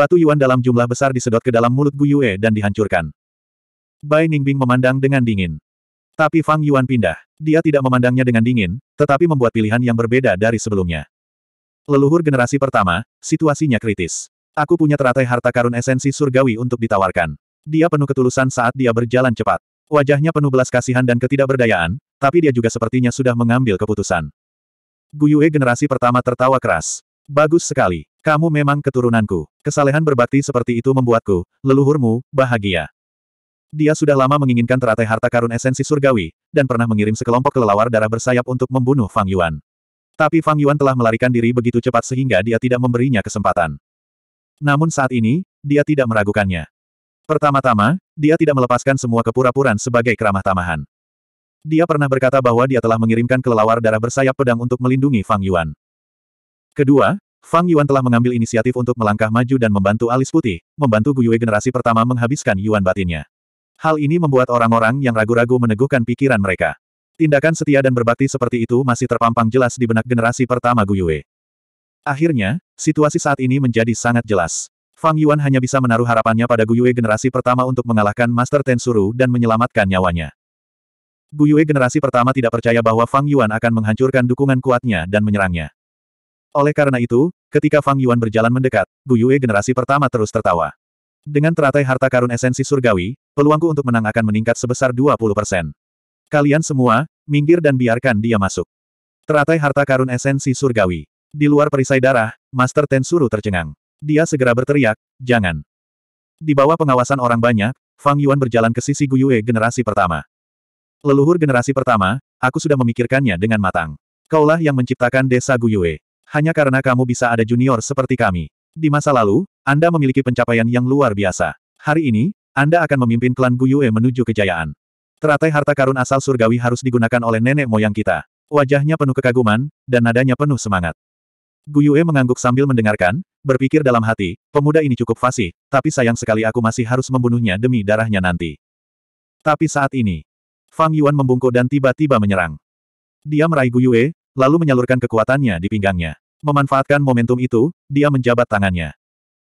Batu Yuan dalam jumlah besar disedot ke dalam mulut Gu Yue dan dihancurkan. Bai Ningbing memandang dengan dingin. Tapi Fang Yuan pindah. Dia tidak memandangnya dengan dingin, tetapi membuat pilihan yang berbeda dari sebelumnya. Leluhur generasi pertama, situasinya kritis. Aku punya teratai harta karun esensi surgawi untuk ditawarkan. Dia penuh ketulusan saat dia berjalan cepat. Wajahnya penuh belas kasihan dan ketidakberdayaan, tapi dia juga sepertinya sudah mengambil keputusan. Guyue generasi pertama tertawa keras. Bagus sekali. Kamu memang keturunanku. Kesalehan berbakti seperti itu membuatku, leluhurmu, bahagia. Dia sudah lama menginginkan teratai harta karun esensi surgawi, dan pernah mengirim sekelompok kelelawar darah bersayap untuk membunuh Fang Yuan. Tapi Fang Yuan telah melarikan diri begitu cepat sehingga dia tidak memberinya kesempatan. Namun saat ini, dia tidak meragukannya. Pertama-tama, dia tidak melepaskan semua kepura-puran sebagai keramah tamahan. Dia pernah berkata bahwa dia telah mengirimkan kelelawar darah bersayap pedang untuk melindungi Fang Yuan. Kedua, Fang Yuan telah mengambil inisiatif untuk melangkah maju dan membantu alis putih, membantu Guyue generasi pertama menghabiskan Yuan batinnya. Hal ini membuat orang-orang yang ragu-ragu meneguhkan pikiran mereka. Tindakan setia dan berbakti seperti itu masih terpampang jelas di benak generasi pertama Guyue. Akhirnya, situasi saat ini menjadi sangat jelas. Fang Yuan hanya bisa menaruh harapannya pada Guyue generasi pertama untuk mengalahkan Master Tensuru dan menyelamatkan nyawanya. Guyue generasi pertama tidak percaya bahwa Fang Yuan akan menghancurkan dukungan kuatnya dan menyerangnya. Oleh karena itu, ketika Fang Yuan berjalan mendekat, Gu Yue generasi pertama terus tertawa. Dengan teratai harta karun esensi surgawi, peluangku untuk menang akan meningkat sebesar 20 Kalian semua, minggir dan biarkan dia masuk. Teratai harta karun esensi surgawi. Di luar perisai darah, Master Tensuru tercengang. Dia segera berteriak, jangan. Di bawah pengawasan orang banyak, Fang Yuan berjalan ke sisi Gu Yue generasi pertama. Leluhur generasi pertama, aku sudah memikirkannya dengan matang. Kaulah yang menciptakan desa Gu Yue hanya karena kamu bisa ada junior seperti kami. Di masa lalu, Anda memiliki pencapaian yang luar biasa. Hari ini, Anda akan memimpin klan Guyue menuju kejayaan. Teratai harta karun asal surgawi harus digunakan oleh nenek moyang kita. Wajahnya penuh kekaguman, dan nadanya penuh semangat. Guyue mengangguk sambil mendengarkan, berpikir dalam hati, pemuda ini cukup fasih, tapi sayang sekali aku masih harus membunuhnya demi darahnya nanti. Tapi saat ini, Fang Yuan membungkuk dan tiba-tiba menyerang. Dia meraih Guyue, lalu menyalurkan kekuatannya di pinggangnya. Memanfaatkan momentum itu, dia menjabat tangannya.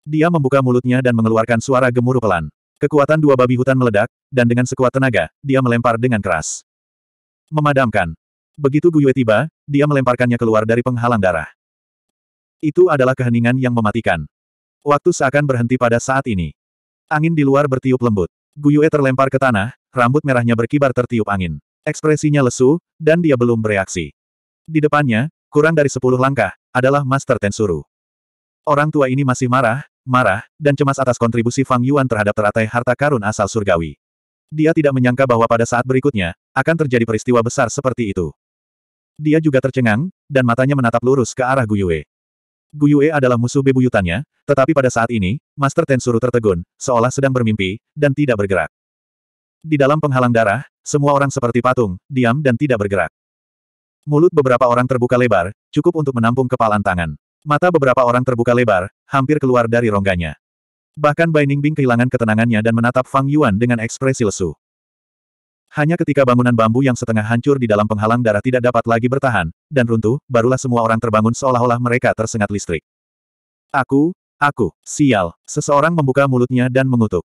Dia membuka mulutnya dan mengeluarkan suara gemuruh pelan. Kekuatan dua babi hutan meledak, dan dengan sekuat tenaga, dia melempar dengan keras. Memadamkan. Begitu Guyue tiba, dia melemparkannya keluar dari penghalang darah. Itu adalah keheningan yang mematikan. Waktu seakan berhenti pada saat ini. Angin di luar bertiup lembut. Guyue terlempar ke tanah, rambut merahnya berkibar tertiup angin. Ekspresinya lesu, dan dia belum bereaksi. Di depannya, kurang dari sepuluh langkah, adalah Master Tensuru. Orang tua ini masih marah, marah, dan cemas atas kontribusi Fang Yuan terhadap teratai harta karun asal surgawi. Dia tidak menyangka bahwa pada saat berikutnya, akan terjadi peristiwa besar seperti itu. Dia juga tercengang, dan matanya menatap lurus ke arah Guyue. Guyue adalah musuh bebuyutannya, tetapi pada saat ini, Master Tensuru tertegun, seolah sedang bermimpi, dan tidak bergerak. Di dalam penghalang darah, semua orang seperti patung, diam dan tidak bergerak. Mulut beberapa orang terbuka lebar, cukup untuk menampung kepalan tangan. Mata beberapa orang terbuka lebar, hampir keluar dari rongganya. Bahkan Bai Ningbing kehilangan ketenangannya dan menatap Fang Yuan dengan ekspresi lesu. Hanya ketika bangunan bambu yang setengah hancur di dalam penghalang darah tidak dapat lagi bertahan, dan runtuh, barulah semua orang terbangun seolah-olah mereka tersengat listrik. Aku, aku, sial, seseorang membuka mulutnya dan mengutuk.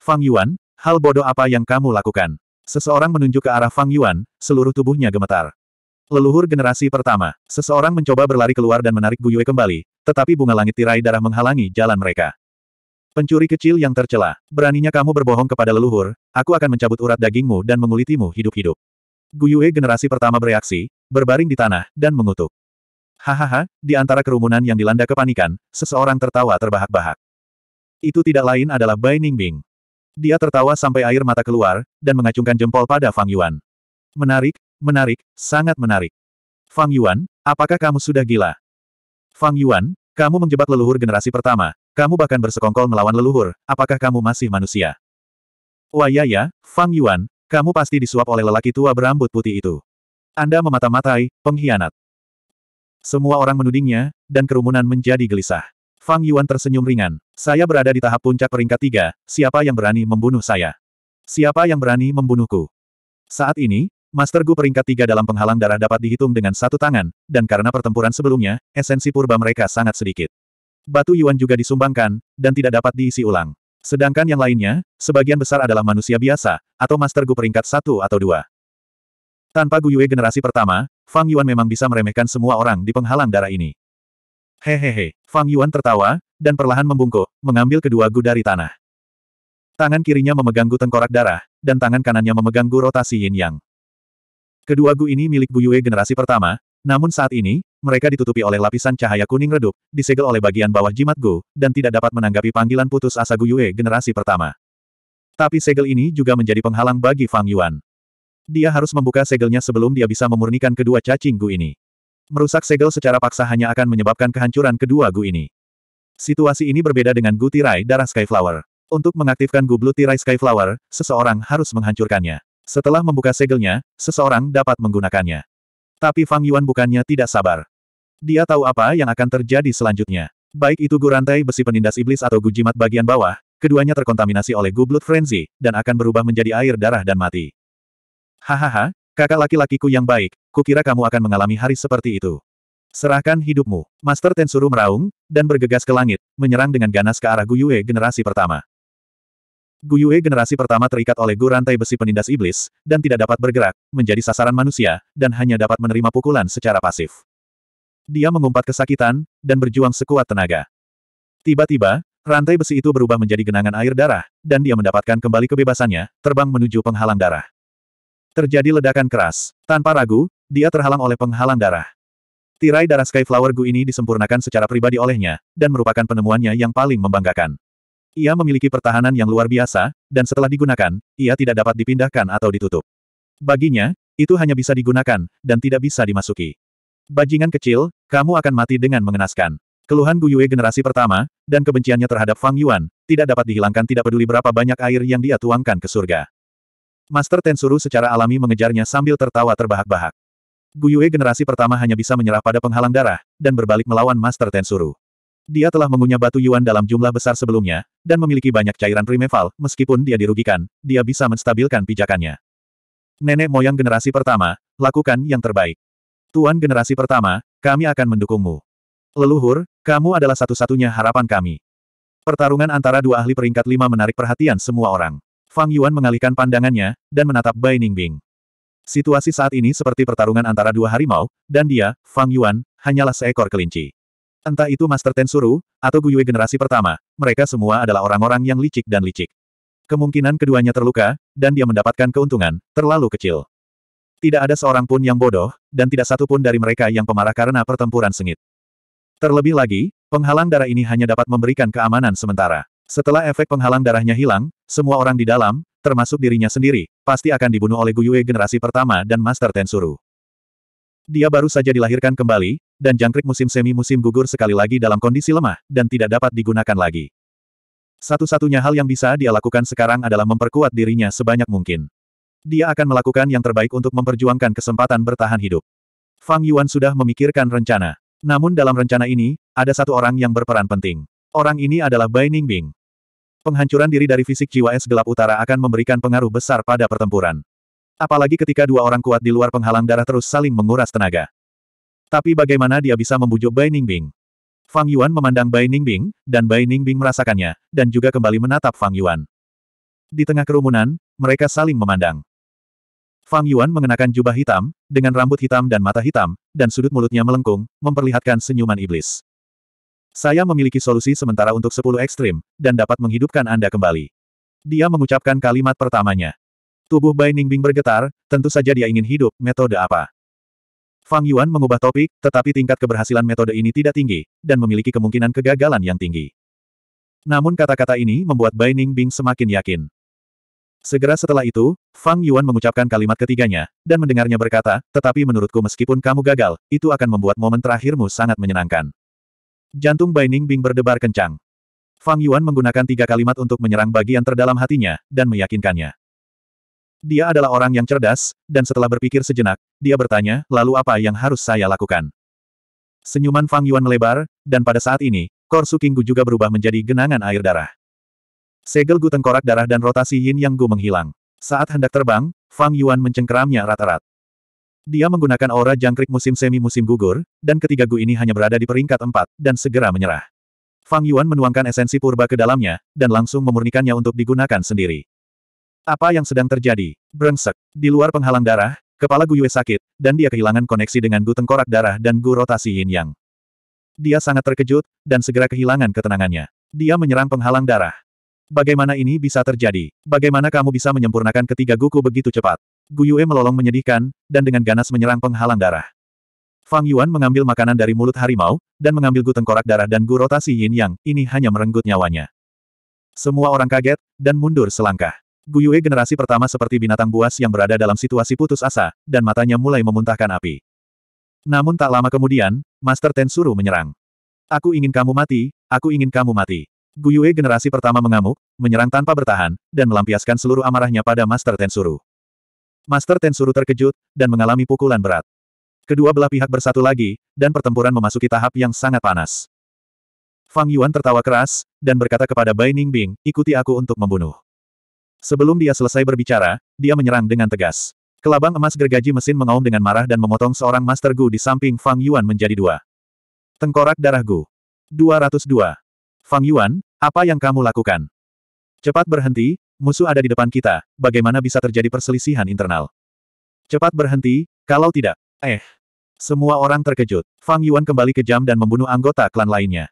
Fang Yuan, hal bodoh apa yang kamu lakukan? Seseorang menunjuk ke arah Fang Yuan, seluruh tubuhnya gemetar. Leluhur generasi pertama, seseorang mencoba berlari keluar dan menarik Yue kembali, tetapi bunga langit tirai darah menghalangi jalan mereka. Pencuri kecil yang tercela, beraninya kamu berbohong kepada leluhur, aku akan mencabut urat dagingmu dan mengulitimu hidup-hidup. Yue generasi pertama bereaksi, berbaring di tanah, dan mengutuk. Hahaha, di antara kerumunan yang dilanda kepanikan, seseorang tertawa terbahak-bahak. Itu tidak lain adalah Bai Ningbing. Dia tertawa sampai air mata keluar, dan mengacungkan jempol pada Fang Yuan. Menarik, Menarik, sangat menarik. Fang Yuan, apakah kamu sudah gila? Fang Yuan, kamu menjebak leluhur generasi pertama, kamu bahkan bersekongkol melawan leluhur, apakah kamu masih manusia? Wah ya Fang Yuan, kamu pasti disuap oleh lelaki tua berambut putih itu. Anda memata-matai, pengkhianat. Semua orang menudingnya, dan kerumunan menjadi gelisah. Fang Yuan tersenyum ringan. Saya berada di tahap puncak peringkat tiga, siapa yang berani membunuh saya? Siapa yang berani membunuhku? Saat ini, Master Gu peringkat tiga dalam penghalang darah dapat dihitung dengan satu tangan, dan karena pertempuran sebelumnya, esensi purba mereka sangat sedikit. Batu Yuan juga disumbangkan, dan tidak dapat diisi ulang. Sedangkan yang lainnya, sebagian besar adalah manusia biasa, atau Master Gu peringkat satu atau dua. Tanpa Gu Yue generasi pertama, Fang Yuan memang bisa meremehkan semua orang di penghalang darah ini. Hehehe, Fang Yuan tertawa, dan perlahan membungkuk, mengambil kedua Gu dari tanah. Tangan kirinya memegang Gu tengkorak darah, dan tangan kanannya memegang Gu rotasi yin yang. Kedua gu ini milik Yue generasi pertama, namun saat ini, mereka ditutupi oleh lapisan cahaya kuning redup, disegel oleh bagian bawah jimat Gu, dan tidak dapat menanggapi panggilan putus asa Yue generasi pertama. Tapi segel ini juga menjadi penghalang bagi Fang Yuan. Dia harus membuka segelnya sebelum dia bisa memurnikan kedua cacing Gu ini. Merusak segel secara paksa hanya akan menyebabkan kehancuran kedua Gu ini. Situasi ini berbeda dengan Gu tirai darah Skyflower. Untuk mengaktifkan Gu Blue tirai Skyflower, seseorang harus menghancurkannya. Setelah membuka segelnya, seseorang dapat menggunakannya. Tapi Fang Yuan bukannya tidak sabar. Dia tahu apa yang akan terjadi selanjutnya. Baik itu gurantai besi penindas iblis atau gujimat bagian bawah, keduanya terkontaminasi oleh gublut frenzy, dan akan berubah menjadi air darah dan mati. Hahaha, kakak laki-lakiku yang baik, kukira kamu akan mengalami hari seperti itu. Serahkan hidupmu. Master Tensuru meraung, dan bergegas ke langit, menyerang dengan ganas ke arah Guyue generasi pertama. Guyue generasi pertama terikat oleh Gu rantai besi penindas iblis, dan tidak dapat bergerak, menjadi sasaran manusia, dan hanya dapat menerima pukulan secara pasif. Dia mengumpat kesakitan, dan berjuang sekuat tenaga. Tiba-tiba, rantai besi itu berubah menjadi genangan air darah, dan dia mendapatkan kembali kebebasannya, terbang menuju penghalang darah. Terjadi ledakan keras. Tanpa ragu, dia terhalang oleh penghalang darah. Tirai darah Skyflower Gu ini disempurnakan secara pribadi olehnya, dan merupakan penemuannya yang paling membanggakan. Ia memiliki pertahanan yang luar biasa, dan setelah digunakan, ia tidak dapat dipindahkan atau ditutup. Baginya, itu hanya bisa digunakan, dan tidak bisa dimasuki. Bajingan kecil, kamu akan mati dengan mengenaskan. Keluhan Guyue generasi pertama, dan kebenciannya terhadap Fang Yuan, tidak dapat dihilangkan tidak peduli berapa banyak air yang dia tuangkan ke surga. Master Tensuru secara alami mengejarnya sambil tertawa terbahak-bahak. Guyue generasi pertama hanya bisa menyerah pada penghalang darah, dan berbalik melawan Master Tensuru. Dia telah mengunyah batu Yuan dalam jumlah besar sebelumnya, dan memiliki banyak cairan primeval, meskipun dia dirugikan, dia bisa menstabilkan pijakannya. Nenek moyang generasi pertama, lakukan yang terbaik. Tuan generasi pertama, kami akan mendukungmu. Leluhur, kamu adalah satu-satunya harapan kami. Pertarungan antara dua ahli peringkat lima menarik perhatian semua orang. Fang Yuan mengalihkan pandangannya, dan menatap Bai Ningbing. Situasi saat ini seperti pertarungan antara dua harimau, dan dia, Fang Yuan, hanyalah seekor kelinci. Entah itu Master Tensuru, atau Guyue generasi pertama, mereka semua adalah orang-orang yang licik dan licik. Kemungkinan keduanya terluka, dan dia mendapatkan keuntungan, terlalu kecil. Tidak ada seorang pun yang bodoh, dan tidak satu pun dari mereka yang pemarah karena pertempuran sengit. Terlebih lagi, penghalang darah ini hanya dapat memberikan keamanan sementara. Setelah efek penghalang darahnya hilang, semua orang di dalam, termasuk dirinya sendiri, pasti akan dibunuh oleh Guyue generasi pertama dan Master Tensuru. Dia baru saja dilahirkan kembali, dan jangkrik musim semi-musim gugur sekali lagi dalam kondisi lemah, dan tidak dapat digunakan lagi. Satu-satunya hal yang bisa dia lakukan sekarang adalah memperkuat dirinya sebanyak mungkin. Dia akan melakukan yang terbaik untuk memperjuangkan kesempatan bertahan hidup. Fang Yuan sudah memikirkan rencana. Namun dalam rencana ini, ada satu orang yang berperan penting. Orang ini adalah Bai Ningbing. Penghancuran diri dari fisik jiwa es gelap utara akan memberikan pengaruh besar pada pertempuran. Apalagi ketika dua orang kuat di luar penghalang darah terus saling menguras tenaga. Tapi bagaimana dia bisa membujuk Bai Ningbing? Fang Yuan memandang Bai Ningbing, dan Bai Ningbing merasakannya, dan juga kembali menatap Fang Yuan. Di tengah kerumunan, mereka saling memandang. Fang Yuan mengenakan jubah hitam, dengan rambut hitam dan mata hitam, dan sudut mulutnya melengkung, memperlihatkan senyuman iblis. Saya memiliki solusi sementara untuk sepuluh ekstrim, dan dapat menghidupkan Anda kembali. Dia mengucapkan kalimat pertamanya. Tubuh Bai Ningbing bergetar, tentu saja dia ingin hidup, metode apa. Fang Yuan mengubah topik, tetapi tingkat keberhasilan metode ini tidak tinggi, dan memiliki kemungkinan kegagalan yang tinggi. Namun kata-kata ini membuat Bai Ning Bing semakin yakin. Segera setelah itu, Fang Yuan mengucapkan kalimat ketiganya, dan mendengarnya berkata, tetapi menurutku meskipun kamu gagal, itu akan membuat momen terakhirmu sangat menyenangkan. Jantung Bai Ning Bing berdebar kencang. Fang Yuan menggunakan tiga kalimat untuk menyerang bagian terdalam hatinya, dan meyakinkannya. Dia adalah orang yang cerdas, dan setelah berpikir sejenak, dia bertanya, lalu apa yang harus saya lakukan? Senyuman Fang Yuan melebar, dan pada saat ini, Korsu Kinggu juga berubah menjadi genangan air darah. Segel Gu tengkorak darah dan rotasi Yin Yang Gu menghilang. Saat hendak terbang, Fang Yuan mencengkeramnya rata rat Dia menggunakan aura jangkrik musim semi-musim gugur, dan ketiga Gu ini hanya berada di peringkat empat, dan segera menyerah. Fang Yuan menuangkan esensi purba ke dalamnya, dan langsung memurnikannya untuk digunakan sendiri. Apa yang sedang terjadi? Brengsek. Di luar penghalang darah, kepala Gu Yue sakit, dan dia kehilangan koneksi dengan Gu tengkorak darah dan Gu rotasi yin yang. Dia sangat terkejut, dan segera kehilangan ketenangannya. Dia menyerang penghalang darah. Bagaimana ini bisa terjadi? Bagaimana kamu bisa menyempurnakan ketiga Guku begitu cepat? Gu Yue melolong menyedihkan, dan dengan ganas menyerang penghalang darah. Fang Yuan mengambil makanan dari mulut harimau, dan mengambil Gu tengkorak darah dan Gu rotasi yin yang, ini hanya merenggut nyawanya. Semua orang kaget, dan mundur selangkah. Guyue generasi pertama seperti binatang buas yang berada dalam situasi putus asa, dan matanya mulai memuntahkan api. Namun tak lama kemudian, Master Tensuru menyerang. Aku ingin kamu mati, aku ingin kamu mati. Guyue generasi pertama mengamuk, menyerang tanpa bertahan, dan melampiaskan seluruh amarahnya pada Master Tensuru. Master Tensuru terkejut, dan mengalami pukulan berat. Kedua belah pihak bersatu lagi, dan pertempuran memasuki tahap yang sangat panas. Fang Yuan tertawa keras, dan berkata kepada Bai Ningbing, ikuti aku untuk membunuh. Sebelum dia selesai berbicara, dia menyerang dengan tegas. Kelabang emas gergaji mesin mengaum dengan marah dan memotong seorang Master Gu di samping Fang Yuan menjadi dua. Tengkorak darah Gu. 202. Fang Yuan, apa yang kamu lakukan? Cepat berhenti, musuh ada di depan kita, bagaimana bisa terjadi perselisihan internal? Cepat berhenti, kalau tidak, eh. Semua orang terkejut. Fang Yuan kembali kejam dan membunuh anggota klan lainnya.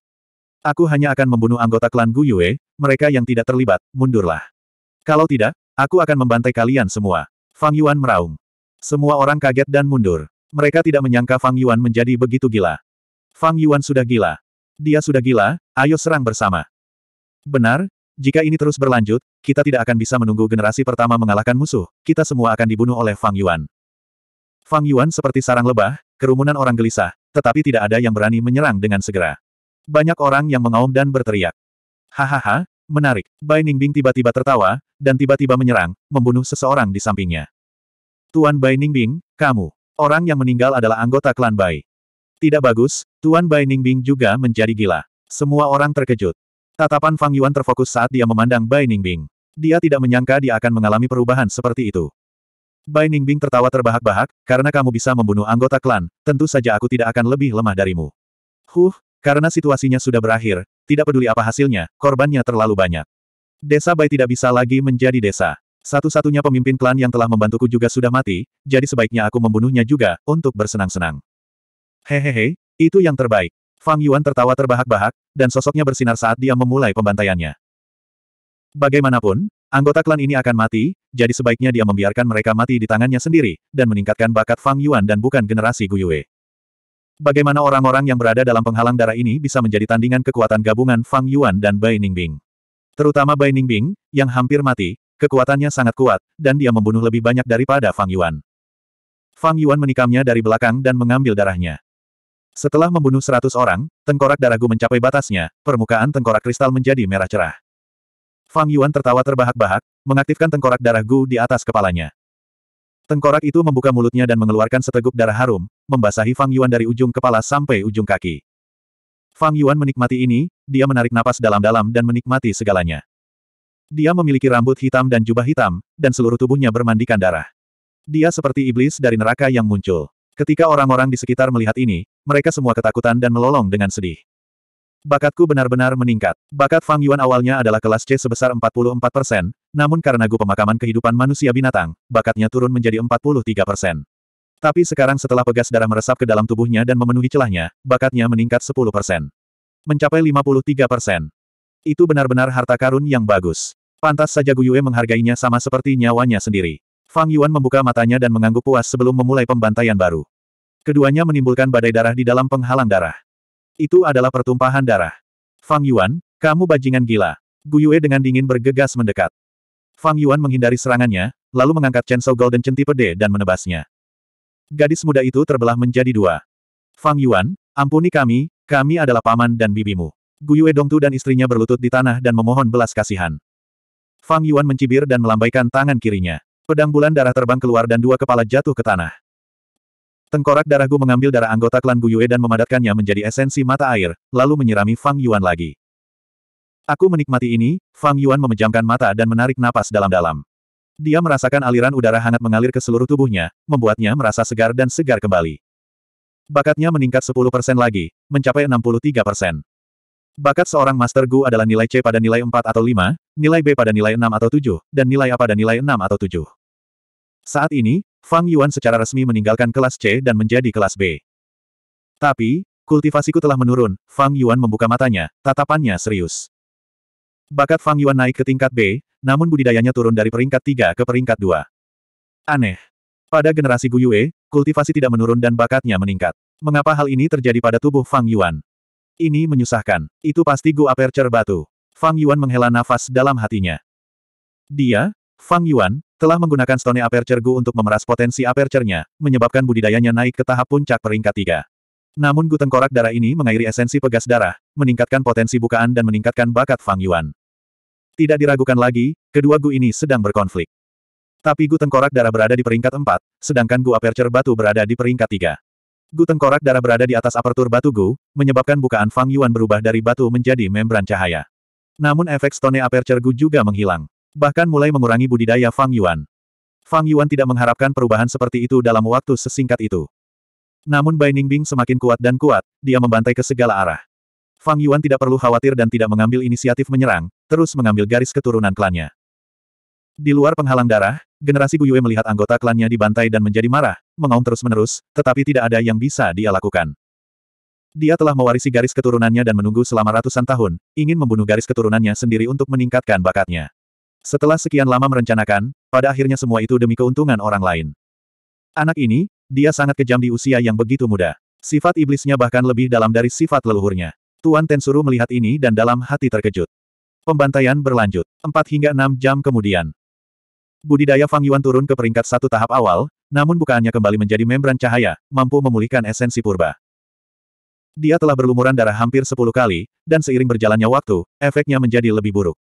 Aku hanya akan membunuh anggota klan Gu Yue, mereka yang tidak terlibat, mundurlah. Kalau tidak, aku akan membantai kalian semua. Fang Yuan meraung. Semua orang kaget dan mundur. Mereka tidak menyangka Fang Yuan menjadi begitu gila. Fang Yuan sudah gila. Dia sudah gila, ayo serang bersama. Benar, jika ini terus berlanjut, kita tidak akan bisa menunggu generasi pertama mengalahkan musuh, kita semua akan dibunuh oleh Fang Yuan. Fang Yuan seperti sarang lebah, kerumunan orang gelisah, tetapi tidak ada yang berani menyerang dengan segera. Banyak orang yang mengaum dan berteriak. Hahaha, Menarik, Bai Ningbing tiba-tiba tertawa, dan tiba-tiba menyerang, membunuh seseorang di sampingnya. Tuan Bai Ningbing, kamu. Orang yang meninggal adalah anggota klan Bai. Tidak bagus, Tuan Bai Ningbing juga menjadi gila. Semua orang terkejut. Tatapan Fang Yuan terfokus saat dia memandang Bai Ningbing. Dia tidak menyangka dia akan mengalami perubahan seperti itu. Bai Ningbing tertawa terbahak-bahak, karena kamu bisa membunuh anggota klan, tentu saja aku tidak akan lebih lemah darimu. Huh, karena situasinya sudah berakhir, tidak peduli apa hasilnya, korbannya terlalu banyak. Desa Bai tidak bisa lagi menjadi desa. Satu-satunya pemimpin klan yang telah membantuku juga sudah mati, jadi sebaiknya aku membunuhnya juga, untuk bersenang-senang. Hehehe, itu yang terbaik. Fang Yuan tertawa terbahak-bahak, dan sosoknya bersinar saat dia memulai pembantaiannya. Bagaimanapun, anggota klan ini akan mati, jadi sebaiknya dia membiarkan mereka mati di tangannya sendiri, dan meningkatkan bakat Fang Yuan dan bukan generasi Guyue. Bagaimana orang-orang yang berada dalam penghalang darah ini bisa menjadi tandingan kekuatan gabungan Fang Yuan dan Bai Ningbing. Terutama Bai Ningbing, yang hampir mati, kekuatannya sangat kuat, dan dia membunuh lebih banyak daripada Fang Yuan. Fang Yuan menikamnya dari belakang dan mengambil darahnya. Setelah membunuh seratus orang, tengkorak daragu mencapai batasnya, permukaan tengkorak kristal menjadi merah cerah. Fang Yuan tertawa terbahak-bahak, mengaktifkan tengkorak darah di atas kepalanya. Tengkorak itu membuka mulutnya dan mengeluarkan seteguk darah harum, membasahi Fang Yuan dari ujung kepala sampai ujung kaki. Fang Yuan menikmati ini, dia menarik napas dalam-dalam dan menikmati segalanya. Dia memiliki rambut hitam dan jubah hitam, dan seluruh tubuhnya bermandikan darah. Dia seperti iblis dari neraka yang muncul. Ketika orang-orang di sekitar melihat ini, mereka semua ketakutan dan melolong dengan sedih. Bakatku benar-benar meningkat. Bakat Fang Yuan awalnya adalah kelas C sebesar 44%, persen, namun karena gu pemakaman kehidupan manusia binatang, bakatnya turun menjadi 43%. persen. Tapi sekarang setelah pegas darah meresap ke dalam tubuhnya dan memenuhi celahnya, bakatnya meningkat 10%. Mencapai 53%. Itu benar-benar harta karun yang bagus. Pantas saja Guyue menghargainya sama seperti nyawanya sendiri. Fang Yuan membuka matanya dan mengangguk puas sebelum memulai pembantaian baru. Keduanya menimbulkan badai darah di dalam penghalang darah. Itu adalah pertumpahan darah. Fang Yuan, kamu bajingan gila. Guyue dengan dingin bergegas mendekat. Fang Yuan menghindari serangannya, lalu mengangkat Chen Shou Golden Centipede dan menebasnya. Gadis muda itu terbelah menjadi dua. Fang Yuan, ampuni kami, kami adalah paman dan bibimu. Guyue Dongtu dan istrinya berlutut di tanah dan memohon belas kasihan. Fang Yuan mencibir dan melambaikan tangan kirinya. Pedang bulan darah terbang keluar dan dua kepala jatuh ke tanah. Tengkorak darah Gu mengambil darah anggota klan Guyue dan memadatkannya menjadi esensi mata air, lalu menyirami Fang Yuan lagi. Aku menikmati ini, Fang Yuan memejamkan mata dan menarik napas dalam-dalam. Dia merasakan aliran udara hangat mengalir ke seluruh tubuhnya, membuatnya merasa segar dan segar kembali. Bakatnya meningkat 10% lagi, mencapai 63%. Bakat seorang Master Gu adalah nilai C pada nilai 4 atau 5, nilai B pada nilai 6 atau 7, dan nilai A pada nilai 6 atau 7. Saat ini, Fang Yuan secara resmi meninggalkan kelas C dan menjadi kelas B. Tapi, kultivasiku telah menurun, Fang Yuan membuka matanya, tatapannya serius. Bakat Fang Yuan naik ke tingkat B, namun budidayanya turun dari peringkat 3 ke peringkat 2. Aneh. Pada generasi Guyue, kultivasi tidak menurun dan bakatnya meningkat. Mengapa hal ini terjadi pada tubuh Fang Yuan? Ini menyusahkan. Itu pasti Gu Aperture Batu. Fang Yuan menghela nafas dalam hatinya. Dia, Fang Yuan, telah menggunakan Stone Aperture Gu untuk memeras potensi aperture-nya, menyebabkan budidayanya naik ke tahap puncak peringkat 3. Namun Gu tengkorak darah ini mengairi esensi pegas darah, meningkatkan potensi bukaan dan meningkatkan bakat Fang Yuan. Tidak diragukan lagi, kedua Gu ini sedang berkonflik. Tapi Gu Tengkorak Darah berada di peringkat 4, sedangkan Gu Aperture Batu berada di peringkat 3. Gu Tengkorak Darah berada di atas apertur batu Gu, menyebabkan bukaan Fang Yuan berubah dari batu menjadi membran cahaya. Namun efek stone Aperture Gu juga menghilang. Bahkan mulai mengurangi budidaya Fang Yuan. Fang Yuan tidak mengharapkan perubahan seperti itu dalam waktu sesingkat itu. Namun Bai Ningbing semakin kuat dan kuat, dia membantai ke segala arah. Fang Yuan tidak perlu khawatir dan tidak mengambil inisiatif menyerang, terus mengambil garis keturunan klannya. Di luar penghalang darah, generasi Guyue melihat anggota klannya dibantai dan menjadi marah, mengaum terus-menerus, tetapi tidak ada yang bisa dia lakukan. Dia telah mewarisi garis keturunannya dan menunggu selama ratusan tahun, ingin membunuh garis keturunannya sendiri untuk meningkatkan bakatnya. Setelah sekian lama merencanakan, pada akhirnya semua itu demi keuntungan orang lain. Anak ini, dia sangat kejam di usia yang begitu muda. Sifat iblisnya bahkan lebih dalam dari sifat leluhurnya. Tuan Tensuru melihat ini dan dalam hati terkejut. Pembantaian berlanjut. 4 hingga 6 jam kemudian. Budidaya Fang Yuan turun ke peringkat satu tahap awal, namun bukaannya kembali menjadi membran cahaya, mampu memulihkan esensi purba. Dia telah berlumuran darah hampir 10 kali, dan seiring berjalannya waktu, efeknya menjadi lebih buruk.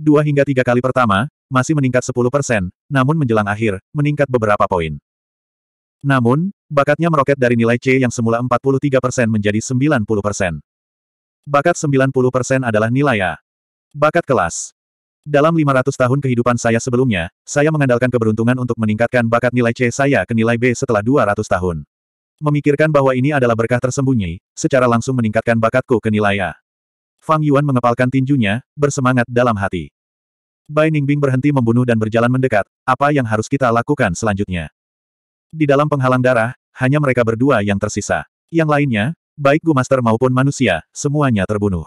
Dua hingga tiga kali pertama, masih meningkat 10 persen, namun menjelang akhir, meningkat beberapa poin. Namun, bakatnya meroket dari nilai C yang semula 43 persen menjadi 90 persen. Bakat 90% adalah nilai A. Ya. Bakat kelas. Dalam 500 tahun kehidupan saya sebelumnya, saya mengandalkan keberuntungan untuk meningkatkan bakat nilai C saya ke nilai B setelah 200 tahun. Memikirkan bahwa ini adalah berkah tersembunyi, secara langsung meningkatkan bakatku ke nilai A. Fang Yuan mengepalkan tinjunya, bersemangat dalam hati. Bai Ningbing berhenti membunuh dan berjalan mendekat, apa yang harus kita lakukan selanjutnya? Di dalam penghalang darah, hanya mereka berdua yang tersisa. Yang lainnya, Baik Gu Master maupun manusia, semuanya terbunuh.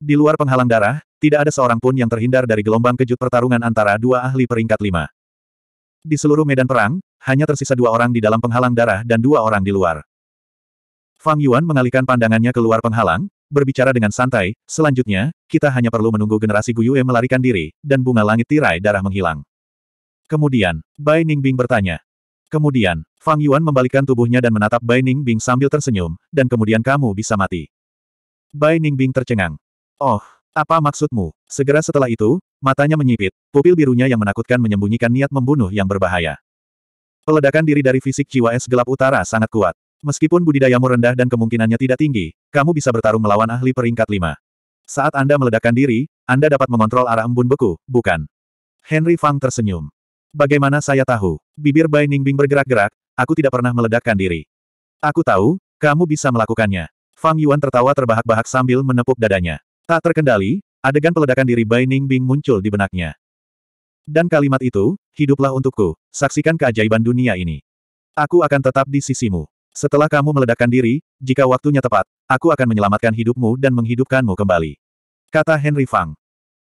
Di luar penghalang darah, tidak ada seorang pun yang terhindar dari gelombang kejut pertarungan antara dua ahli peringkat lima. Di seluruh medan perang, hanya tersisa dua orang di dalam penghalang darah dan dua orang di luar. Fang Yuan mengalihkan pandangannya ke luar penghalang, berbicara dengan santai, selanjutnya, kita hanya perlu menunggu generasi Gu Yue melarikan diri, dan bunga langit tirai darah menghilang. Kemudian, Bai Ningbing bertanya, Kemudian, Fang Yuan membalikkan tubuhnya dan menatap Bai Ning Bing sambil tersenyum, dan kemudian kamu bisa mati. Bai Ning Bing tercengang. Oh, apa maksudmu? Segera setelah itu, matanya menyipit, pupil birunya yang menakutkan menyembunyikan niat membunuh yang berbahaya. Peledakan diri dari fisik jiwa es gelap utara sangat kuat. Meskipun budidayamu rendah dan kemungkinannya tidak tinggi, kamu bisa bertarung melawan ahli peringkat lima. Saat Anda meledakkan diri, Anda dapat mengontrol arah embun beku, bukan? Henry Fang tersenyum. Bagaimana saya tahu? Bibir Bai Ningbing bergerak-gerak, aku tidak pernah meledakkan diri. Aku tahu, kamu bisa melakukannya. Fang Yuan tertawa terbahak-bahak sambil menepuk dadanya. Tak terkendali, adegan peledakan diri Bai Ningbing muncul di benaknya. Dan kalimat itu, hiduplah untukku, saksikan keajaiban dunia ini. Aku akan tetap di sisimu. Setelah kamu meledakkan diri, jika waktunya tepat, aku akan menyelamatkan hidupmu dan menghidupkanmu kembali. Kata Henry Fang.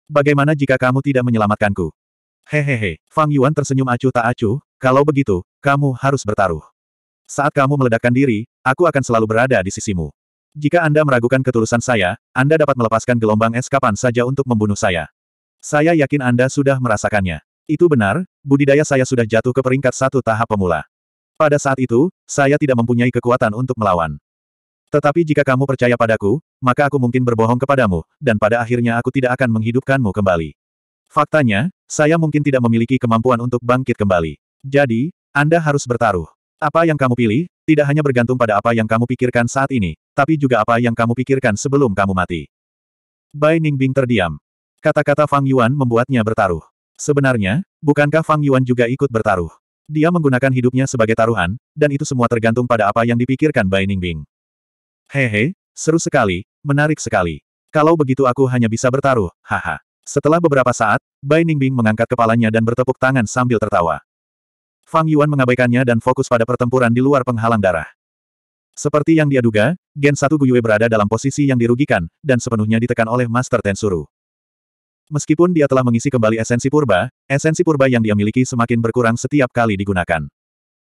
Bagaimana jika kamu tidak menyelamatkanku? Hehehe, Fang Yuan tersenyum acuh tak acuh, kalau begitu, kamu harus bertaruh. Saat kamu meledakkan diri, aku akan selalu berada di sisimu. Jika Anda meragukan ketulusan saya, Anda dapat melepaskan gelombang es kapan saja untuk membunuh saya. Saya yakin Anda sudah merasakannya. Itu benar, budidaya saya sudah jatuh ke peringkat satu tahap pemula. Pada saat itu, saya tidak mempunyai kekuatan untuk melawan. Tetapi jika kamu percaya padaku, maka aku mungkin berbohong kepadamu, dan pada akhirnya aku tidak akan menghidupkanmu kembali. Faktanya, saya mungkin tidak memiliki kemampuan untuk bangkit kembali. Jadi, Anda harus bertaruh. Apa yang kamu pilih, tidak hanya bergantung pada apa yang kamu pikirkan saat ini, tapi juga apa yang kamu pikirkan sebelum kamu mati. Bai Ningbing terdiam. Kata-kata Fang Yuan membuatnya bertaruh. Sebenarnya, bukankah Fang Yuan juga ikut bertaruh? Dia menggunakan hidupnya sebagai taruhan, dan itu semua tergantung pada apa yang dipikirkan Bai Ningbing. Hehe, seru sekali, menarik sekali. Kalau begitu aku hanya bisa bertaruh, haha. Setelah beberapa saat, Bai Ningbing mengangkat kepalanya dan bertepuk tangan sambil tertawa. Fang Yuan mengabaikannya dan fokus pada pertempuran di luar penghalang darah. Seperti yang dia duga, Gen 1 Guyue berada dalam posisi yang dirugikan, dan sepenuhnya ditekan oleh Master Tensuru. Meskipun dia telah mengisi kembali esensi purba, esensi purba yang dia miliki semakin berkurang setiap kali digunakan.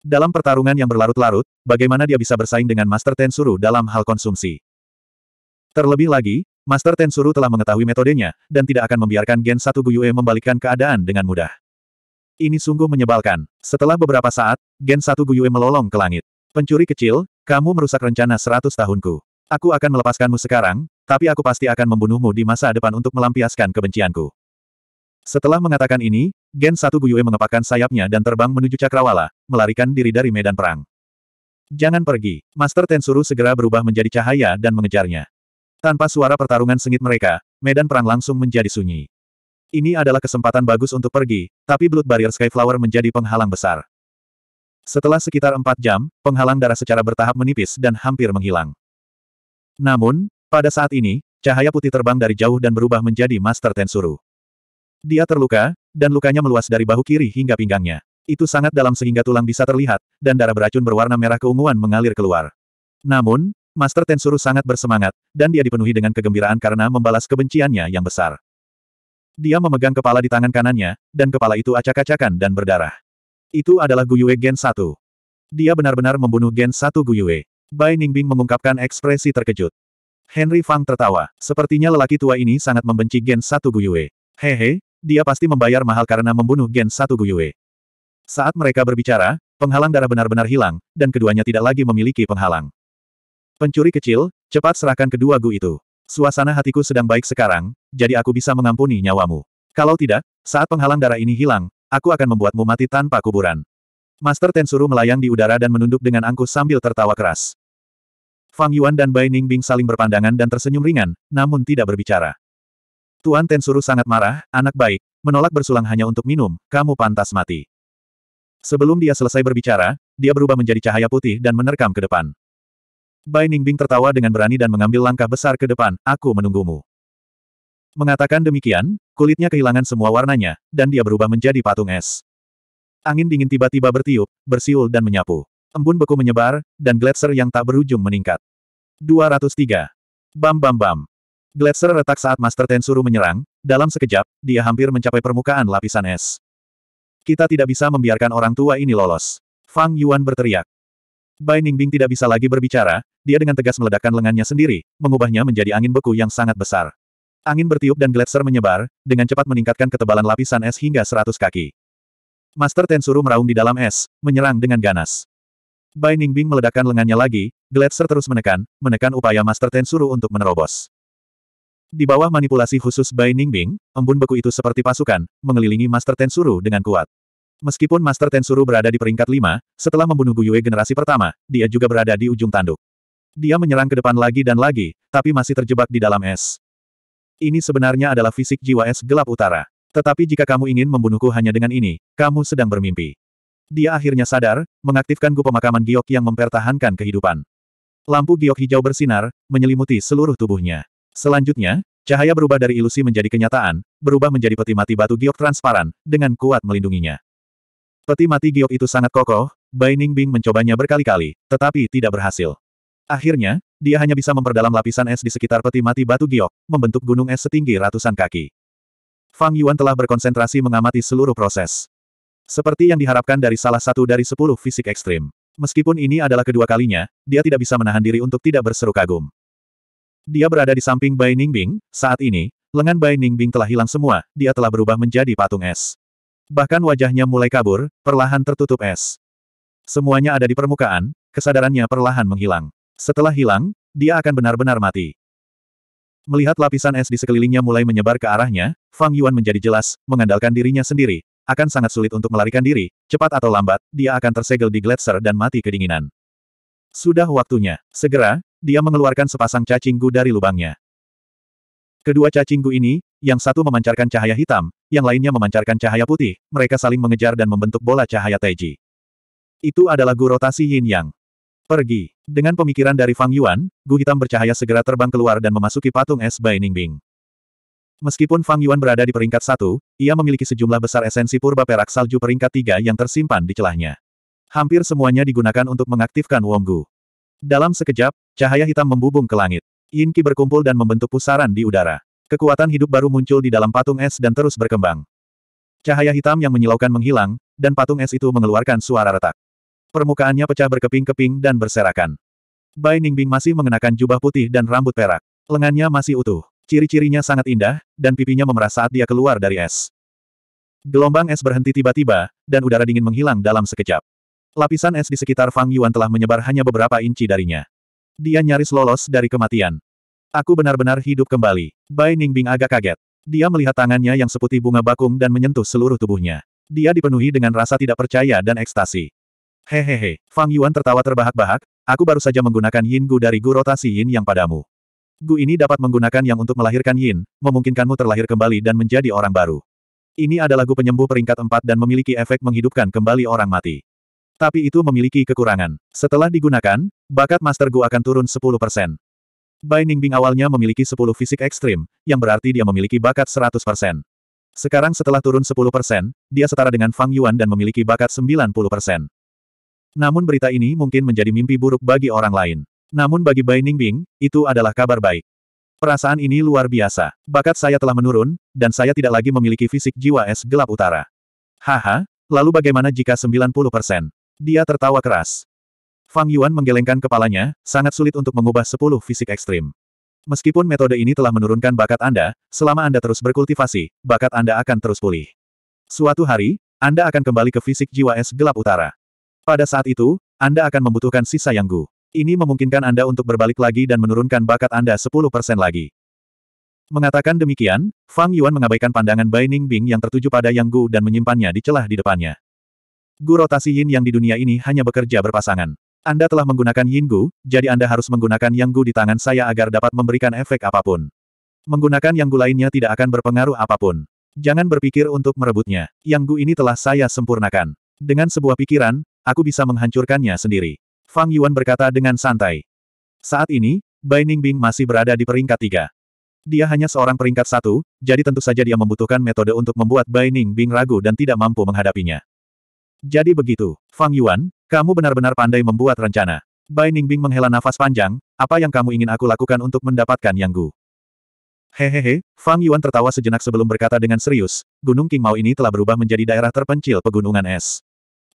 Dalam pertarungan yang berlarut-larut, bagaimana dia bisa bersaing dengan Master Tensuru dalam hal konsumsi? Terlebih lagi, Master Tensuru telah mengetahui metodenya, dan tidak akan membiarkan Gen 1 Guyue membalikkan keadaan dengan mudah. Ini sungguh menyebalkan. Setelah beberapa saat, Gen 1 Guyue melolong ke langit. Pencuri kecil, kamu merusak rencana 100 tahunku. Aku akan melepaskanmu sekarang, tapi aku pasti akan membunuhmu di masa depan untuk melampiaskan kebencianku. Setelah mengatakan ini, Gen 1 Guyue mengepakkan sayapnya dan terbang menuju Cakrawala, melarikan diri dari medan perang. Jangan pergi. Master Tensuru segera berubah menjadi cahaya dan mengejarnya. Tanpa suara pertarungan sengit mereka, medan perang langsung menjadi sunyi. Ini adalah kesempatan bagus untuk pergi, tapi Blood Barrier Skyflower menjadi penghalang besar. Setelah sekitar empat jam, penghalang darah secara bertahap menipis dan hampir menghilang. Namun, pada saat ini, cahaya putih terbang dari jauh dan berubah menjadi Master Tensuru. Dia terluka, dan lukanya meluas dari bahu kiri hingga pinggangnya. Itu sangat dalam sehingga tulang bisa terlihat, dan darah beracun berwarna merah keunguan mengalir keluar. Namun, Master Tensuru sangat bersemangat, dan dia dipenuhi dengan kegembiraan karena membalas kebenciannya yang besar. Dia memegang kepala di tangan kanannya, dan kepala itu acak-acakan dan berdarah. Itu adalah Guyue Gen 1. Dia benar-benar membunuh Gen 1 Guyue. Bai Ningbing mengungkapkan ekspresi terkejut. Henry Fang tertawa. Sepertinya lelaki tua ini sangat membenci Gen 1 Guyue. Hehe, dia pasti membayar mahal karena membunuh Gen 1 Guyue. Saat mereka berbicara, penghalang darah benar-benar hilang, dan keduanya tidak lagi memiliki penghalang. Pencuri kecil, cepat serahkan kedua gu itu. Suasana hatiku sedang baik sekarang, jadi aku bisa mengampuni nyawamu. Kalau tidak, saat penghalang darah ini hilang, aku akan membuatmu mati tanpa kuburan. Master Tensuru melayang di udara dan menunduk dengan angkuh sambil tertawa keras. Fang Yuan dan Bai Ningbing saling berpandangan dan tersenyum ringan, namun tidak berbicara. Tuan Tensuru sangat marah, anak baik, menolak bersulang hanya untuk minum, kamu pantas mati. Sebelum dia selesai berbicara, dia berubah menjadi cahaya putih dan menerkam ke depan. Bai Ningbing tertawa dengan berani dan mengambil langkah besar ke depan, aku menunggumu. Mengatakan demikian, kulitnya kehilangan semua warnanya, dan dia berubah menjadi patung es. Angin dingin tiba-tiba bertiup, bersiul dan menyapu. Embun beku menyebar, dan gletser yang tak berujung meningkat. 203. Bam bam bam. Gletser retak saat Master Tensuru menyerang, dalam sekejap, dia hampir mencapai permukaan lapisan es. Kita tidak bisa membiarkan orang tua ini lolos. Fang Yuan berteriak. Bai Ningbing tidak bisa lagi berbicara, dia dengan tegas meledakkan lengannya sendiri, mengubahnya menjadi angin beku yang sangat besar. Angin bertiup dan gletser menyebar, dengan cepat meningkatkan ketebalan lapisan es hingga seratus kaki. Master Tensuru meraung di dalam es, menyerang dengan ganas. Bai Ningbing meledakkan lengannya lagi, gletser terus menekan, menekan upaya Master Tensuru untuk menerobos. Di bawah manipulasi khusus Bai Ningbing, embun beku itu seperti pasukan, mengelilingi Master Tensuru dengan kuat. Meskipun Master Tensuru berada di peringkat 5, setelah membunuh Guyue generasi pertama, dia juga berada di ujung tanduk. Dia menyerang ke depan lagi dan lagi, tapi masih terjebak di dalam es. Ini sebenarnya adalah fisik jiwa es gelap utara. Tetapi jika kamu ingin membunuhku hanya dengan ini, kamu sedang bermimpi. Dia akhirnya sadar, mengaktifkan gu pemakaman giok yang mempertahankan kehidupan. Lampu giok hijau bersinar, menyelimuti seluruh tubuhnya. Selanjutnya, cahaya berubah dari ilusi menjadi kenyataan, berubah menjadi peti mati batu giok transparan, dengan kuat melindunginya. Peti mati giok itu sangat kokoh, Bai Ningbing mencobanya berkali-kali, tetapi tidak berhasil. Akhirnya, dia hanya bisa memperdalam lapisan es di sekitar peti mati batu giok, membentuk gunung es setinggi ratusan kaki. Fang Yuan telah berkonsentrasi mengamati seluruh proses. Seperti yang diharapkan dari salah satu dari sepuluh fisik ekstrim. Meskipun ini adalah kedua kalinya, dia tidak bisa menahan diri untuk tidak berseru kagum. Dia berada di samping Bai Ningbing, saat ini, lengan Bai Ningbing telah hilang semua, dia telah berubah menjadi patung es. Bahkan wajahnya mulai kabur, perlahan tertutup es. Semuanya ada di permukaan, kesadarannya perlahan menghilang. Setelah hilang, dia akan benar-benar mati. Melihat lapisan es di sekelilingnya mulai menyebar ke arahnya, Fang Yuan menjadi jelas, mengandalkan dirinya sendiri. Akan sangat sulit untuk melarikan diri, cepat atau lambat, dia akan tersegel di gletser dan mati kedinginan. Sudah waktunya. Segera, dia mengeluarkan sepasang cacinggu dari lubangnya. Kedua cacinggu ini, yang satu memancarkan cahaya hitam, yang lainnya memancarkan cahaya putih, mereka saling mengejar dan membentuk bola cahaya Teji. Itu adalah Gu Rotasi Yin Yang. Pergi. Dengan pemikiran dari Fang Yuan, Gu Hitam bercahaya segera terbang keluar dan memasuki patung es Bai Ningbing. Meskipun Fang Yuan berada di peringkat satu, ia memiliki sejumlah besar esensi purba perak salju peringkat tiga yang tersimpan di celahnya. Hampir semuanya digunakan untuk mengaktifkan Wonggu. Dalam sekejap, cahaya hitam membubung ke langit. Yin Qi berkumpul dan membentuk pusaran di udara. Kekuatan hidup baru muncul di dalam patung es dan terus berkembang. Cahaya hitam yang menyilaukan menghilang, dan patung es itu mengeluarkan suara retak. Permukaannya pecah berkeping-keping dan berserakan. Bai Ningbing masih mengenakan jubah putih dan rambut perak. Lengannya masih utuh. Ciri-cirinya sangat indah, dan pipinya memerah saat dia keluar dari es. Gelombang es berhenti tiba-tiba, dan udara dingin menghilang dalam sekejap. Lapisan es di sekitar Fang Yuan telah menyebar hanya beberapa inci darinya. Dia nyaris lolos dari kematian. Aku benar-benar hidup kembali. Bai Ningbing agak kaget. Dia melihat tangannya yang seputih bunga bakung dan menyentuh seluruh tubuhnya. Dia dipenuhi dengan rasa tidak percaya dan ekstasi. Hehehe, Fang Yuan tertawa terbahak-bahak, aku baru saja menggunakan yin gu dari gu rotasi yin yang padamu. Gu ini dapat menggunakan yang untuk melahirkan yin, memungkinkanmu terlahir kembali dan menjadi orang baru. Ini adalah gu penyembuh peringkat 4 dan memiliki efek menghidupkan kembali orang mati. Tapi itu memiliki kekurangan. Setelah digunakan, bakat Master Gu akan turun Bai Ningbing awalnya memiliki 10 fisik ekstrim, yang berarti dia memiliki bakat 100%. Sekarang setelah turun 10%, dia setara dengan Fang Yuan dan memiliki bakat 90%. Namun berita ini mungkin menjadi mimpi buruk bagi orang lain. Namun bagi Bai Ningbing, itu adalah kabar baik. Perasaan ini luar biasa. Bakat saya telah menurun, dan saya tidak lagi memiliki fisik jiwa es gelap utara. Haha, lalu bagaimana jika 90%? Dia tertawa keras. Fang Yuan menggelengkan kepalanya, sangat sulit untuk mengubah sepuluh fisik ekstrim. Meskipun metode ini telah menurunkan bakat Anda, selama Anda terus berkultivasi, bakat Anda akan terus pulih. Suatu hari, Anda akan kembali ke fisik jiwa es gelap utara. Pada saat itu, Anda akan membutuhkan sisa yang gu. Ini memungkinkan Anda untuk berbalik lagi dan menurunkan bakat Anda 10% lagi. Mengatakan demikian, Fang Yuan mengabaikan pandangan Bai Ning Bing yang tertuju pada Yang Gu dan menyimpannya di celah di depannya. Gu rotasi yin yang di dunia ini hanya bekerja berpasangan. Anda telah menggunakan Yin Gu, jadi Anda harus menggunakan Yang Gu di tangan saya agar dapat memberikan efek apapun. Menggunakan Yang Gu lainnya tidak akan berpengaruh apapun. Jangan berpikir untuk merebutnya. Yang Gu ini telah saya sempurnakan. Dengan sebuah pikiran, aku bisa menghancurkannya sendiri. Fang Yuan berkata dengan santai. Saat ini, Bai Ningbing masih berada di peringkat tiga. Dia hanya seorang peringkat satu, jadi tentu saja dia membutuhkan metode untuk membuat Bai Ning Bing ragu dan tidak mampu menghadapinya. Jadi begitu, Fang Yuan, kamu benar-benar pandai membuat rencana. Bai Ningbing menghela nafas panjang, apa yang kamu ingin aku lakukan untuk mendapatkan Yang Gu? Hehehe, Fang Yuan tertawa sejenak sebelum berkata dengan serius, Gunung Mao ini telah berubah menjadi daerah terpencil pegunungan es.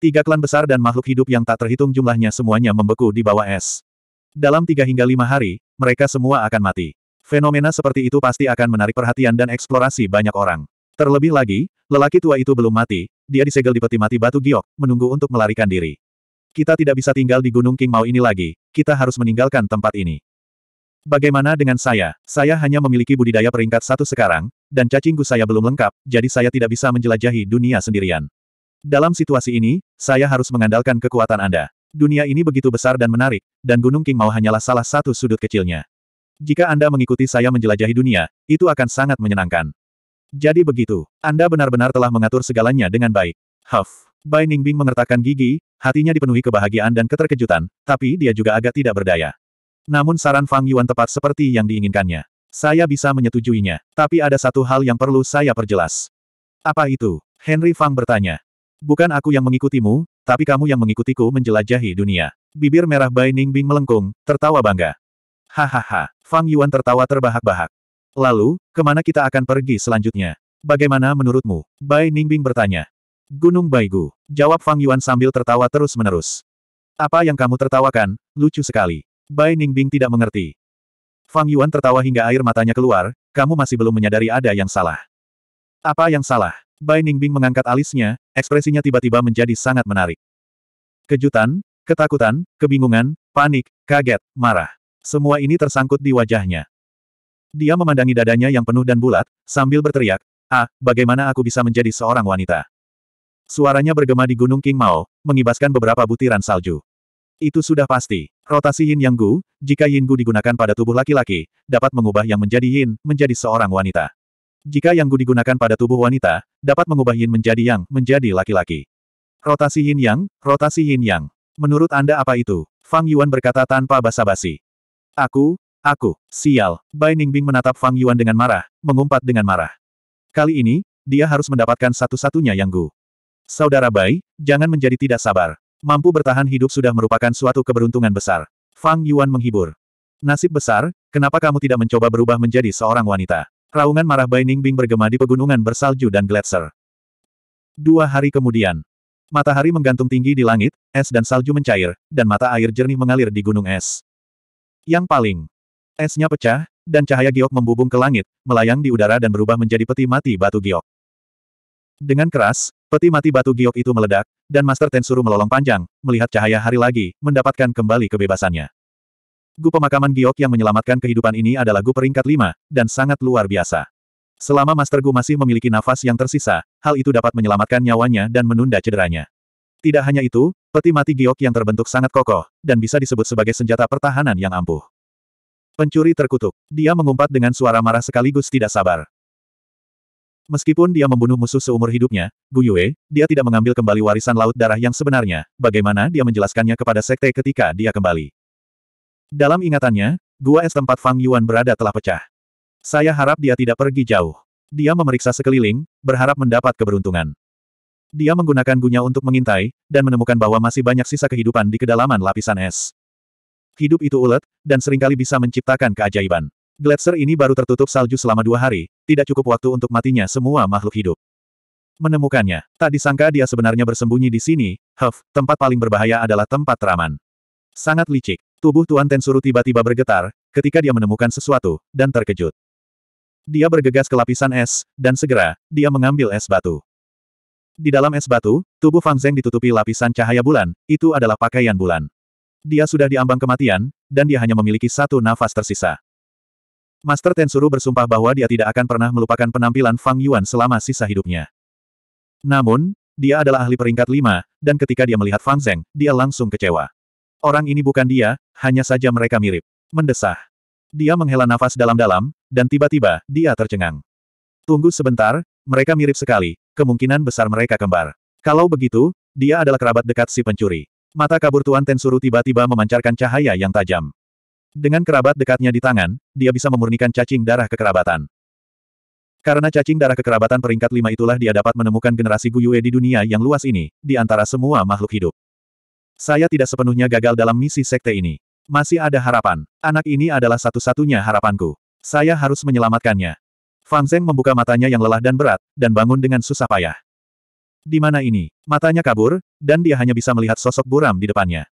Tiga klan besar dan makhluk hidup yang tak terhitung jumlahnya semuanya membeku di bawah es. Dalam tiga hingga lima hari, mereka semua akan mati. Fenomena seperti itu pasti akan menarik perhatian dan eksplorasi banyak orang. Terlebih lagi, lelaki tua itu belum mati, dia disegel di peti mati batu giok, menunggu untuk melarikan diri. Kita tidak bisa tinggal di Gunung King Mao ini lagi, kita harus meninggalkan tempat ini. Bagaimana dengan saya? Saya hanya memiliki budidaya peringkat satu sekarang, dan cacingku saya belum lengkap, jadi saya tidak bisa menjelajahi dunia sendirian. Dalam situasi ini, saya harus mengandalkan kekuatan Anda. Dunia ini begitu besar dan menarik, dan Gunung King Mao hanyalah salah satu sudut kecilnya. Jika Anda mengikuti saya menjelajahi dunia, itu akan sangat menyenangkan. Jadi begitu, Anda benar-benar telah mengatur segalanya dengan baik. Huff. Bai Ningbing mengertakkan gigi, hatinya dipenuhi kebahagiaan dan keterkejutan, tapi dia juga agak tidak berdaya. Namun saran Fang Yuan tepat seperti yang diinginkannya. Saya bisa menyetujuinya, tapi ada satu hal yang perlu saya perjelas. Apa itu? Henry Fang bertanya. Bukan aku yang mengikutimu, tapi kamu yang mengikutiku menjelajahi dunia. Bibir merah Bai Ningbing melengkung, tertawa bangga. Hahaha, Fang Yuan tertawa terbahak-bahak. Lalu, kemana kita akan pergi selanjutnya? Bagaimana menurutmu? Bai Ningbing bertanya. Gunung Baigu. Jawab Fang Yuan sambil tertawa terus-menerus. Apa yang kamu tertawakan, lucu sekali. Bai Ningbing tidak mengerti. Fang Yuan tertawa hingga air matanya keluar, kamu masih belum menyadari ada yang salah. Apa yang salah? Bai Ningbing mengangkat alisnya, ekspresinya tiba-tiba menjadi sangat menarik. Kejutan, ketakutan, kebingungan, panik, kaget, marah. Semua ini tersangkut di wajahnya. Dia memandangi dadanya yang penuh dan bulat, sambil berteriak, Ah, bagaimana aku bisa menjadi seorang wanita? Suaranya bergema di Gunung King Mao, mengibaskan beberapa butiran salju. Itu sudah pasti. Rotasi Yin Yang Gu, jika Yin Gu digunakan pada tubuh laki-laki, dapat mengubah yang menjadi Yin, menjadi seorang wanita. Jika Yang Gu digunakan pada tubuh wanita, dapat mengubah Yin menjadi Yang, menjadi laki-laki. Rotasi Yin Yang, rotasi Yin Yang. Menurut Anda apa itu? Fang Yuan berkata tanpa basa-basi. Aku, aku, sial. Bai Ningbing menatap Fang Yuan dengan marah, mengumpat dengan marah. Kali ini, dia harus mendapatkan satu-satunya Yang Gu. Saudara Bai, jangan menjadi tidak sabar. Mampu bertahan hidup sudah merupakan suatu keberuntungan besar. Fang Yuan menghibur. Nasib besar, kenapa kamu tidak mencoba berubah menjadi seorang wanita? Raungan marah Bai Ningbing bergema di pegunungan bersalju dan gletser. Dua hari kemudian, matahari menggantung tinggi di langit, es dan salju mencair, dan mata air jernih mengalir di gunung es. Yang paling, esnya pecah, dan cahaya giok membubung ke langit, melayang di udara dan berubah menjadi peti mati batu giok. Dengan keras, Peti mati batu giok itu meledak, dan Master Tensuru melolong panjang, melihat cahaya hari lagi, mendapatkan kembali kebebasannya. Gu pemakaman giok yang menyelamatkan kehidupan ini adalah gu peringkat lima, dan sangat luar biasa. Selama Master Gu masih memiliki nafas yang tersisa, hal itu dapat menyelamatkan nyawanya dan menunda cederanya. Tidak hanya itu, peti mati giok yang terbentuk sangat kokoh, dan bisa disebut sebagai senjata pertahanan yang ampuh. Pencuri terkutuk. Dia mengumpat dengan suara marah sekaligus tidak sabar. Meskipun dia membunuh musuh seumur hidupnya, Gu Yue, dia tidak mengambil kembali warisan laut darah yang sebenarnya, bagaimana dia menjelaskannya kepada sekte ketika dia kembali. Dalam ingatannya, gua es tempat Fang Yuan berada telah pecah. Saya harap dia tidak pergi jauh. Dia memeriksa sekeliling, berharap mendapat keberuntungan. Dia menggunakan gunya untuk mengintai, dan menemukan bahwa masih banyak sisa kehidupan di kedalaman lapisan es. Hidup itu ulet, dan seringkali bisa menciptakan keajaiban. Gletser ini baru tertutup salju selama dua hari, tidak cukup waktu untuk matinya semua makhluk hidup. Menemukannya, tak disangka dia sebenarnya bersembunyi di sini, Huff, tempat paling berbahaya adalah tempat teraman. Sangat licik, tubuh Tuan Tensuru tiba-tiba bergetar, ketika dia menemukan sesuatu, dan terkejut. Dia bergegas ke lapisan es, dan segera, dia mengambil es batu. Di dalam es batu, tubuh Fang Zeng ditutupi lapisan cahaya bulan, itu adalah pakaian bulan. Dia sudah diambang kematian, dan dia hanya memiliki satu nafas tersisa. Master Tensuru bersumpah bahwa dia tidak akan pernah melupakan penampilan Fang Yuan selama sisa hidupnya. Namun, dia adalah ahli peringkat lima, dan ketika dia melihat Fang Zeng, dia langsung kecewa. Orang ini bukan dia, hanya saja mereka mirip. Mendesah. Dia menghela nafas dalam-dalam, dan tiba-tiba, dia tercengang. Tunggu sebentar, mereka mirip sekali, kemungkinan besar mereka kembar. Kalau begitu, dia adalah kerabat dekat si pencuri. Mata kabur Tuan Tensuru tiba-tiba memancarkan cahaya yang tajam. Dengan kerabat dekatnya di tangan, dia bisa memurnikan cacing darah kekerabatan. Karena cacing darah kekerabatan peringkat lima itulah dia dapat menemukan generasi Guyue di dunia yang luas ini, di antara semua makhluk hidup. Saya tidak sepenuhnya gagal dalam misi sekte ini. Masih ada harapan. Anak ini adalah satu-satunya harapanku. Saya harus menyelamatkannya. Fang Zeng membuka matanya yang lelah dan berat, dan bangun dengan susah payah. Di mana ini? Matanya kabur, dan dia hanya bisa melihat sosok buram di depannya.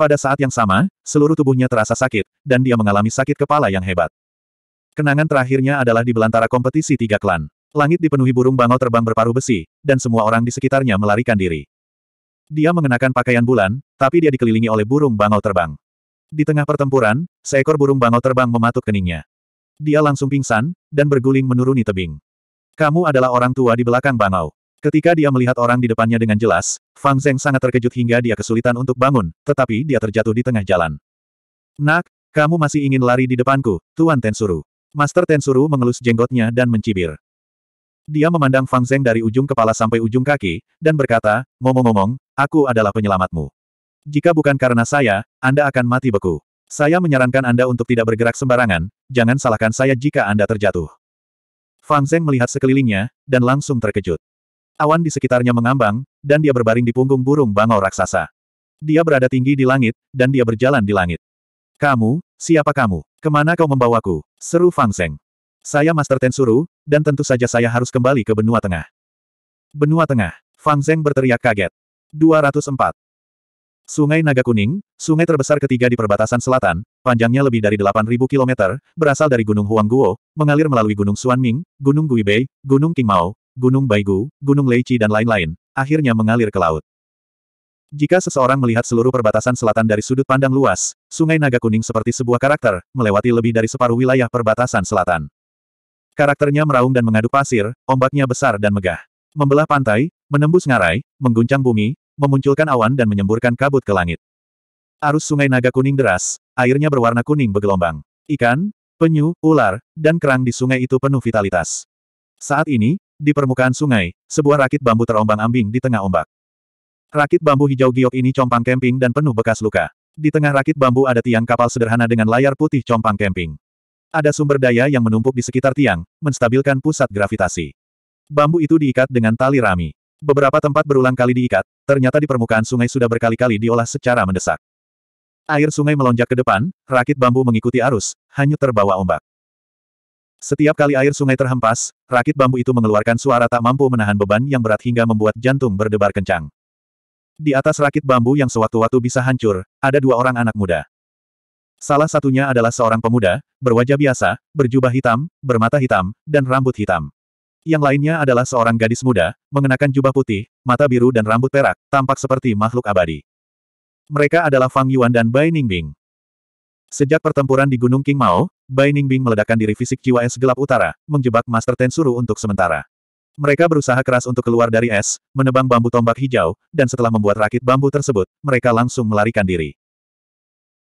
Pada saat yang sama, seluruh tubuhnya terasa sakit, dan dia mengalami sakit kepala yang hebat. Kenangan terakhirnya adalah di belantara kompetisi tiga klan. Langit dipenuhi burung bangau terbang berparuh besi, dan semua orang di sekitarnya melarikan diri. Dia mengenakan pakaian bulan, tapi dia dikelilingi oleh burung bangau terbang. Di tengah pertempuran, seekor burung bangau terbang mematuk keningnya. Dia langsung pingsan, dan berguling menuruni tebing. Kamu adalah orang tua di belakang bangau. Ketika dia melihat orang di depannya dengan jelas, Fang Zeng sangat terkejut hingga dia kesulitan untuk bangun, tetapi dia terjatuh di tengah jalan. Nak, kamu masih ingin lari di depanku, Tuan Tensuru. Master Tensuru mengelus jenggotnya dan mencibir. Dia memandang Fang Zeng dari ujung kepala sampai ujung kaki, dan berkata, ngomong-ngomong, aku adalah penyelamatmu. Jika bukan karena saya, Anda akan mati beku. Saya menyarankan Anda untuk tidak bergerak sembarangan, jangan salahkan saya jika Anda terjatuh. Fang Zeng melihat sekelilingnya, dan langsung terkejut. Awan di sekitarnya mengambang, dan dia berbaring di punggung burung bangau raksasa. Dia berada tinggi di langit, dan dia berjalan di langit. Kamu, siapa kamu? Kemana kau membawaku? Seru Fang Seng. Saya Master Tensuru, dan tentu saja saya harus kembali ke benua tengah. Benua tengah, Fang Zeng berteriak kaget. 204. Sungai Naga Kuning, sungai terbesar ketiga di perbatasan selatan, panjangnya lebih dari 8.000 km, berasal dari Gunung Huangguo, mengalir melalui Gunung Xuanming, Gunung Guibei, Gunung Qingmao, Gunung Baigu, Gunung Leici dan lain-lain, akhirnya mengalir ke laut. Jika seseorang melihat seluruh perbatasan selatan dari sudut pandang luas, Sungai Naga Kuning seperti sebuah karakter, melewati lebih dari separuh wilayah perbatasan selatan. Karakternya meraung dan mengadu pasir, ombaknya besar dan megah. Membelah pantai, menembus ngarai, mengguncang bumi, memunculkan awan dan menyemburkan kabut ke langit. Arus sungai naga kuning deras, airnya berwarna kuning bergelombang. Ikan, penyu, ular, dan kerang di sungai itu penuh vitalitas. Saat ini, di permukaan sungai, sebuah rakit bambu terombang-ambing di tengah ombak. Rakit bambu hijau giok ini compang kemping dan penuh bekas luka. Di tengah rakit bambu ada tiang kapal sederhana dengan layar putih compang kemping. Ada sumber daya yang menumpuk di sekitar tiang, menstabilkan pusat gravitasi. Bambu itu diikat dengan tali rami. Beberapa tempat berulang kali diikat, ternyata di permukaan sungai sudah berkali-kali diolah secara mendesak. Air sungai melonjak ke depan, rakit bambu mengikuti arus, hanyut terbawa ombak. Setiap kali air sungai terhempas, rakit bambu itu mengeluarkan suara tak mampu menahan beban yang berat hingga membuat jantung berdebar kencang. Di atas rakit bambu yang sewaktu-waktu bisa hancur, ada dua orang anak muda. Salah satunya adalah seorang pemuda, berwajah biasa, berjubah hitam, bermata hitam, dan rambut hitam. Yang lainnya adalah seorang gadis muda, mengenakan jubah putih, mata biru dan rambut perak, tampak seperti makhluk abadi. Mereka adalah Fang Yuan dan Bai Ningbing. Sejak pertempuran di Gunung King Mao. Bai Ningbing meledakkan diri fisik jiwa es gelap utara, menjebak Master Tensuru untuk sementara. Mereka berusaha keras untuk keluar dari es, menebang bambu tombak hijau, dan setelah membuat rakit bambu tersebut, mereka langsung melarikan diri.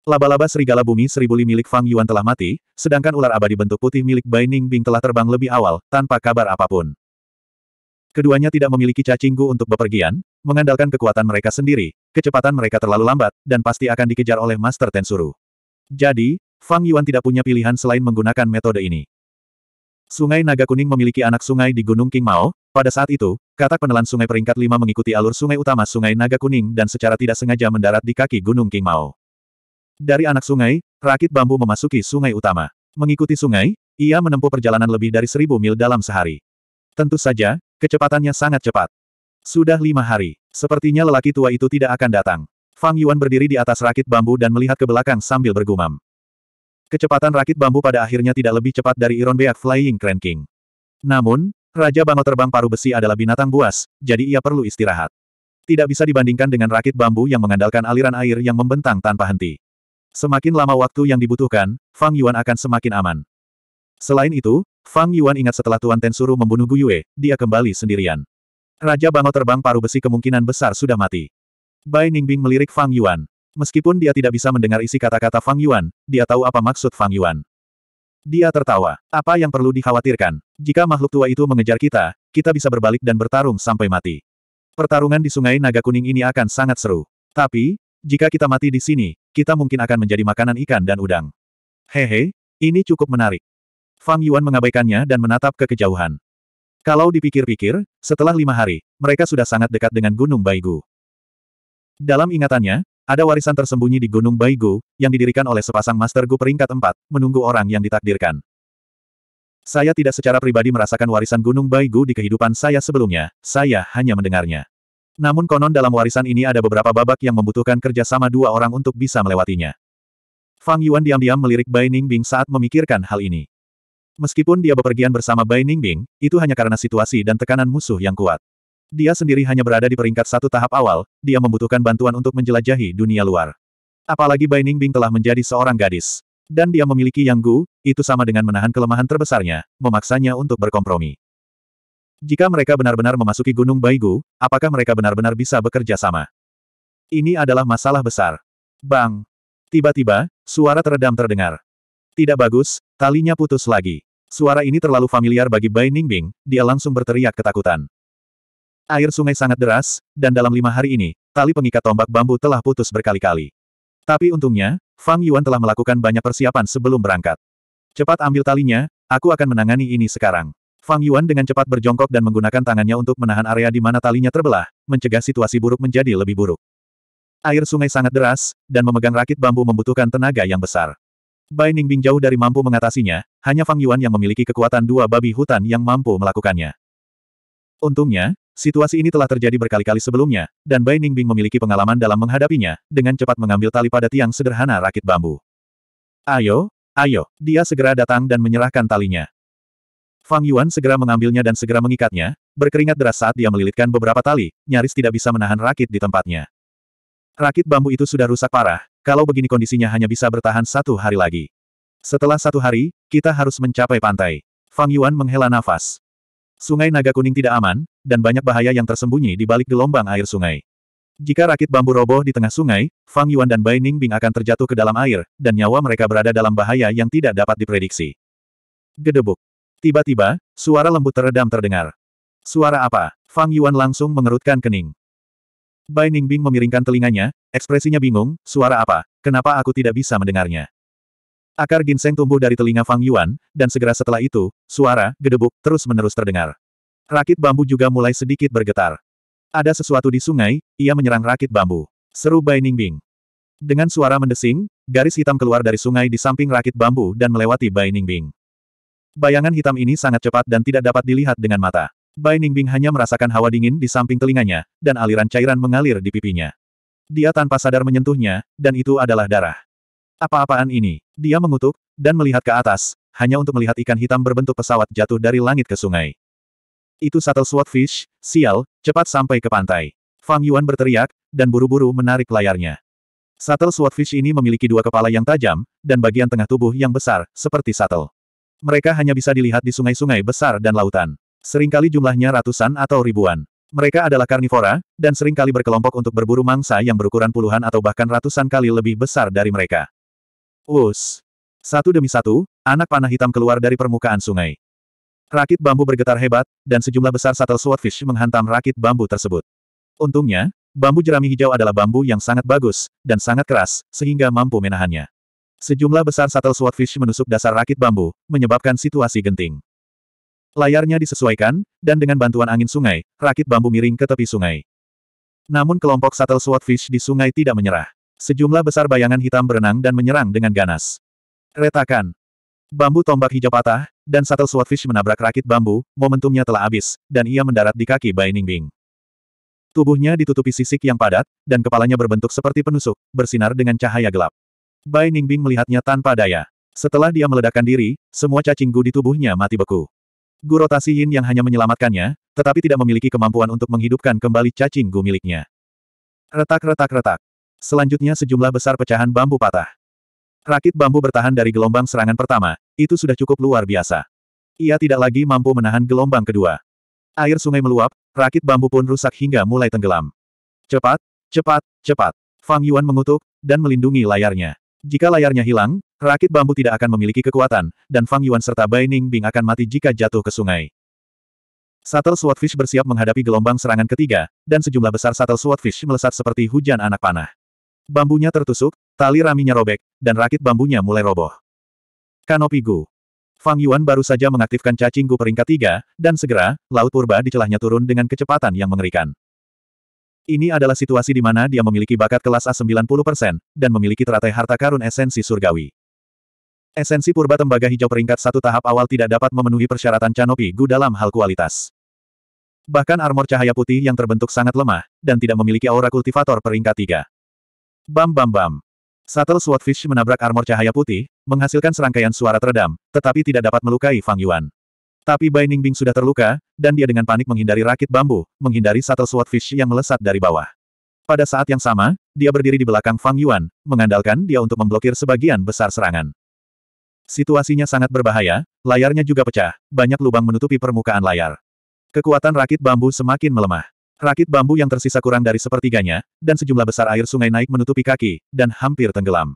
Laba-laba serigala bumi seribu li milik Fang Yuan telah mati, sedangkan ular abadi bentuk putih milik Bai Ningbing telah terbang lebih awal, tanpa kabar apapun. Keduanya tidak memiliki cacinggu untuk bepergian, mengandalkan kekuatan mereka sendiri, kecepatan mereka terlalu lambat, dan pasti akan dikejar oleh Master Tensuru. Jadi, Fang Yuan tidak punya pilihan selain menggunakan metode ini. Sungai Naga Kuning memiliki anak sungai di Gunung King Mao, pada saat itu, katak penelan sungai peringkat 5 mengikuti alur sungai utama Sungai Naga Kuning dan secara tidak sengaja mendarat di kaki Gunung King Mao. Dari anak sungai, rakit bambu memasuki sungai utama. Mengikuti sungai, ia menempuh perjalanan lebih dari seribu mil dalam sehari. Tentu saja, kecepatannya sangat cepat. Sudah lima hari, sepertinya lelaki tua itu tidak akan datang. Fang Yuan berdiri di atas rakit bambu dan melihat ke belakang sambil bergumam. Kecepatan rakit bambu pada akhirnya tidak lebih cepat dari Iron Beak Flying Crane King. Namun, Raja Bango Terbang Paru Besi adalah binatang buas, jadi ia perlu istirahat. Tidak bisa dibandingkan dengan rakit bambu yang mengandalkan aliran air yang membentang tanpa henti. Semakin lama waktu yang dibutuhkan, Fang Yuan akan semakin aman. Selain itu, Fang Yuan ingat setelah Tuan Tensuru membunuh Yue, dia kembali sendirian. Raja Bango Terbang Paru Besi kemungkinan besar sudah mati. Bai Ningbing melirik Fang Yuan. Meskipun dia tidak bisa mendengar isi kata-kata Fang Yuan, dia tahu apa maksud Fang Yuan. Dia tertawa. Apa yang perlu dikhawatirkan? Jika makhluk tua itu mengejar kita, kita bisa berbalik dan bertarung sampai mati. Pertarungan di Sungai Naga Kuning ini akan sangat seru. Tapi, jika kita mati di sini, kita mungkin akan menjadi makanan ikan dan udang. Hehe, ini cukup menarik. Fang Yuan mengabaikannya dan menatap ke kejauhan. Kalau dipikir-pikir, setelah lima hari, mereka sudah sangat dekat dengan Gunung Baigu. Dalam ingatannya, ada warisan tersembunyi di Gunung Baigu, yang didirikan oleh sepasang Master Gu peringkat 4, menunggu orang yang ditakdirkan. Saya tidak secara pribadi merasakan warisan Gunung Baigu di kehidupan saya sebelumnya, saya hanya mendengarnya. Namun konon dalam warisan ini ada beberapa babak yang membutuhkan kerjasama dua orang untuk bisa melewatinya. Fang Yuan diam-diam melirik Bai Ningbing saat memikirkan hal ini. Meskipun dia bepergian bersama Bai Ningbing, itu hanya karena situasi dan tekanan musuh yang kuat. Dia sendiri hanya berada di peringkat satu tahap awal, dia membutuhkan bantuan untuk menjelajahi dunia luar. Apalagi Bai Ningbing telah menjadi seorang gadis. Dan dia memiliki Yang Gu, itu sama dengan menahan kelemahan terbesarnya, memaksanya untuk berkompromi. Jika mereka benar-benar memasuki Gunung Baigu, apakah mereka benar-benar bisa bekerja sama? Ini adalah masalah besar. Bang! Tiba-tiba, suara teredam terdengar. Tidak bagus, talinya putus lagi. Suara ini terlalu familiar bagi Bai Ningbing, dia langsung berteriak ketakutan. Air sungai sangat deras, dan dalam lima hari ini, tali pengikat tombak bambu telah putus berkali-kali. Tapi untungnya, Fang Yuan telah melakukan banyak persiapan sebelum berangkat. Cepat ambil talinya, aku akan menangani ini sekarang. Fang Yuan dengan cepat berjongkok dan menggunakan tangannya untuk menahan area di mana talinya terbelah, mencegah situasi buruk menjadi lebih buruk. Air sungai sangat deras, dan memegang rakit bambu membutuhkan tenaga yang besar. Bai Ningbing jauh dari mampu mengatasinya, hanya Fang Yuan yang memiliki kekuatan dua babi hutan yang mampu melakukannya. Untungnya, situasi ini telah terjadi berkali-kali sebelumnya, dan Bai Ningbing memiliki pengalaman dalam menghadapinya, dengan cepat mengambil tali pada tiang sederhana rakit bambu. Ayo, ayo, dia segera datang dan menyerahkan talinya. Fang Yuan segera mengambilnya dan segera mengikatnya, berkeringat deras saat dia melilitkan beberapa tali, nyaris tidak bisa menahan rakit di tempatnya. Rakit bambu itu sudah rusak parah, kalau begini kondisinya hanya bisa bertahan satu hari lagi. Setelah satu hari, kita harus mencapai pantai. Fang Yuan menghela nafas. Sungai Naga Kuning tidak aman, dan banyak bahaya yang tersembunyi di balik gelombang air sungai. Jika rakit bambu roboh di tengah sungai, Fang Yuan dan Bai Ning Bing akan terjatuh ke dalam air, dan nyawa mereka berada dalam bahaya yang tidak dapat diprediksi. Gedebuk. Tiba-tiba, suara lembut teredam terdengar. Suara apa? Fang Yuan langsung mengerutkan kening. Bai Ning Bing memiringkan telinganya, ekspresinya bingung, suara apa? Kenapa aku tidak bisa mendengarnya? Akar ginseng tumbuh dari telinga Fang Yuan, dan segera setelah itu, suara, gedebuk, terus-menerus terdengar. Rakit bambu juga mulai sedikit bergetar. Ada sesuatu di sungai, ia menyerang rakit bambu. Seru Bai Ningbing. Dengan suara mendesing, garis hitam keluar dari sungai di samping rakit bambu dan melewati Bai Ningbing. Bayangan hitam ini sangat cepat dan tidak dapat dilihat dengan mata. Bai Ningbing hanya merasakan hawa dingin di samping telinganya, dan aliran cairan mengalir di pipinya. Dia tanpa sadar menyentuhnya, dan itu adalah darah. Apa-apaan ini? Dia mengutuk, dan melihat ke atas, hanya untuk melihat ikan hitam berbentuk pesawat jatuh dari langit ke sungai. Itu shuttle swordfish, sial, cepat sampai ke pantai. Fang Yuan berteriak, dan buru-buru menarik layarnya. Shuttle swordfish ini memiliki dua kepala yang tajam, dan bagian tengah tubuh yang besar, seperti satel. Mereka hanya bisa dilihat di sungai-sungai besar dan lautan. Seringkali jumlahnya ratusan atau ribuan. Mereka adalah karnivora, dan seringkali berkelompok untuk berburu mangsa yang berukuran puluhan atau bahkan ratusan kali lebih besar dari mereka. Us. Satu demi satu, anak panah hitam keluar dari permukaan sungai. Rakit bambu bergetar hebat, dan sejumlah besar satel swordfish menghantam rakit bambu tersebut. Untungnya, bambu jerami hijau adalah bambu yang sangat bagus, dan sangat keras, sehingga mampu menahannya. Sejumlah besar satel swordfish menusuk dasar rakit bambu, menyebabkan situasi genting. Layarnya disesuaikan, dan dengan bantuan angin sungai, rakit bambu miring ke tepi sungai. Namun kelompok satel swordfish di sungai tidak menyerah. Sejumlah besar bayangan hitam berenang dan menyerang dengan ganas. Retakan. Bambu tombak hijau patah, dan satu swordfish menabrak rakit bambu, momentumnya telah habis, dan ia mendarat di kaki Bai Ningbing. Tubuhnya ditutupi sisik yang padat, dan kepalanya berbentuk seperti penusuk, bersinar dengan cahaya gelap. Bai Ningbing melihatnya tanpa daya. Setelah dia meledakkan diri, semua cacing gu di tubuhnya mati beku. Guru rotasi Yin yang hanya menyelamatkannya, tetapi tidak memiliki kemampuan untuk menghidupkan kembali cacing Gu miliknya. Retak-retak-retak. Selanjutnya sejumlah besar pecahan bambu patah. Rakit bambu bertahan dari gelombang serangan pertama, itu sudah cukup luar biasa. Ia tidak lagi mampu menahan gelombang kedua. Air sungai meluap, rakit bambu pun rusak hingga mulai tenggelam. Cepat, cepat, cepat. Fang Yuan mengutuk, dan melindungi layarnya. Jika layarnya hilang, rakit bambu tidak akan memiliki kekuatan, dan Fang Yuan serta Bai Ning Bing akan mati jika jatuh ke sungai. Satel Swordfish bersiap menghadapi gelombang serangan ketiga, dan sejumlah besar satel Swordfish melesat seperti hujan anak panah. Bambunya tertusuk, tali raminya robek, dan rakit bambunya mulai roboh. Kanopi Gu. Fang Yuan baru saja mengaktifkan cacing Gu peringkat tiga, dan segera, Laut Purba di celahnya turun dengan kecepatan yang mengerikan. Ini adalah situasi di mana dia memiliki bakat kelas A 90%, dan memiliki teratai harta karun esensi surgawi. Esensi purba tembaga hijau peringkat satu tahap awal tidak dapat memenuhi persyaratan Canopi Gu dalam hal kualitas. Bahkan armor cahaya putih yang terbentuk sangat lemah, dan tidak memiliki aura kultivator peringkat tiga. Bam bam bam. Satel Swordfish menabrak armor cahaya putih, menghasilkan serangkaian suara teredam, tetapi tidak dapat melukai Fang Yuan. Tapi Bai Ningbing sudah terluka, dan dia dengan panik menghindari rakit bambu, menghindari satel Swordfish yang melesat dari bawah. Pada saat yang sama, dia berdiri di belakang Fang Yuan, mengandalkan dia untuk memblokir sebagian besar serangan. Situasinya sangat berbahaya, layarnya juga pecah, banyak lubang menutupi permukaan layar. Kekuatan rakit bambu semakin melemah. Rakit bambu yang tersisa kurang dari sepertiganya, dan sejumlah besar air sungai naik menutupi kaki, dan hampir tenggelam.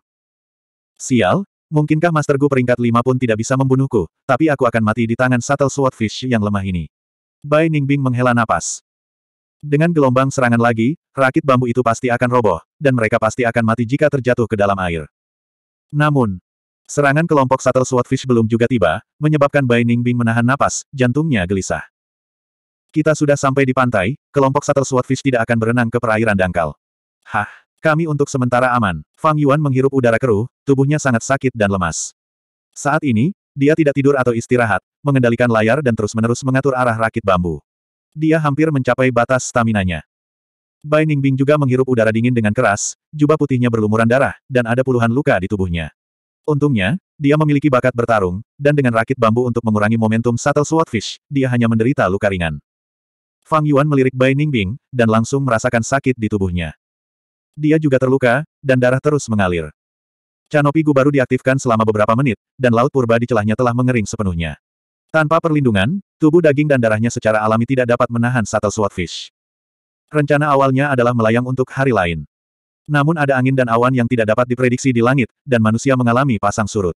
Sial, mungkinkah Master Gu peringkat lima pun tidak bisa membunuhku, tapi aku akan mati di tangan satel Swordfish yang lemah ini. Bai Ningbing menghela napas. Dengan gelombang serangan lagi, rakit bambu itu pasti akan roboh, dan mereka pasti akan mati jika terjatuh ke dalam air. Namun, serangan kelompok satel Swordfish belum juga tiba, menyebabkan Bai Ningbing menahan napas, jantungnya gelisah. Kita sudah sampai di pantai, kelompok satel Swordfish tidak akan berenang ke perairan dangkal. Hah, kami untuk sementara aman. Fang Yuan menghirup udara keruh, tubuhnya sangat sakit dan lemas. Saat ini, dia tidak tidur atau istirahat, mengendalikan layar dan terus-menerus mengatur arah rakit bambu. Dia hampir mencapai batas staminanya. Bai Ningbing juga menghirup udara dingin dengan keras, jubah putihnya berlumuran darah, dan ada puluhan luka di tubuhnya. Untungnya, dia memiliki bakat bertarung, dan dengan rakit bambu untuk mengurangi momentum Shuttle Swordfish, dia hanya menderita luka ringan. Fang Yuan melirik Bai Ningbing, dan langsung merasakan sakit di tubuhnya. Dia juga terluka, dan darah terus mengalir. Gu baru diaktifkan selama beberapa menit, dan laut purba di celahnya telah mengering sepenuhnya. Tanpa perlindungan, tubuh daging dan darahnya secara alami tidak dapat menahan satel swordfish. Rencana awalnya adalah melayang untuk hari lain. Namun ada angin dan awan yang tidak dapat diprediksi di langit, dan manusia mengalami pasang surut.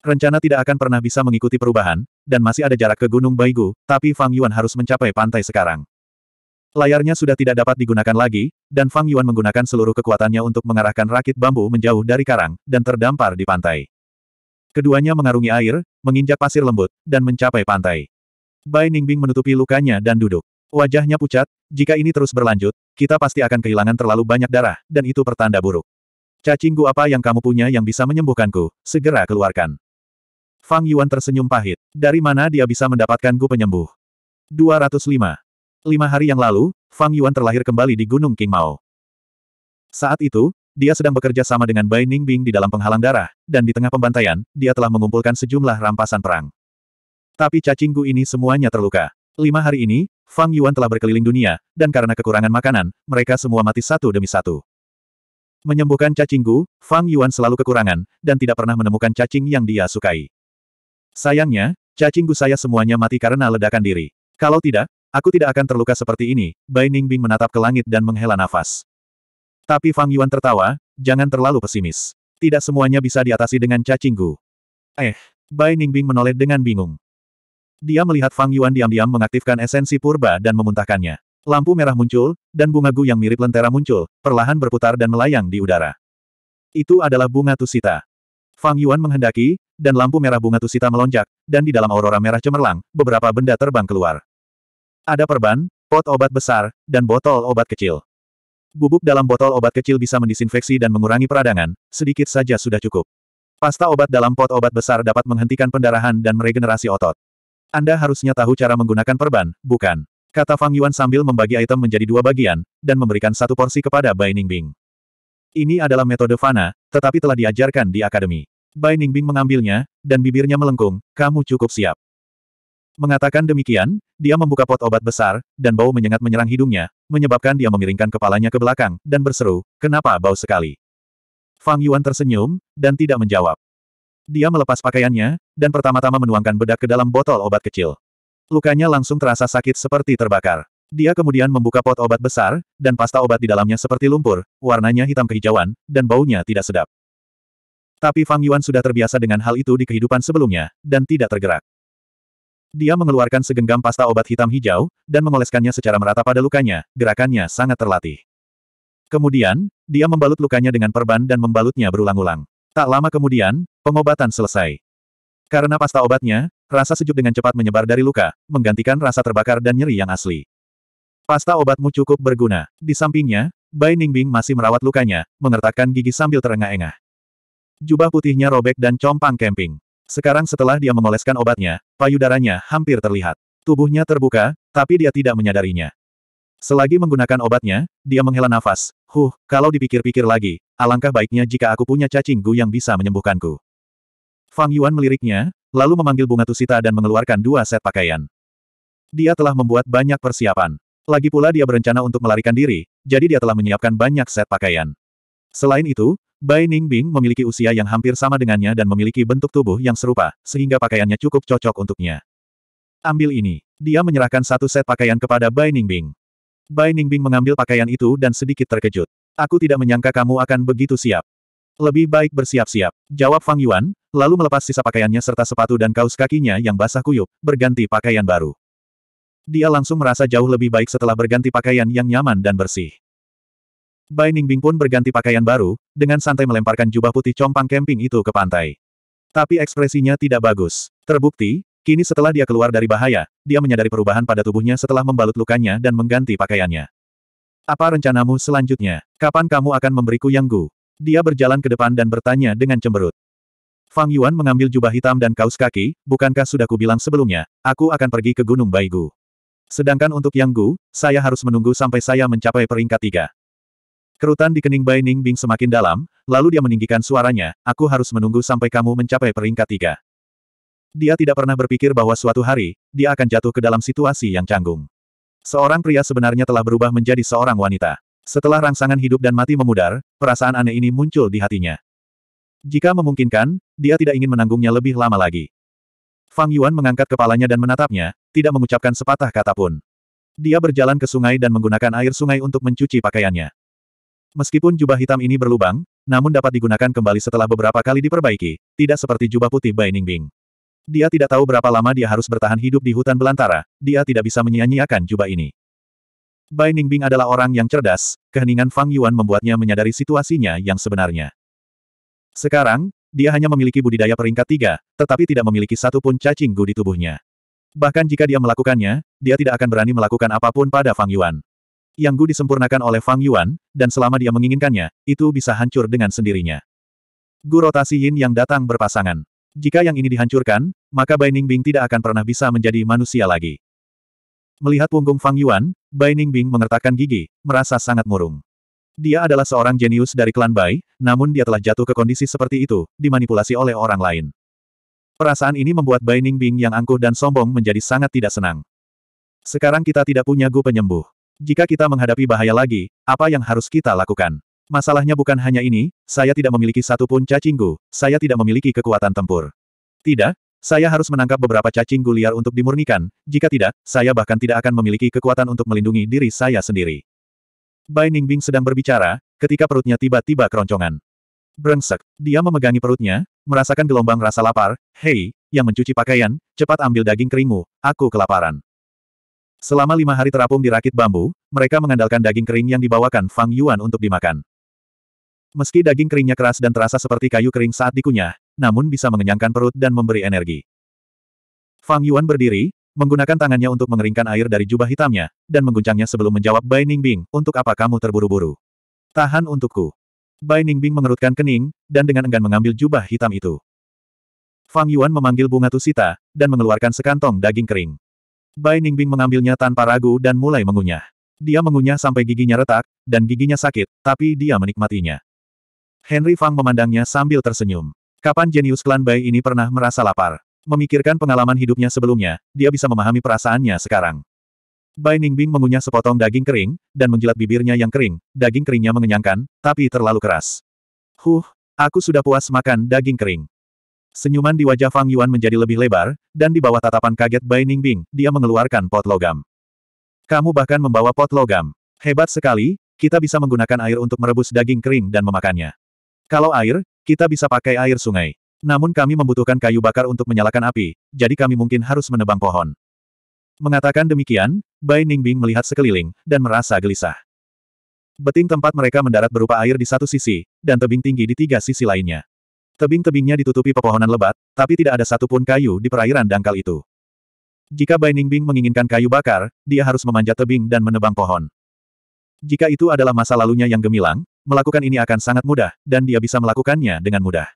Rencana tidak akan pernah bisa mengikuti perubahan, dan masih ada jarak ke Gunung Baigu, tapi Fang Yuan harus mencapai pantai sekarang. Layarnya sudah tidak dapat digunakan lagi, dan Fang Yuan menggunakan seluruh kekuatannya untuk mengarahkan rakit bambu menjauh dari karang, dan terdampar di pantai. Keduanya mengarungi air, menginjak pasir lembut, dan mencapai pantai. Bai Ningbing menutupi lukanya dan duduk. Wajahnya pucat, jika ini terus berlanjut, kita pasti akan kehilangan terlalu banyak darah, dan itu pertanda buruk. Cacinggu apa yang kamu punya yang bisa menyembuhkanku, segera keluarkan. Fang Yuan tersenyum pahit. Dari mana dia bisa mendapatkan gu penyembuh? 205. Lima hari yang lalu, Fang Yuan terlahir kembali di Gunung King Mao. Saat itu, dia sedang bekerja sama dengan Bai Ningbing di dalam penghalang darah, dan di tengah pembantaian, dia telah mengumpulkan sejumlah rampasan perang. Tapi cacing gu ini semuanya terluka. Lima hari ini, Fang Yuan telah berkeliling dunia, dan karena kekurangan makanan, mereka semua mati satu demi satu. Menyembuhkan cacing gu, Fang Yuan selalu kekurangan, dan tidak pernah menemukan cacing yang dia sukai. Sayangnya, cacing gu saya semuanya mati karena ledakan diri. Kalau tidak, Aku tidak akan terluka seperti ini, Bai Ningbing menatap ke langit dan menghela nafas. Tapi Fang Yuan tertawa, jangan terlalu pesimis. Tidak semuanya bisa diatasi dengan cacinggu. Eh, Bai Ningbing menoleh dengan bingung. Dia melihat Fang Yuan diam-diam mengaktifkan esensi purba dan memuntahkannya. Lampu merah muncul, dan bunga gu yang mirip lentera muncul, perlahan berputar dan melayang di udara. Itu adalah bunga tusita. Fang Yuan menghendaki, dan lampu merah bunga tusita melonjak, dan di dalam aurora merah cemerlang, beberapa benda terbang keluar. Ada perban, pot obat besar, dan botol obat kecil. Bubuk dalam botol obat kecil bisa mendisinfeksi dan mengurangi peradangan, sedikit saja sudah cukup. Pasta obat dalam pot obat besar dapat menghentikan pendarahan dan meregenerasi otot. Anda harusnya tahu cara menggunakan perban, bukan? Kata Fang Yuan sambil membagi item menjadi dua bagian, dan memberikan satu porsi kepada Bai Ningbing. Ini adalah metode Fana, tetapi telah diajarkan di akademi. Bai Ningbing mengambilnya, dan bibirnya melengkung, kamu cukup siap. Mengatakan demikian, dia membuka pot obat besar, dan bau menyengat menyerang hidungnya, menyebabkan dia memiringkan kepalanya ke belakang, dan berseru, kenapa bau sekali? Fang Yuan tersenyum, dan tidak menjawab. Dia melepas pakaiannya, dan pertama-tama menuangkan bedak ke dalam botol obat kecil. Lukanya langsung terasa sakit seperti terbakar. Dia kemudian membuka pot obat besar, dan pasta obat di dalamnya seperti lumpur, warnanya hitam kehijauan, dan baunya tidak sedap. Tapi Fang Yuan sudah terbiasa dengan hal itu di kehidupan sebelumnya, dan tidak tergerak. Dia mengeluarkan segenggam pasta obat hitam hijau, dan mengoleskannya secara merata pada lukanya, gerakannya sangat terlatih. Kemudian, dia membalut lukanya dengan perban dan membalutnya berulang-ulang. Tak lama kemudian, pengobatan selesai. Karena pasta obatnya, rasa sejuk dengan cepat menyebar dari luka, menggantikan rasa terbakar dan nyeri yang asli. Pasta obatmu cukup berguna. Di sampingnya, Bai Ningbing masih merawat lukanya, mengertakkan gigi sambil terengah-engah. Jubah putihnya robek dan compang kemping. Sekarang setelah dia mengoleskan obatnya, payudaranya hampir terlihat. Tubuhnya terbuka, tapi dia tidak menyadarinya. Selagi menggunakan obatnya, dia menghela nafas. Huh, kalau dipikir-pikir lagi, alangkah baiknya jika aku punya cacing gu yang bisa menyembuhkanku. Fang Yuan meliriknya, lalu memanggil bunga tusita dan mengeluarkan dua set pakaian. Dia telah membuat banyak persiapan. Lagi pula dia berencana untuk melarikan diri, jadi dia telah menyiapkan banyak set pakaian. Selain itu, Bai Ningbing memiliki usia yang hampir sama dengannya dan memiliki bentuk tubuh yang serupa, sehingga pakaiannya cukup cocok untuknya. Ambil ini. Dia menyerahkan satu set pakaian kepada Bai Ningbing. Bai Ningbing mengambil pakaian itu dan sedikit terkejut. Aku tidak menyangka kamu akan begitu siap. Lebih baik bersiap-siap. Jawab Fang Yuan, lalu melepas sisa pakaiannya serta sepatu dan kaos kakinya yang basah kuyup, berganti pakaian baru. Dia langsung merasa jauh lebih baik setelah berganti pakaian yang nyaman dan bersih. Bai Ningbing pun berganti pakaian baru, dengan santai melemparkan jubah putih compang camping itu ke pantai. Tapi ekspresinya tidak bagus. Terbukti, kini setelah dia keluar dari bahaya, dia menyadari perubahan pada tubuhnya setelah membalut lukanya dan mengganti pakaiannya. Apa rencanamu selanjutnya? Kapan kamu akan memberiku yang gu? Dia berjalan ke depan dan bertanya dengan cemberut. Fang Yuan mengambil jubah hitam dan kaos kaki, bukankah sudah kubilang sebelumnya, aku akan pergi ke Gunung Baigu. Sedangkan untuk Yang Gu, saya harus menunggu sampai saya mencapai peringkat tiga. Kerutan di kening Bai Ning Bing semakin dalam, lalu dia meninggikan suaranya, aku harus menunggu sampai kamu mencapai peringkat tiga. Dia tidak pernah berpikir bahwa suatu hari, dia akan jatuh ke dalam situasi yang canggung. Seorang pria sebenarnya telah berubah menjadi seorang wanita. Setelah rangsangan hidup dan mati memudar, perasaan aneh ini muncul di hatinya. Jika memungkinkan, dia tidak ingin menanggungnya lebih lama lagi. Fang Yuan mengangkat kepalanya dan menatapnya, tidak mengucapkan sepatah kata pun. Dia berjalan ke sungai dan menggunakan air sungai untuk mencuci pakaiannya. Meskipun jubah hitam ini berlubang, namun dapat digunakan kembali setelah beberapa kali diperbaiki, tidak seperti jubah putih Bai Ningbing. Dia tidak tahu berapa lama dia harus bertahan hidup di hutan belantara, dia tidak bisa menyia-nyiakan jubah ini. Bai Ningbing adalah orang yang cerdas, keheningan Fang Yuan membuatnya menyadari situasinya yang sebenarnya. Sekarang, dia hanya memiliki budidaya peringkat tiga, tetapi tidak memiliki satupun cacing gu di tubuhnya. Bahkan jika dia melakukannya, dia tidak akan berani melakukan apapun pada Fang Yuan yang Gu disempurnakan oleh Fang Yuan, dan selama dia menginginkannya, itu bisa hancur dengan sendirinya. Gu rotasi Yin yang datang berpasangan. Jika yang ini dihancurkan, maka Bai Bing tidak akan pernah bisa menjadi manusia lagi. Melihat punggung Fang Yuan, Bai Bing mengertakkan gigi, merasa sangat murung. Dia adalah seorang jenius dari klan Bai, namun dia telah jatuh ke kondisi seperti itu, dimanipulasi oleh orang lain. Perasaan ini membuat Bai Bing yang angkuh dan sombong menjadi sangat tidak senang. Sekarang kita tidak punya Gu penyembuh. Jika kita menghadapi bahaya lagi, apa yang harus kita lakukan? Masalahnya bukan hanya ini, saya tidak memiliki satu pun cacingku. saya tidak memiliki kekuatan tempur. Tidak, saya harus menangkap beberapa cacinggu liar untuk dimurnikan, jika tidak, saya bahkan tidak akan memiliki kekuatan untuk melindungi diri saya sendiri. Bai Ningbing sedang berbicara, ketika perutnya tiba-tiba keroncongan. Brengsek, dia memegangi perutnya, merasakan gelombang rasa lapar, hei, yang mencuci pakaian, cepat ambil daging keringmu, aku kelaparan. Selama lima hari terapung di rakit bambu, mereka mengandalkan daging kering yang dibawakan Fang Yuan untuk dimakan. Meski daging keringnya keras dan terasa seperti kayu kering saat dikunyah, namun bisa mengenyangkan perut dan memberi energi. Fang Yuan berdiri, menggunakan tangannya untuk mengeringkan air dari jubah hitamnya, dan mengguncangnya sebelum menjawab Bai Ningbing, untuk apa kamu terburu-buru? Tahan untukku. Bai Ningbing mengerutkan kening, dan dengan enggan mengambil jubah hitam itu. Fang Yuan memanggil bunga tusita, dan mengeluarkan sekantong daging kering. Bai Ningbing mengambilnya tanpa ragu dan mulai mengunyah. Dia mengunyah sampai giginya retak, dan giginya sakit, tapi dia menikmatinya. Henry Fang memandangnya sambil tersenyum. Kapan jenius klan Bai ini pernah merasa lapar? Memikirkan pengalaman hidupnya sebelumnya, dia bisa memahami perasaannya sekarang. Bai Ningbing mengunyah sepotong daging kering, dan menjilat bibirnya yang kering, daging keringnya mengenyangkan, tapi terlalu keras. Huh, aku sudah puas makan daging kering. Senyuman di wajah Fang Yuan menjadi lebih lebar, dan di bawah tatapan kaget Bai Ningbing, dia mengeluarkan pot logam. Kamu bahkan membawa pot logam. Hebat sekali, kita bisa menggunakan air untuk merebus daging kering dan memakannya. Kalau air, kita bisa pakai air sungai. Namun kami membutuhkan kayu bakar untuk menyalakan api, jadi kami mungkin harus menebang pohon. Mengatakan demikian, Bai Ningbing melihat sekeliling, dan merasa gelisah. Beting tempat mereka mendarat berupa air di satu sisi, dan tebing tinggi di tiga sisi lainnya. Tebing-tebingnya ditutupi pepohonan lebat, tapi tidak ada satupun kayu di perairan dangkal itu. Jika Bai Ningbing menginginkan kayu bakar, dia harus memanjat tebing dan menebang pohon. Jika itu adalah masa lalunya yang gemilang, melakukan ini akan sangat mudah, dan dia bisa melakukannya dengan mudah.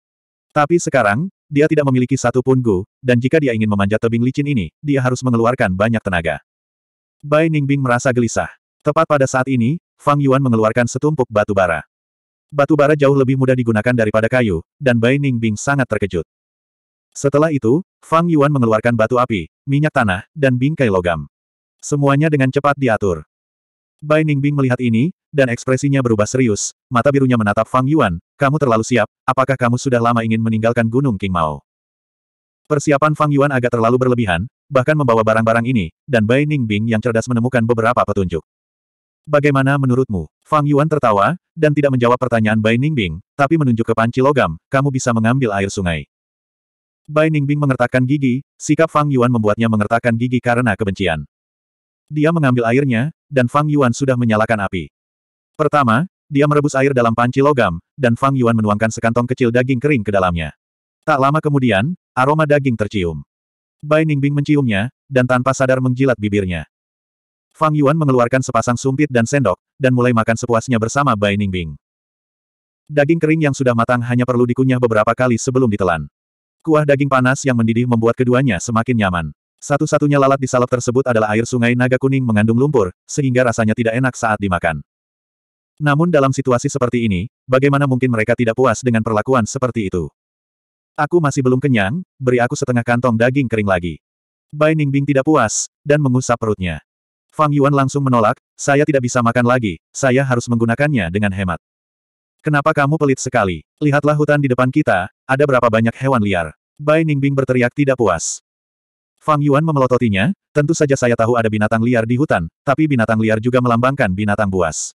Tapi sekarang, dia tidak memiliki satu pun gu, dan jika dia ingin memanjat tebing licin ini, dia harus mengeluarkan banyak tenaga. Bai Ningbing merasa gelisah. Tepat pada saat ini, Fang Yuan mengeluarkan setumpuk batu bara batu bara jauh lebih mudah digunakan daripada kayu, dan Bai Ningbing sangat terkejut. Setelah itu, Fang Yuan mengeluarkan batu api, minyak tanah, dan bingkai logam. Semuanya dengan cepat diatur. Bai Ningbing melihat ini, dan ekspresinya berubah serius, mata birunya menatap Fang Yuan, kamu terlalu siap, apakah kamu sudah lama ingin meninggalkan Gunung King Mao? Persiapan Fang Yuan agak terlalu berlebihan, bahkan membawa barang-barang ini, dan Bai Ningbing yang cerdas menemukan beberapa petunjuk. Bagaimana menurutmu? Fang Yuan tertawa, dan tidak menjawab pertanyaan Bai Ningbing, tapi menunjuk ke panci logam, kamu bisa mengambil air sungai. Bai Ningbing mengertakkan gigi, sikap Fang Yuan membuatnya mengertakkan gigi karena kebencian. Dia mengambil airnya, dan Fang Yuan sudah menyalakan api. Pertama, dia merebus air dalam panci logam, dan Fang Yuan menuangkan sekantong kecil daging kering ke dalamnya. Tak lama kemudian, aroma daging tercium. Bai Ningbing menciumnya, dan tanpa sadar menjilat bibirnya. Fang Yuan mengeluarkan sepasang sumpit dan sendok, dan mulai makan sepuasnya bersama Bai Ningbing. Daging kering yang sudah matang hanya perlu dikunyah beberapa kali sebelum ditelan. Kuah daging panas yang mendidih membuat keduanya semakin nyaman. Satu-satunya lalat di salep tersebut adalah air sungai naga kuning mengandung lumpur, sehingga rasanya tidak enak saat dimakan. Namun dalam situasi seperti ini, bagaimana mungkin mereka tidak puas dengan perlakuan seperti itu? Aku masih belum kenyang, beri aku setengah kantong daging kering lagi. Bai Ningbing tidak puas, dan mengusap perutnya. Fang Yuan langsung menolak, saya tidak bisa makan lagi, saya harus menggunakannya dengan hemat. Kenapa kamu pelit sekali? Lihatlah hutan di depan kita, ada berapa banyak hewan liar. Bai Ningbing berteriak tidak puas. Fang Yuan memelototinya, tentu saja saya tahu ada binatang liar di hutan, tapi binatang liar juga melambangkan binatang buas.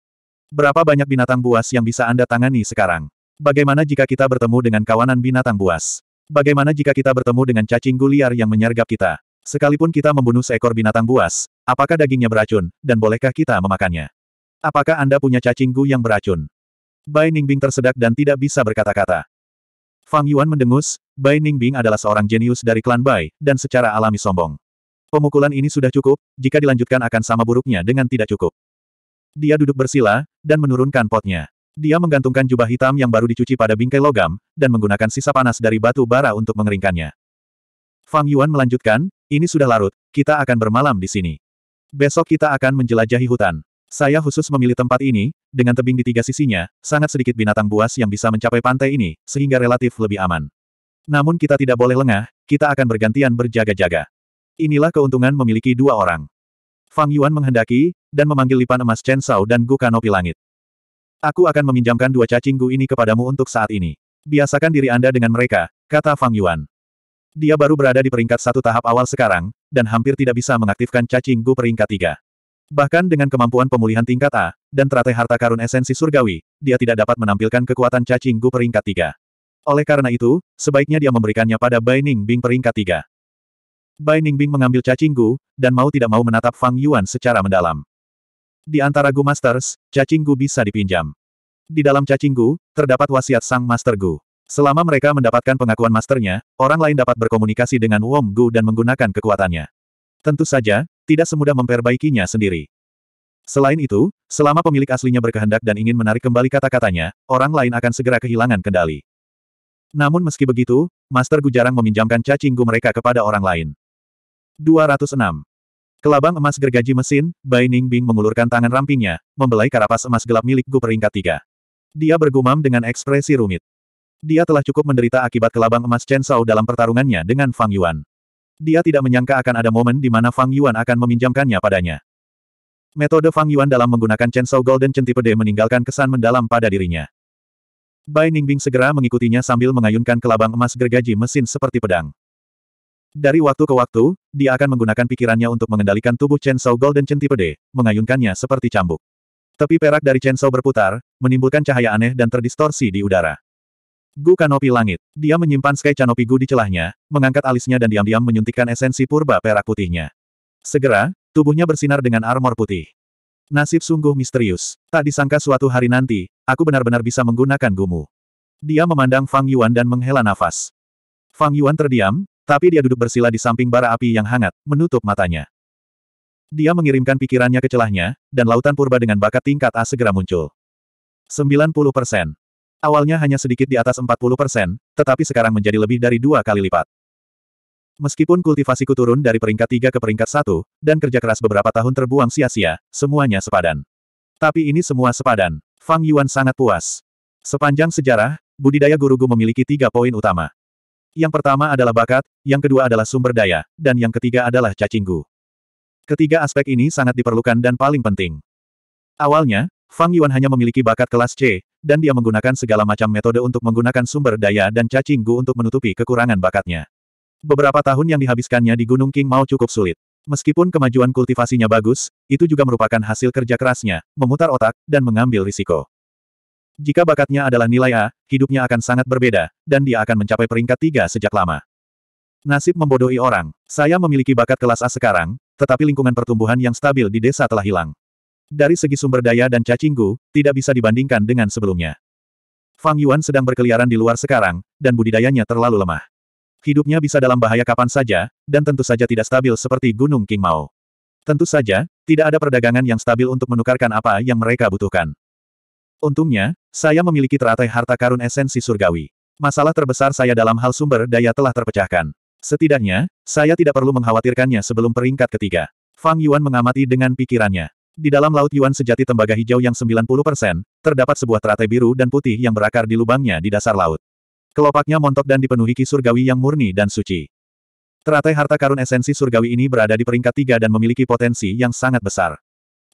Berapa banyak binatang buas yang bisa Anda tangani sekarang? Bagaimana jika kita bertemu dengan kawanan binatang buas? Bagaimana jika kita bertemu dengan cacing guliar yang menyergap kita? Sekalipun kita membunuh seekor binatang buas, Apakah dagingnya beracun, dan bolehkah kita memakannya? Apakah Anda punya cacing gu yang beracun? Bai Ningbing tersedak dan tidak bisa berkata-kata. Fang Yuan mendengus, Bai Ningbing adalah seorang jenius dari klan Bai, dan secara alami sombong. Pemukulan ini sudah cukup, jika dilanjutkan akan sama buruknya dengan tidak cukup. Dia duduk bersila, dan menurunkan potnya. Dia menggantungkan jubah hitam yang baru dicuci pada bingkai logam, dan menggunakan sisa panas dari batu bara untuk mengeringkannya. Fang Yuan melanjutkan, ini sudah larut, kita akan bermalam di sini. Besok kita akan menjelajahi hutan. Saya khusus memilih tempat ini, dengan tebing di tiga sisinya, sangat sedikit binatang buas yang bisa mencapai pantai ini, sehingga relatif lebih aman. Namun kita tidak boleh lengah, kita akan bergantian berjaga-jaga. Inilah keuntungan memiliki dua orang. Fang Yuan menghendaki, dan memanggil lipan emas Chen Shao dan Gu Kanopi Langit. Aku akan meminjamkan dua cacing Gu ini kepadamu untuk saat ini. Biasakan diri Anda dengan mereka, kata Fang Yuan. Dia baru berada di peringkat satu tahap awal sekarang, dan hampir tidak bisa mengaktifkan cacing gu peringkat tiga. Bahkan dengan kemampuan pemulihan tingkat A, dan teratai harta karun esensi surgawi, dia tidak dapat menampilkan kekuatan cacing gu peringkat tiga. Oleh karena itu, sebaiknya dia memberikannya pada Bai Bing peringkat tiga. Bai Bing mengambil cacing gu, dan mau tidak mau menatap Fang Yuan secara mendalam. Di antara Gu Masters, cacing Gu bisa dipinjam. Di dalam cacing Gu, terdapat wasiat Sang Master Gu. Selama mereka mendapatkan pengakuan masternya, orang lain dapat berkomunikasi dengan Wong Gu dan menggunakan kekuatannya. Tentu saja, tidak semudah memperbaikinya sendiri. Selain itu, selama pemilik aslinya berkehendak dan ingin menarik kembali kata-katanya, orang lain akan segera kehilangan kendali. Namun meski begitu, Master Gu jarang meminjamkan cacing Gu mereka kepada orang lain. 206. Kelabang emas gergaji mesin, Bai Ningbing mengulurkan tangan rampingnya, membelai karapas emas gelap milik Gu peringkat tiga. Dia bergumam dengan ekspresi rumit. Dia telah cukup menderita akibat kelabang emas Chen Shao dalam pertarungannya dengan Fang Yuan. Dia tidak menyangka akan ada momen di mana Fang Yuan akan meminjamkannya padanya. Metode Fang Yuan dalam menggunakan Chen Shao Golden Centipede meninggalkan kesan mendalam pada dirinya. Bai Ningbing segera mengikutinya sambil mengayunkan kelabang emas gergaji mesin seperti pedang. Dari waktu ke waktu, dia akan menggunakan pikirannya untuk mengendalikan tubuh Chen Shao Golden Centipede, mengayunkannya seperti cambuk. Tepi perak dari Chen Shao berputar, menimbulkan cahaya aneh dan terdistorsi di udara. Gu kanopi langit. Dia menyimpan Sky canopi Gu di celahnya, mengangkat alisnya dan diam-diam menyuntikkan esensi purba perak putihnya. Segera, tubuhnya bersinar dengan armor putih. Nasib sungguh misterius. Tak disangka suatu hari nanti, aku benar-benar bisa menggunakan gumu. Dia memandang Fang Yuan dan menghela nafas. Fang Yuan terdiam, tapi dia duduk bersila di samping bara api yang hangat, menutup matanya. Dia mengirimkan pikirannya ke celahnya, dan lautan purba dengan bakat tingkat A segera muncul. 90 persen. Awalnya hanya sedikit di atas 40 persen, tetapi sekarang menjadi lebih dari dua kali lipat. Meskipun kultivasiku turun dari peringkat 3 ke peringkat 1, dan kerja keras beberapa tahun terbuang sia-sia, semuanya sepadan. Tapi ini semua sepadan. Fang Yuan sangat puas. Sepanjang sejarah, budidaya Gu memiliki tiga poin utama. Yang pertama adalah bakat, yang kedua adalah sumber daya, dan yang ketiga adalah cacinggu. Ketiga aspek ini sangat diperlukan dan paling penting. Awalnya, Fang Yuan hanya memiliki bakat kelas C, dan dia menggunakan segala macam metode untuk menggunakan sumber daya dan cacing gu untuk menutupi kekurangan bakatnya. Beberapa tahun yang dihabiskannya di Gunung King Mao cukup sulit. Meskipun kemajuan kultivasinya bagus, itu juga merupakan hasil kerja kerasnya, memutar otak, dan mengambil risiko. Jika bakatnya adalah nilai A, hidupnya akan sangat berbeda, dan dia akan mencapai peringkat tiga sejak lama. Nasib membodohi orang. Saya memiliki bakat kelas A sekarang, tetapi lingkungan pertumbuhan yang stabil di desa telah hilang. Dari segi sumber daya dan cacinggu, tidak bisa dibandingkan dengan sebelumnya. Fang Yuan sedang berkeliaran di luar sekarang, dan budidayanya terlalu lemah. Hidupnya bisa dalam bahaya kapan saja, dan tentu saja tidak stabil seperti Gunung King Mao. Tentu saja, tidak ada perdagangan yang stabil untuk menukarkan apa yang mereka butuhkan. Untungnya, saya memiliki teratai harta karun esensi surgawi. Masalah terbesar saya dalam hal sumber daya telah terpecahkan. Setidaknya, saya tidak perlu mengkhawatirkannya sebelum peringkat ketiga. Fang Yuan mengamati dengan pikirannya. Di dalam Laut Yuan sejati tembaga hijau yang 90%, terdapat sebuah teratai biru dan putih yang berakar di lubangnya di dasar laut. Kelopaknya montok dan dipenuhi ki surgawi yang murni dan suci. Teratai harta karun esensi surgawi ini berada di peringkat tiga dan memiliki potensi yang sangat besar.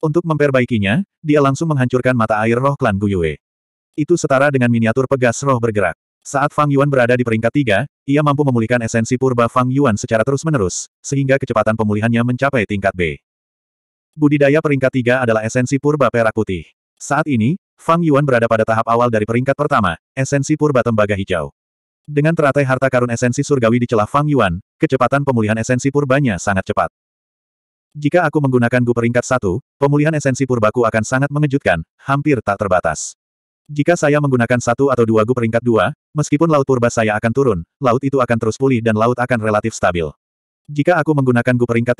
Untuk memperbaikinya, dia langsung menghancurkan mata air roh klan Guyue. Itu setara dengan miniatur pegas roh bergerak. Saat Fang Yuan berada di peringkat tiga, ia mampu memulihkan esensi purba Fang Yuan secara terus-menerus, sehingga kecepatan pemulihannya mencapai tingkat B. Budidaya peringkat tiga adalah esensi purba perak putih. Saat ini, Fang Yuan berada pada tahap awal dari peringkat pertama, esensi purba tembaga hijau. Dengan teratai harta karun esensi surgawi di celah Fang Yuan, kecepatan pemulihan esensi purbanya sangat cepat. Jika aku menggunakan gu peringkat satu, pemulihan esensi purbaku akan sangat mengejutkan, hampir tak terbatas. Jika saya menggunakan satu atau dua gu peringkat dua, meskipun laut purba saya akan turun, laut itu akan terus pulih dan laut akan relatif stabil. Jika aku menggunakan gu peringkat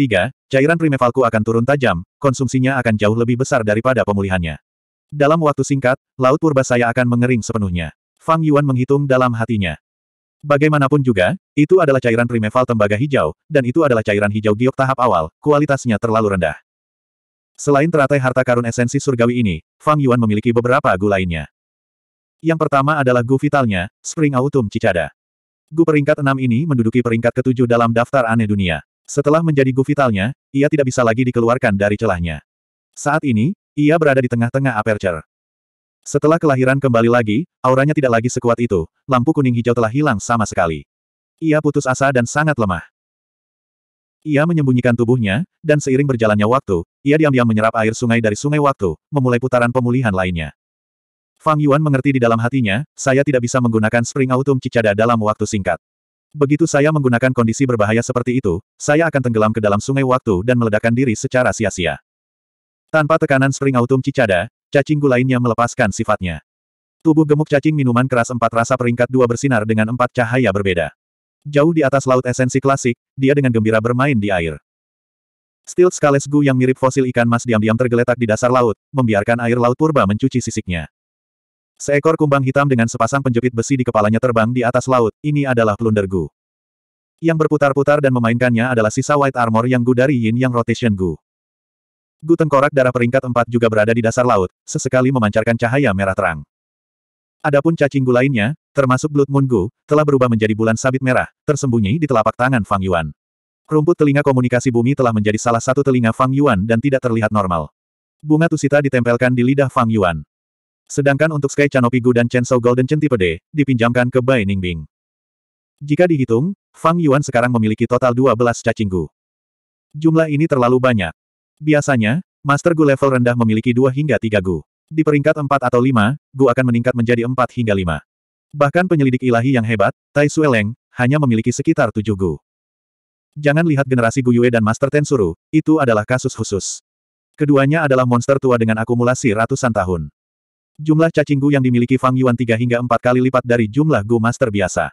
3, cairan primevalku akan turun tajam, konsumsinya akan jauh lebih besar daripada pemulihannya. Dalam waktu singkat, laut purba saya akan mengering sepenuhnya. Fang Yuan menghitung dalam hatinya. Bagaimanapun juga, itu adalah cairan primeval tembaga hijau, dan itu adalah cairan hijau giok tahap awal, kualitasnya terlalu rendah. Selain teratai harta karun esensi surgawi ini, Fang Yuan memiliki beberapa gu lainnya. Yang pertama adalah gu vitalnya, Spring Autumn Cicada. Gu peringkat enam ini menduduki peringkat ketujuh dalam daftar aneh dunia. Setelah menjadi Gu vitalnya, ia tidak bisa lagi dikeluarkan dari celahnya. Saat ini, ia berada di tengah-tengah aperture. Setelah kelahiran kembali lagi, auranya tidak lagi sekuat itu, lampu kuning hijau telah hilang sama sekali. Ia putus asa dan sangat lemah. Ia menyembunyikan tubuhnya, dan seiring berjalannya waktu, ia diam-diam menyerap air sungai dari sungai waktu, memulai putaran pemulihan lainnya. Fang Yuan mengerti di dalam hatinya, saya tidak bisa menggunakan Spring Autumn Cicada dalam waktu singkat. Begitu saya menggunakan kondisi berbahaya seperti itu, saya akan tenggelam ke dalam sungai waktu dan meledakkan diri secara sia-sia. Tanpa tekanan Spring Autumn Cicada, cacing lainnya melepaskan sifatnya. Tubuh gemuk cacing minuman keras empat rasa peringkat dua bersinar dengan empat cahaya berbeda. Jauh di atas laut esensi klasik, dia dengan gembira bermain di air. Steel Scales Gu yang mirip fosil ikan mas diam-diam tergeletak di dasar laut, membiarkan air laut purba mencuci sisiknya. Seekor kumbang hitam dengan sepasang penjepit besi di kepalanya terbang di atas laut, ini adalah Plundergu. Yang berputar-putar dan memainkannya adalah sisa White Armor yang Gu dari Yin Yang Rotation Gu. Gu tengkorak darah peringkat 4 juga berada di dasar laut, sesekali memancarkan cahaya merah terang. Adapun cacing Gu lainnya, termasuk Blood Moon Gu, telah berubah menjadi bulan sabit merah, tersembunyi di telapak tangan Fang Yuan. Rumput telinga komunikasi bumi telah menjadi salah satu telinga Fang Yuan dan tidak terlihat normal. Bunga tusita ditempelkan di lidah Fang Yuan. Sedangkan untuk Sky Canopy Gu dan Chen Chenso Golden tipe D, dipinjamkan ke Bai Ningbing. Jika dihitung, Fang Yuan sekarang memiliki total 12 Gu. Jumlah ini terlalu banyak. Biasanya, Master Gu level rendah memiliki 2 hingga 3 Gu. Di peringkat 4 atau 5, Gu akan meningkat menjadi 4 hingga 5. Bahkan penyelidik ilahi yang hebat, Tai Sueleng, hanya memiliki sekitar 7 Gu. Jangan lihat generasi Gu Yue dan Master Tensuru, itu adalah kasus khusus. Keduanya adalah monster tua dengan akumulasi ratusan tahun. Jumlah cacing Gu yang dimiliki Fang Yuan tiga hingga empat kali lipat dari jumlah Gu Master biasa.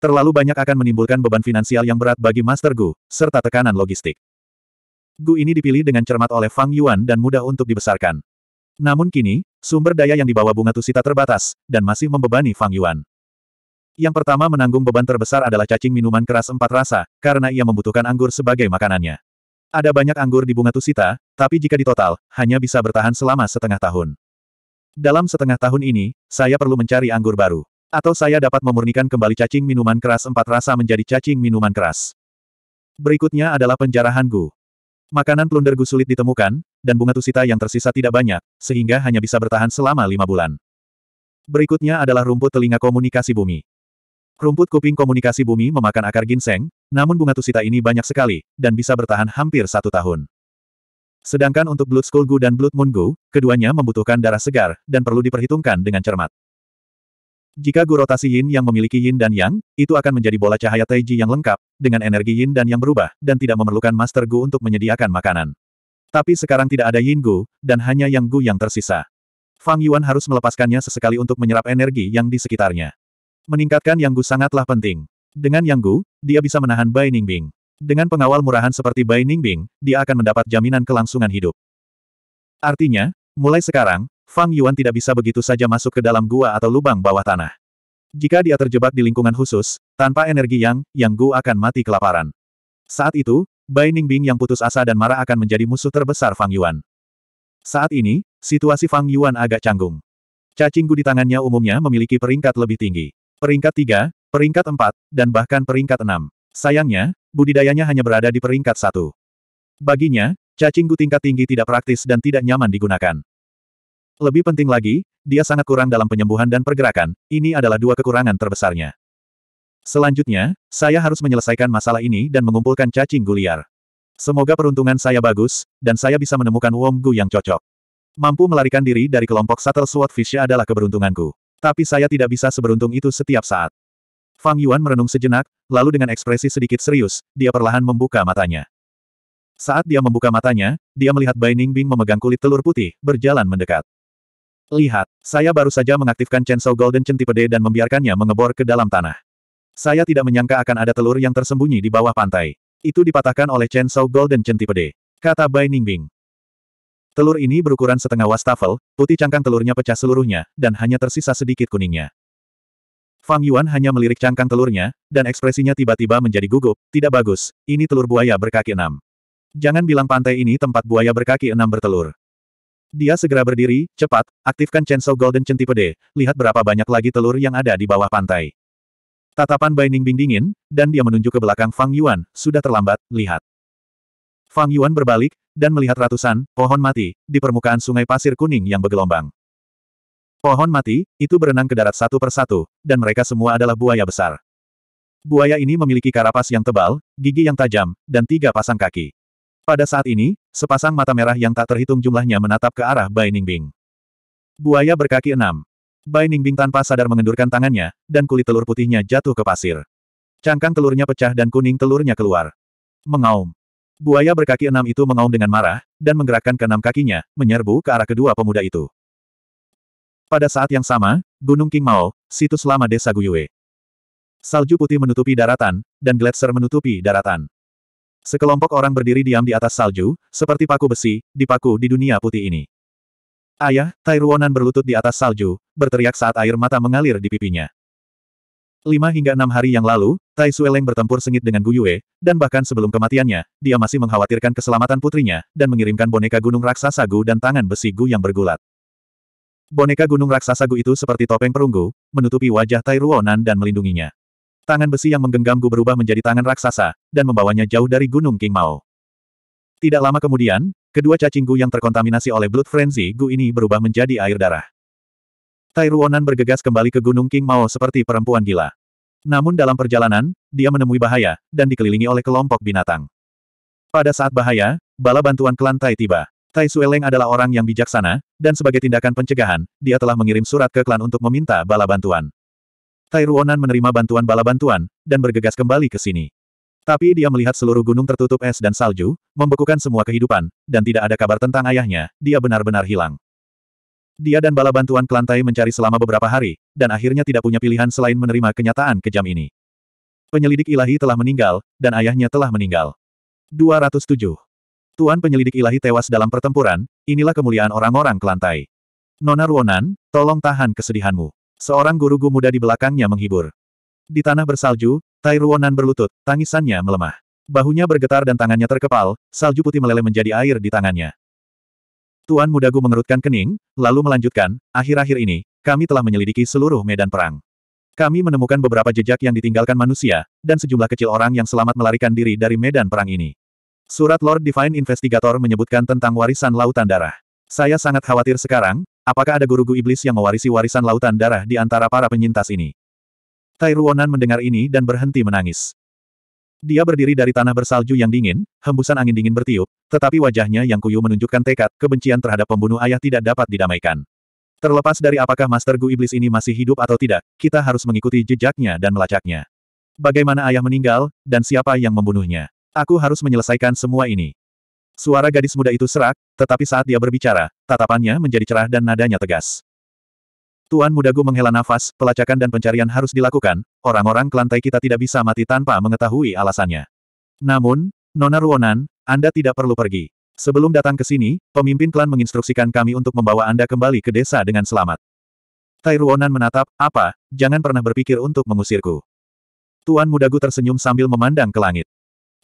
Terlalu banyak akan menimbulkan beban finansial yang berat bagi Master Gu, serta tekanan logistik. Gu ini dipilih dengan cermat oleh Fang Yuan dan mudah untuk dibesarkan. Namun kini, sumber daya yang dibawa bunga tusita terbatas, dan masih membebani Fang Yuan. Yang pertama menanggung beban terbesar adalah cacing minuman keras empat rasa, karena ia membutuhkan anggur sebagai makanannya. Ada banyak anggur di bunga tusita, tapi jika ditotal, hanya bisa bertahan selama setengah tahun. Dalam setengah tahun ini, saya perlu mencari anggur baru. Atau saya dapat memurnikan kembali cacing minuman keras empat rasa menjadi cacing minuman keras. Berikutnya adalah penjarahan Gu. Makanan plunder Gu sulit ditemukan, dan bunga tusita yang tersisa tidak banyak, sehingga hanya bisa bertahan selama lima bulan. Berikutnya adalah rumput telinga komunikasi bumi. Rumput kuping komunikasi bumi memakan akar ginseng, namun bunga tusita ini banyak sekali, dan bisa bertahan hampir satu tahun. Sedangkan untuk Blood Skull Gu dan Blood Moon Gu, keduanya membutuhkan darah segar, dan perlu diperhitungkan dengan cermat. Jika Gu rotasi Yin yang memiliki Yin dan Yang, itu akan menjadi bola cahaya Taiji yang lengkap, dengan energi Yin dan Yang berubah, dan tidak memerlukan Master Gu untuk menyediakan makanan. Tapi sekarang tidak ada Yin Gu, dan hanya Yang Gu yang tersisa. Fang Yuan harus melepaskannya sesekali untuk menyerap energi yang di sekitarnya. Meningkatkan Yang Gu sangatlah penting. Dengan Yang Gu, dia bisa menahan Bai Ningbing. Dengan pengawal murahan seperti Bai Ningbing, dia akan mendapat jaminan kelangsungan hidup. Artinya, mulai sekarang, Fang Yuan tidak bisa begitu saja masuk ke dalam gua atau lubang bawah tanah. Jika dia terjebak di lingkungan khusus, tanpa energi yang, yang gua akan mati kelaparan. Saat itu, Bai Ningbing yang putus asa dan marah akan menjadi musuh terbesar Fang Yuan. Saat ini, situasi Fang Yuan agak canggung. Cacing gu di tangannya umumnya memiliki peringkat lebih tinggi. Peringkat 3, peringkat 4, dan bahkan peringkat 6. Sayangnya, budidayanya hanya berada di peringkat satu. Baginya, cacing gu tingkat tinggi tidak praktis dan tidak nyaman digunakan. Lebih penting lagi, dia sangat kurang dalam penyembuhan dan pergerakan, ini adalah dua kekurangan terbesarnya. Selanjutnya, saya harus menyelesaikan masalah ini dan mengumpulkan cacing gu liar. Semoga peruntungan saya bagus, dan saya bisa menemukan Wong Gu yang cocok. Mampu melarikan diri dari kelompok Shuttle Swordfish adalah keberuntunganku. Tapi saya tidak bisa seberuntung itu setiap saat. Fang Yuan merenung sejenak, lalu dengan ekspresi sedikit serius, dia perlahan membuka matanya. Saat dia membuka matanya, dia melihat Bai Ningbing memegang kulit telur putih, berjalan mendekat. Lihat, saya baru saja mengaktifkan Chen Chainsaw Golden Centipede dan membiarkannya mengebor ke dalam tanah. Saya tidak menyangka akan ada telur yang tersembunyi di bawah pantai. Itu dipatahkan oleh Chen Chainsaw Golden Centipede, kata Bai Ningbing. Telur ini berukuran setengah wastafel, putih cangkang telurnya pecah seluruhnya, dan hanya tersisa sedikit kuningnya. Fang Yuan hanya melirik cangkang telurnya, dan ekspresinya tiba-tiba menjadi gugup, tidak bagus, ini telur buaya berkaki enam. Jangan bilang pantai ini tempat buaya berkaki enam bertelur. Dia segera berdiri, cepat, aktifkan Chainsaw Golden Centipede, lihat berapa banyak lagi telur yang ada di bawah pantai. Tatapan Bai Ningbing dingin, dan dia menunjuk ke belakang Fang Yuan, sudah terlambat, lihat. Fang Yuan berbalik, dan melihat ratusan pohon mati di permukaan sungai pasir kuning yang bergelombang. Pohon mati, itu berenang ke darat satu persatu, dan mereka semua adalah buaya besar. Buaya ini memiliki karapas yang tebal, gigi yang tajam, dan tiga pasang kaki. Pada saat ini, sepasang mata merah yang tak terhitung jumlahnya menatap ke arah Bai Ningbing. Buaya berkaki enam. Bai Ningbing tanpa sadar mengendurkan tangannya, dan kulit telur putihnya jatuh ke pasir. Cangkang telurnya pecah dan kuning telurnya keluar. Mengaum. Buaya berkaki enam itu mengaum dengan marah, dan menggerakkan keenam kakinya, menyerbu ke arah kedua pemuda itu. Pada saat yang sama, Gunung King Mao, situs lama desa Guyue. Salju putih menutupi daratan, dan gletser menutupi daratan. Sekelompok orang berdiri diam di atas salju, seperti paku besi, dipaku di dunia putih ini. Ayah, Tai Tairuonan berlutut di atas salju, berteriak saat air mata mengalir di pipinya. Lima hingga enam hari yang lalu, Tai Sueleng bertempur sengit dengan Guyue, dan bahkan sebelum kematiannya, dia masih mengkhawatirkan keselamatan putrinya, dan mengirimkan boneka gunung raksasa Gu dan tangan besi Gu yang bergulat. Boneka gunung raksasa Gu itu seperti topeng perunggu, menutupi wajah Tai Ruonan dan melindunginya. Tangan besi yang menggenggam Gu berubah menjadi tangan raksasa, dan membawanya jauh dari Gunung King Mao. Tidak lama kemudian, kedua cacing Gu yang terkontaminasi oleh Blood Frenzy Gu ini berubah menjadi air darah. Tai Ruonan bergegas kembali ke Gunung King Mao seperti perempuan gila. Namun dalam perjalanan, dia menemui bahaya, dan dikelilingi oleh kelompok binatang. Pada saat bahaya, bala bantuan kelantai tiba. Tai Sueleng adalah orang yang bijaksana, dan sebagai tindakan pencegahan, dia telah mengirim surat ke klan untuk meminta bala bantuan. Tai Ruonan menerima bantuan bala bantuan, dan bergegas kembali ke sini. Tapi dia melihat seluruh gunung tertutup es dan salju, membekukan semua kehidupan, dan tidak ada kabar tentang ayahnya, dia benar-benar hilang. Dia dan bala bantuan klan Tai mencari selama beberapa hari, dan akhirnya tidak punya pilihan selain menerima kenyataan kejam ini. Penyelidik ilahi telah meninggal, dan ayahnya telah meninggal. 207 Tuan penyelidik ilahi tewas dalam pertempuran, inilah kemuliaan orang-orang kelantai. Nona Ruonan, tolong tahan kesedihanmu. Seorang guru gu muda di belakangnya menghibur. Di tanah bersalju, Tai Ruonan berlutut, tangisannya melemah. Bahunya bergetar dan tangannya terkepal, salju putih meleleh menjadi air di tangannya. Tuan muda gu mengerutkan kening, lalu melanjutkan, akhir-akhir ini, kami telah menyelidiki seluruh medan perang. Kami menemukan beberapa jejak yang ditinggalkan manusia, dan sejumlah kecil orang yang selamat melarikan diri dari medan perang ini. Surat Lord Divine Investigator menyebutkan tentang warisan lautan darah. Saya sangat khawatir sekarang, apakah ada guru-guru iblis yang mewarisi warisan lautan darah di antara para penyintas ini? Tairuonan mendengar ini dan berhenti menangis. Dia berdiri dari tanah bersalju yang dingin, hembusan angin dingin bertiup, tetapi wajahnya yang kuyu menunjukkan tekad, kebencian terhadap pembunuh ayah tidak dapat didamaikan. Terlepas dari apakah Master Gu Iblis ini masih hidup atau tidak, kita harus mengikuti jejaknya dan melacaknya. Bagaimana ayah meninggal, dan siapa yang membunuhnya? Aku harus menyelesaikan semua ini. Suara gadis muda itu serak, tetapi saat dia berbicara, tatapannya menjadi cerah dan nadanya tegas. Tuan muda Gu menghela nafas, pelacakan dan pencarian harus dilakukan, orang-orang kelantai kita tidak bisa mati tanpa mengetahui alasannya. Namun, Nona Ruonan, Anda tidak perlu pergi. Sebelum datang ke sini, pemimpin klan menginstruksikan kami untuk membawa Anda kembali ke desa dengan selamat. Tai Ruonan menatap, apa, jangan pernah berpikir untuk mengusirku. Tuan Mudagu tersenyum sambil memandang ke langit.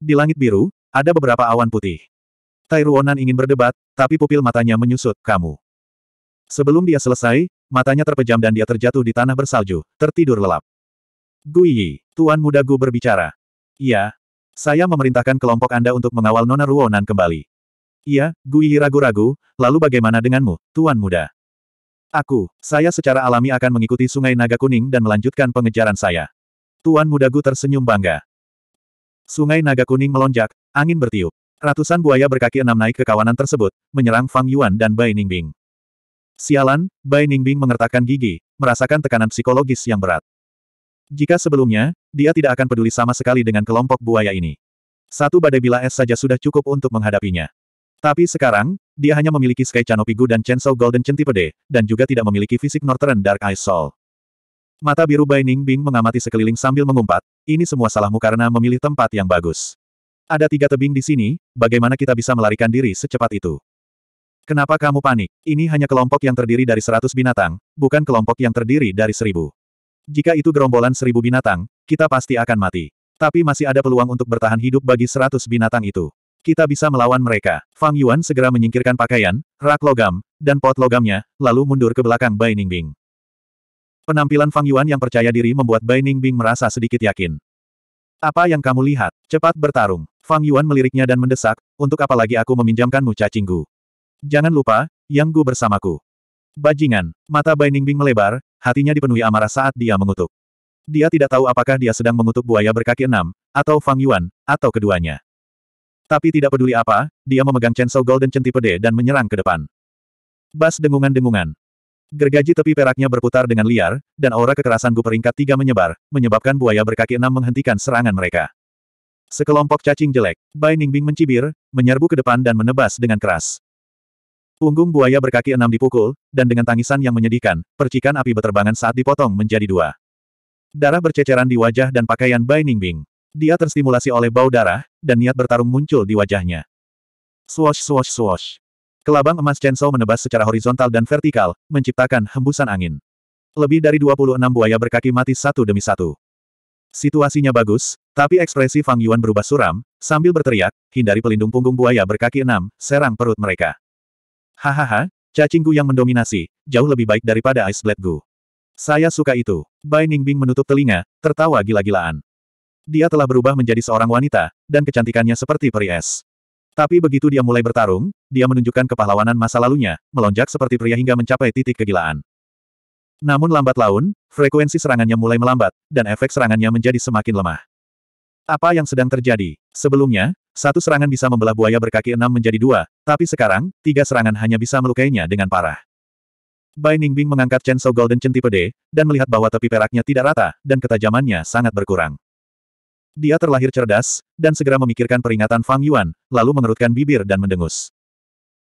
Di langit biru, ada beberapa awan putih. Tai Tairuonan ingin berdebat, tapi pupil matanya menyusut, kamu. Sebelum dia selesai, matanya terpejam dan dia terjatuh di tanah bersalju, tertidur lelap. Guiyi, Tuan Muda Gu berbicara. Iya. Saya memerintahkan kelompok Anda untuk mengawal Nona Ruonan kembali. Iya, Guiyi ragu-ragu, lalu bagaimana denganmu, Tuan Muda? Aku, saya secara alami akan mengikuti Sungai Naga Kuning dan melanjutkan pengejaran saya. Tuan Muda Gu tersenyum bangga. Sungai Naga Kuning melonjak, angin bertiup. Ratusan buaya berkaki enam naik ke kawanan tersebut, menyerang Fang Yuan dan Bai Ningbing. Sialan, Bai Ningbing mengertakkan gigi, merasakan tekanan psikologis yang berat. Jika sebelumnya, dia tidak akan peduli sama sekali dengan kelompok buaya ini. Satu badai bila es saja sudah cukup untuk menghadapinya. Tapi sekarang, dia hanya memiliki Sky Canopigu dan Chainsaw Golden Centipede, dan juga tidak memiliki fisik Northern Dark Ice Soul. Mata biru Bai Ningbing mengamati sekeliling sambil mengumpat, ini semua salahmu karena memilih tempat yang bagus. Ada tiga tebing di sini, bagaimana kita bisa melarikan diri secepat itu? Kenapa kamu panik? Ini hanya kelompok yang terdiri dari seratus binatang, bukan kelompok yang terdiri dari seribu. Jika itu gerombolan seribu binatang, kita pasti akan mati. Tapi masih ada peluang untuk bertahan hidup bagi seratus binatang itu. Kita bisa melawan mereka. Fang Yuan segera menyingkirkan pakaian, rak logam, dan pot logamnya, lalu mundur ke belakang Bai Ningbing. Penampilan Fang Yuan yang percaya diri membuat Bai Ningbing merasa sedikit yakin. Apa yang kamu lihat? Cepat bertarung. Fang Yuan meliriknya dan mendesak, untuk apa lagi aku meminjamkanmu cacingku? Jangan lupa, yang gu bersamaku. Bajingan, mata Bai Ningbing melebar, hatinya dipenuhi amarah saat dia mengutuk. Dia tidak tahu apakah dia sedang mengutuk buaya berkaki enam, atau Fang Yuan, atau keduanya. Tapi tidak peduli apa, dia memegang Chainsaw Golden Centipede dan menyerang ke depan. Bas dengungan-dengungan, Gergaji tepi peraknya berputar dengan liar, dan aura kekerasan Gu peringkat tiga menyebar, menyebabkan buaya berkaki enam menghentikan serangan mereka. Sekelompok cacing jelek, Bai Ningbing mencibir, menyerbu ke depan dan menebas dengan keras. Punggung buaya berkaki enam dipukul, dan dengan tangisan yang menyedihkan, percikan api beterbangan saat dipotong menjadi dua. Darah berceceran di wajah dan pakaian Bai Ningbing. Dia terstimulasi oleh bau darah, dan niat bertarung muncul di wajahnya. Swash swash swash. Kelabang emas Chainsaw menebas secara horizontal dan vertikal, menciptakan hembusan angin. Lebih dari 26 buaya berkaki mati satu demi satu. Situasinya bagus, tapi ekspresi Fang Yuan berubah suram, sambil berteriak, hindari pelindung punggung buaya berkaki enam, serang perut mereka. Hahaha, cacingku yang mendominasi, jauh lebih baik daripada Ice Blade Gu. Saya suka itu. Bai Ningbing menutup telinga, tertawa gila-gilaan. Dia telah berubah menjadi seorang wanita, dan kecantikannya seperti peri es. Tapi begitu dia mulai bertarung, dia menunjukkan kepahlawanan masa lalunya, melonjak seperti pria hingga mencapai titik kegilaan. Namun lambat laun, frekuensi serangannya mulai melambat, dan efek serangannya menjadi semakin lemah. Apa yang sedang terjadi? Sebelumnya, satu serangan bisa membelah buaya berkaki enam menjadi dua, tapi sekarang, tiga serangan hanya bisa melukainya dengan parah. Bai Ningbing mengangkat Chen So Golden Centipede Pede, dan melihat bahwa tepi peraknya tidak rata, dan ketajamannya sangat berkurang. Dia terlahir cerdas, dan segera memikirkan peringatan Fang Yuan, lalu mengerutkan bibir dan mendengus.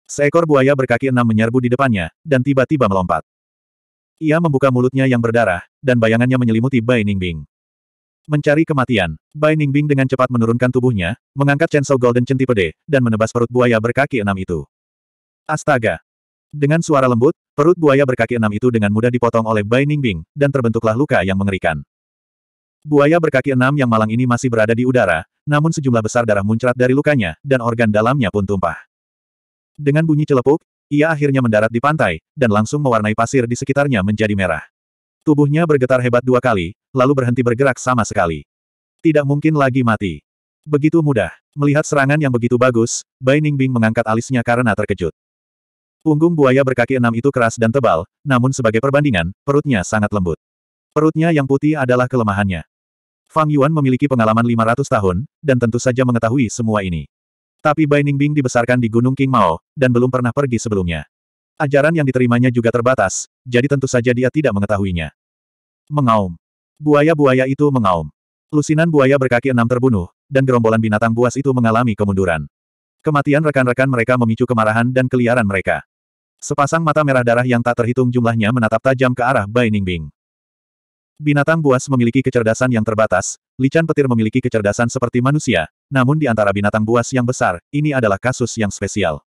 Seekor buaya berkaki enam menyerbu di depannya, dan tiba-tiba melompat. Ia membuka mulutnya yang berdarah, dan bayangannya menyelimuti Bai Ningbing. Mencari kematian, Bai Ningbing dengan cepat menurunkan tubuhnya, mengangkat Chainsaw Golden Centipede, dan menebas perut buaya berkaki enam itu. Astaga! Dengan suara lembut, perut buaya berkaki enam itu dengan mudah dipotong oleh Bai Ningbing, dan terbentuklah luka yang mengerikan. Buaya berkaki enam yang malang ini masih berada di udara, namun sejumlah besar darah muncrat dari lukanya, dan organ dalamnya pun tumpah. Dengan bunyi celepuk, ia akhirnya mendarat di pantai, dan langsung mewarnai pasir di sekitarnya menjadi merah. Tubuhnya bergetar hebat dua kali, lalu berhenti bergerak sama sekali. Tidak mungkin lagi mati. Begitu mudah. Melihat serangan yang begitu bagus, Bai Ningbing mengangkat alisnya karena terkejut. Punggung buaya berkaki enam itu keras dan tebal, namun sebagai perbandingan, perutnya sangat lembut. Perutnya yang putih adalah kelemahannya. Fang Yuan memiliki pengalaman 500 tahun, dan tentu saja mengetahui semua ini. Tapi Bai Ningbing dibesarkan di Gunung King Mao, dan belum pernah pergi sebelumnya. Ajaran yang diterimanya juga terbatas, jadi tentu saja dia tidak mengetahuinya. Mengaum. Buaya-buaya itu mengaum. Lusinan buaya berkaki enam terbunuh, dan gerombolan binatang buas itu mengalami kemunduran. Kematian rekan-rekan mereka memicu kemarahan dan keliaran mereka. Sepasang mata merah darah yang tak terhitung jumlahnya menatap tajam ke arah Bai Ningbing. Binatang buas memiliki kecerdasan yang terbatas, lican petir memiliki kecerdasan seperti manusia, namun di antara binatang buas yang besar, ini adalah kasus yang spesial.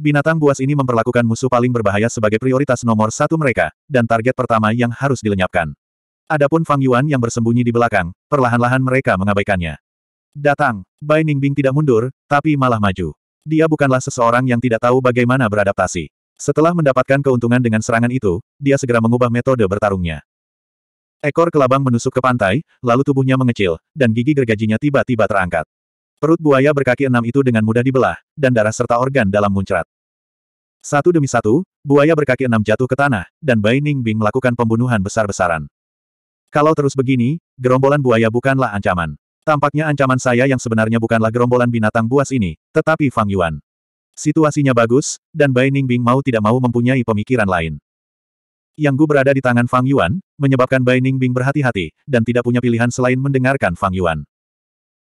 Binatang buas ini memperlakukan musuh paling berbahaya sebagai prioritas nomor satu mereka, dan target pertama yang harus dilenyapkan. Adapun Fang Yuan yang bersembunyi di belakang, perlahan-lahan mereka mengabaikannya. Datang, Bai Ningbing tidak mundur, tapi malah maju. Dia bukanlah seseorang yang tidak tahu bagaimana beradaptasi. Setelah mendapatkan keuntungan dengan serangan itu, dia segera mengubah metode bertarungnya. Ekor kelabang menusuk ke pantai, lalu tubuhnya mengecil, dan gigi gergajinya tiba-tiba terangkat. Perut buaya berkaki enam itu dengan mudah dibelah, dan darah serta organ dalam muncrat. Satu demi satu, buaya berkaki enam jatuh ke tanah, dan Bai Ning Bing melakukan pembunuhan besar-besaran. Kalau terus begini, gerombolan buaya bukanlah ancaman. Tampaknya ancaman saya yang sebenarnya bukanlah gerombolan binatang buas ini, tetapi Fang Yuan. Situasinya bagus, dan Bai Ning Bing mau tidak mau mempunyai pemikiran lain. Yang Gu berada di tangan Fang Yuan, menyebabkan Bai Ningbing berhati-hati, dan tidak punya pilihan selain mendengarkan Fang Yuan.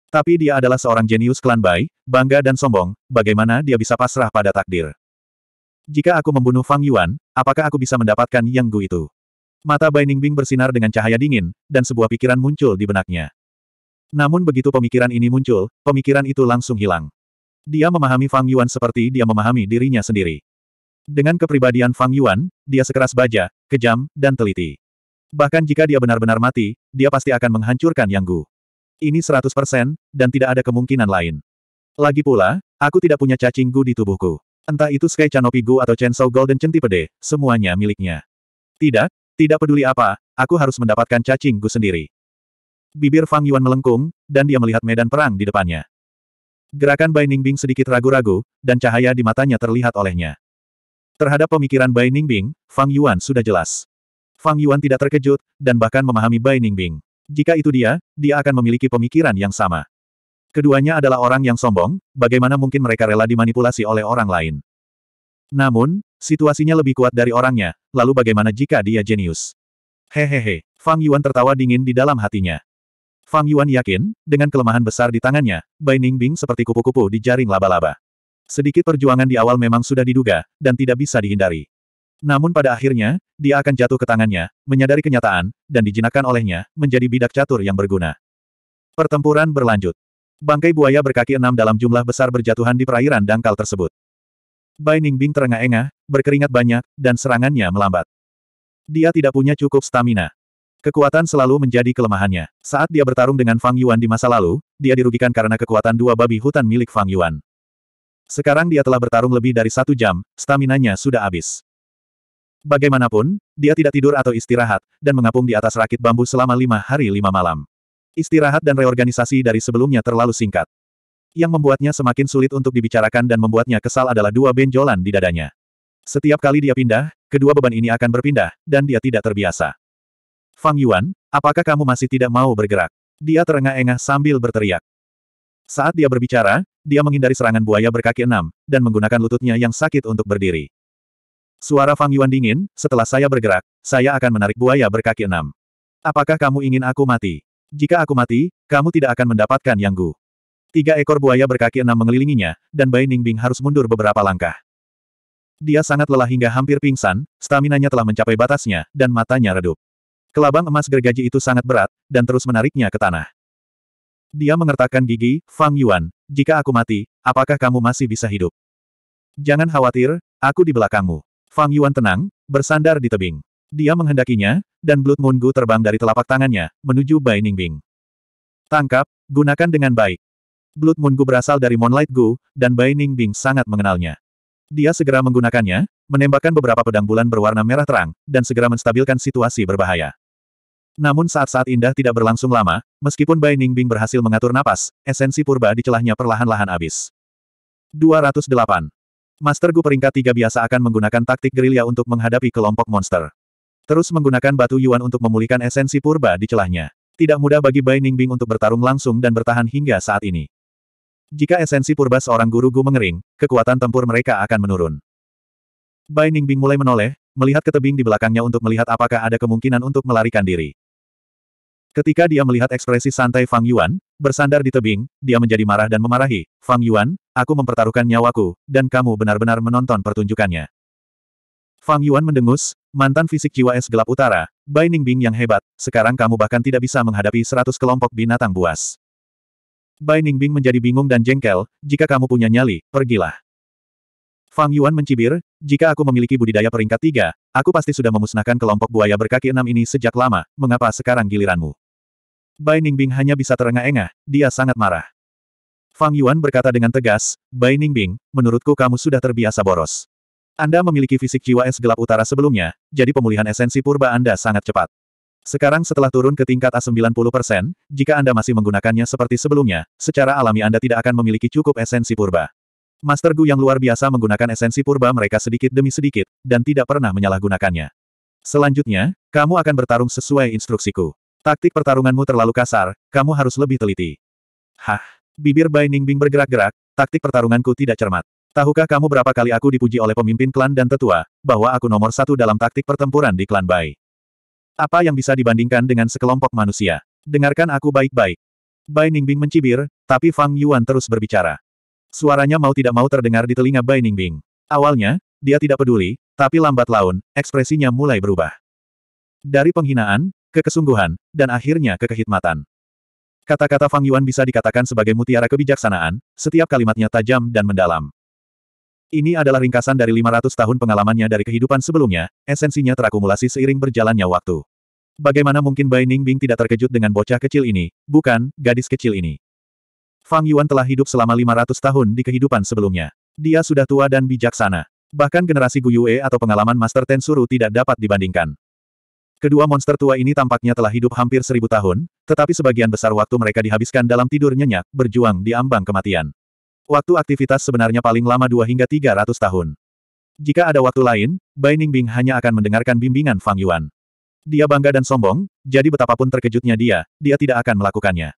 Tapi dia adalah seorang jenius klan Bai, bangga dan sombong, bagaimana dia bisa pasrah pada takdir. Jika aku membunuh Fang Yuan, apakah aku bisa mendapatkan Yang Gu itu? Mata Bai Ningbing bersinar dengan cahaya dingin, dan sebuah pikiran muncul di benaknya. Namun begitu pemikiran ini muncul, pemikiran itu langsung hilang. Dia memahami Fang Yuan seperti dia memahami dirinya sendiri. Dengan kepribadian Fang Yuan, dia sekeras baja, kejam, dan teliti. Bahkan jika dia benar-benar mati, dia pasti akan menghancurkan Yang Gu. Ini 100%, dan tidak ada kemungkinan lain. Lagi pula, aku tidak punya cacing Gu di tubuhku. Entah itu Sky Canopy Gu atau Chainsaw Golden Centipede, semuanya miliknya. Tidak, tidak peduli apa, aku harus mendapatkan cacing Gu sendiri. Bibir Fang Yuan melengkung, dan dia melihat medan perang di depannya. Gerakan Bai Ningbing sedikit ragu-ragu, dan cahaya di matanya terlihat olehnya. Terhadap pemikiran Bai Ningbing, Fang Yuan sudah jelas. Fang Yuan tidak terkejut, dan bahkan memahami Bai Ningbing. Jika itu dia, dia akan memiliki pemikiran yang sama. Keduanya adalah orang yang sombong, bagaimana mungkin mereka rela dimanipulasi oleh orang lain. Namun, situasinya lebih kuat dari orangnya, lalu bagaimana jika dia jenius? Hehehe, Fang Yuan tertawa dingin di dalam hatinya. Fang Yuan yakin, dengan kelemahan besar di tangannya, Bai Ningbing seperti kupu-kupu di jaring laba-laba. Sedikit perjuangan di awal memang sudah diduga, dan tidak bisa dihindari. Namun pada akhirnya, dia akan jatuh ke tangannya, menyadari kenyataan, dan dijinakkan olehnya, menjadi bidak catur yang berguna. Pertempuran berlanjut. Bangkai buaya berkaki enam dalam jumlah besar berjatuhan di perairan dangkal tersebut. Bai Ningbing terengah-engah, berkeringat banyak, dan serangannya melambat. Dia tidak punya cukup stamina. Kekuatan selalu menjadi kelemahannya. Saat dia bertarung dengan Fang Yuan di masa lalu, dia dirugikan karena kekuatan dua babi hutan milik Fang Yuan. Sekarang dia telah bertarung lebih dari satu jam, staminanya sudah habis. Bagaimanapun, dia tidak tidur atau istirahat, dan mengapung di atas rakit bambu selama lima hari lima malam. Istirahat dan reorganisasi dari sebelumnya terlalu singkat. Yang membuatnya semakin sulit untuk dibicarakan dan membuatnya kesal adalah dua benjolan di dadanya. Setiap kali dia pindah, kedua beban ini akan berpindah, dan dia tidak terbiasa. Fang Yuan, apakah kamu masih tidak mau bergerak? Dia terengah-engah sambil berteriak. Saat dia berbicara, dia menghindari serangan buaya berkaki enam, dan menggunakan lututnya yang sakit untuk berdiri. Suara Fang Yuan dingin, setelah saya bergerak, saya akan menarik buaya berkaki enam. Apakah kamu ingin aku mati? Jika aku mati, kamu tidak akan mendapatkan yang gu. Tiga ekor buaya berkaki enam mengelilinginya, dan Bai Ningbing harus mundur beberapa langkah. Dia sangat lelah hingga hampir pingsan, staminanya telah mencapai batasnya, dan matanya redup. Kelabang emas gergaji itu sangat berat, dan terus menariknya ke tanah. Dia mengertakkan gigi, Fang Yuan, jika aku mati, apakah kamu masih bisa hidup? Jangan khawatir, aku di belakangmu. Fang Yuan tenang, bersandar di tebing. Dia menghendakinya, dan Blood Moon Gu terbang dari telapak tangannya, menuju Bai Ningbing. Tangkap, gunakan dengan baik. Blood Moon Gu berasal dari Moonlight Gu, dan Bai Ningbing sangat mengenalnya. Dia segera menggunakannya, menembakkan beberapa pedang bulan berwarna merah terang, dan segera menstabilkan situasi berbahaya. Namun saat-saat indah tidak berlangsung lama, meskipun Bai Ningbing berhasil mengatur napas, esensi purba di celahnya perlahan-lahan habis. 208. Master Gu peringkat tiga biasa akan menggunakan taktik gerilya untuk menghadapi kelompok monster. Terus menggunakan batu yuan untuk memulihkan esensi purba di celahnya. Tidak mudah bagi Bai Ningbing untuk bertarung langsung dan bertahan hingga saat ini. Jika esensi purba seorang guru Gu mengering, kekuatan tempur mereka akan menurun. Bai Ningbing mulai menoleh, melihat ke tebing di belakangnya untuk melihat apakah ada kemungkinan untuk melarikan diri. Ketika dia melihat ekspresi santai Fang Yuan, bersandar di tebing, dia menjadi marah dan memarahi, Fang Yuan, aku mempertaruhkan nyawaku, dan kamu benar-benar menonton pertunjukannya. Fang Yuan mendengus, mantan fisik jiwa es gelap utara, Bai Ningbing yang hebat, sekarang kamu bahkan tidak bisa menghadapi seratus kelompok binatang buas. Bai Ningbing menjadi bingung dan jengkel, jika kamu punya nyali, pergilah. Fang Yuan mencibir, jika aku memiliki budidaya peringkat tiga, aku pasti sudah memusnahkan kelompok buaya berkaki enam ini sejak lama, mengapa sekarang giliranmu? Bai Ningbing hanya bisa terengah-engah, dia sangat marah. Fang Yuan berkata dengan tegas, Bai Ningbing, menurutku kamu sudah terbiasa boros. Anda memiliki fisik jiwa es gelap utara sebelumnya, jadi pemulihan esensi purba Anda sangat cepat. Sekarang setelah turun ke tingkat A90%, jika Anda masih menggunakannya seperti sebelumnya, secara alami Anda tidak akan memiliki cukup esensi purba. Master Gu yang luar biasa menggunakan esensi purba mereka sedikit demi sedikit, dan tidak pernah menyalahgunakannya. Selanjutnya, kamu akan bertarung sesuai instruksiku. Taktik pertarunganmu terlalu kasar, kamu harus lebih teliti. Hah? Bibir Bai Ningbing bergerak-gerak, taktik pertarunganku tidak cermat. Tahukah kamu berapa kali aku dipuji oleh pemimpin klan dan tetua, bahwa aku nomor satu dalam taktik pertempuran di klan Bai? Apa yang bisa dibandingkan dengan sekelompok manusia? Dengarkan aku baik-baik. Bai Ningbing mencibir, tapi Fang Yuan terus berbicara. Suaranya mau tidak mau terdengar di telinga Bai Ningbing. Awalnya, dia tidak peduli, tapi lambat laun, ekspresinya mulai berubah. Dari penghinaan, kekesungguhan, dan akhirnya kekehitmatan. Kata-kata Fang Yuan bisa dikatakan sebagai mutiara kebijaksanaan, setiap kalimatnya tajam dan mendalam. Ini adalah ringkasan dari 500 tahun pengalamannya dari kehidupan sebelumnya, esensinya terakumulasi seiring berjalannya waktu. Bagaimana mungkin Bai Ningbing tidak terkejut dengan bocah kecil ini, bukan, gadis kecil ini. Fang Yuan telah hidup selama 500 tahun di kehidupan sebelumnya. Dia sudah tua dan bijaksana. Bahkan generasi Gu Yue atau pengalaman Master Tensuru tidak dapat dibandingkan. Kedua monster tua ini tampaknya telah hidup hampir seribu tahun, tetapi sebagian besar waktu mereka dihabiskan dalam tidur nyenyak, berjuang di ambang kematian. Waktu aktivitas sebenarnya paling lama 2 hingga 300 tahun. Jika ada waktu lain, Bai Ningbing hanya akan mendengarkan bimbingan Fang Yuan. Dia bangga dan sombong, jadi betapapun terkejutnya dia, dia tidak akan melakukannya.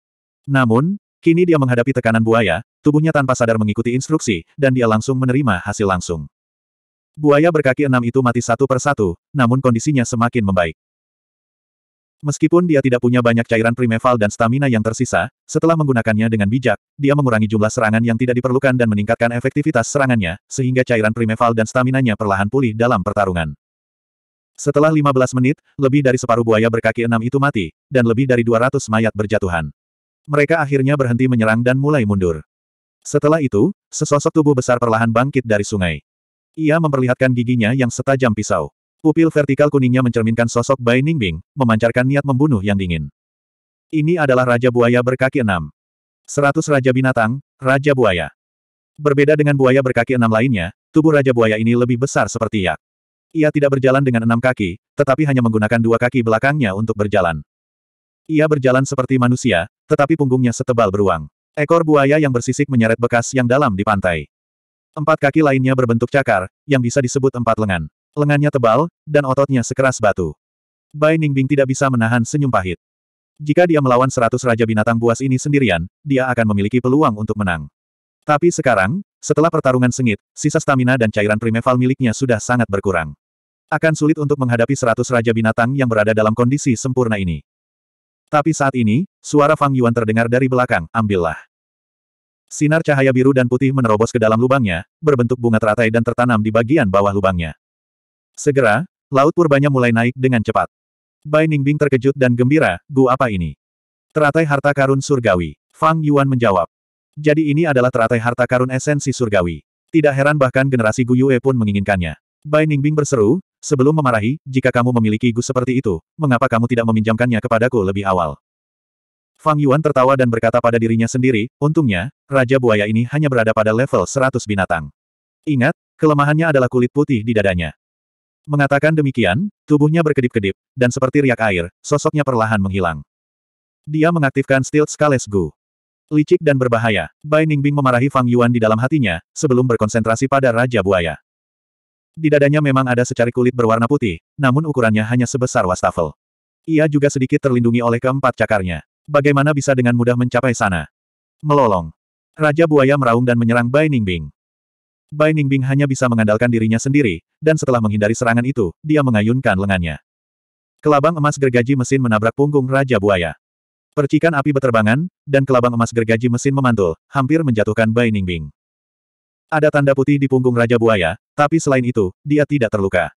Namun, kini dia menghadapi tekanan buaya, tubuhnya tanpa sadar mengikuti instruksi, dan dia langsung menerima hasil langsung. Buaya berkaki enam itu mati satu persatu, namun kondisinya semakin membaik. Meskipun dia tidak punya banyak cairan primeval dan stamina yang tersisa, setelah menggunakannya dengan bijak, dia mengurangi jumlah serangan yang tidak diperlukan dan meningkatkan efektivitas serangannya, sehingga cairan primeval dan staminanya perlahan pulih dalam pertarungan. Setelah 15 menit, lebih dari separuh buaya berkaki enam itu mati, dan lebih dari 200 mayat berjatuhan. Mereka akhirnya berhenti menyerang dan mulai mundur. Setelah itu, sesosok tubuh besar perlahan bangkit dari sungai. Ia memperlihatkan giginya yang setajam pisau. Pupil vertikal kuningnya mencerminkan sosok Bai Ningbing, memancarkan niat membunuh yang dingin. Ini adalah Raja Buaya berkaki enam. Seratus Raja Binatang, Raja Buaya. Berbeda dengan buaya berkaki enam lainnya, tubuh Raja Buaya ini lebih besar seperti yak. Ia tidak berjalan dengan enam kaki, tetapi hanya menggunakan dua kaki belakangnya untuk berjalan. Ia berjalan seperti manusia, tetapi punggungnya setebal beruang. Ekor buaya yang bersisik menyeret bekas yang dalam di pantai. Empat kaki lainnya berbentuk cakar, yang bisa disebut empat lengan. Lengannya tebal, dan ototnya sekeras batu. Bai Ningbing tidak bisa menahan senyum pahit. Jika dia melawan seratus Raja Binatang Buas ini sendirian, dia akan memiliki peluang untuk menang. Tapi sekarang, setelah pertarungan sengit, sisa stamina dan cairan primeval miliknya sudah sangat berkurang. Akan sulit untuk menghadapi seratus Raja Binatang yang berada dalam kondisi sempurna ini. Tapi saat ini, suara Fang Yuan terdengar dari belakang, ambillah. Sinar cahaya biru dan putih menerobos ke dalam lubangnya, berbentuk bunga teratai dan tertanam di bagian bawah lubangnya. Segera, laut purbanya mulai naik dengan cepat. Bai Ningbing terkejut dan gembira, gu apa ini? Teratai harta karun surgawi. Fang Yuan menjawab. Jadi ini adalah teratai harta karun esensi surgawi. Tidak heran bahkan generasi Gu Yue pun menginginkannya. Bai Ningbing berseru, sebelum memarahi, jika kamu memiliki gu seperti itu, mengapa kamu tidak meminjamkannya kepadaku lebih awal? Fang Yuan tertawa dan berkata pada dirinya sendiri, untungnya, Raja Buaya ini hanya berada pada level 100 binatang. Ingat, kelemahannya adalah kulit putih di dadanya. Mengatakan demikian, tubuhnya berkedip-kedip, dan seperti riak air, sosoknya perlahan menghilang. Dia mengaktifkan Steel Scales Gu. Licik dan berbahaya, Bai Ningbing memarahi Fang Yuan di dalam hatinya, sebelum berkonsentrasi pada Raja Buaya. Di dadanya memang ada secari kulit berwarna putih, namun ukurannya hanya sebesar wastafel. Ia juga sedikit terlindungi oleh keempat cakarnya. Bagaimana bisa dengan mudah mencapai sana? Melolong. Raja Buaya meraung dan menyerang Bai Ningbing. Bai Ningbing hanya bisa mengandalkan dirinya sendiri, dan setelah menghindari serangan itu, dia mengayunkan lengannya. Kelabang emas gergaji mesin menabrak punggung Raja Buaya. Percikan api beterbangan, dan kelabang emas gergaji mesin memantul, hampir menjatuhkan Bai Ningbing. Ada tanda putih di punggung Raja Buaya, tapi selain itu, dia tidak terluka.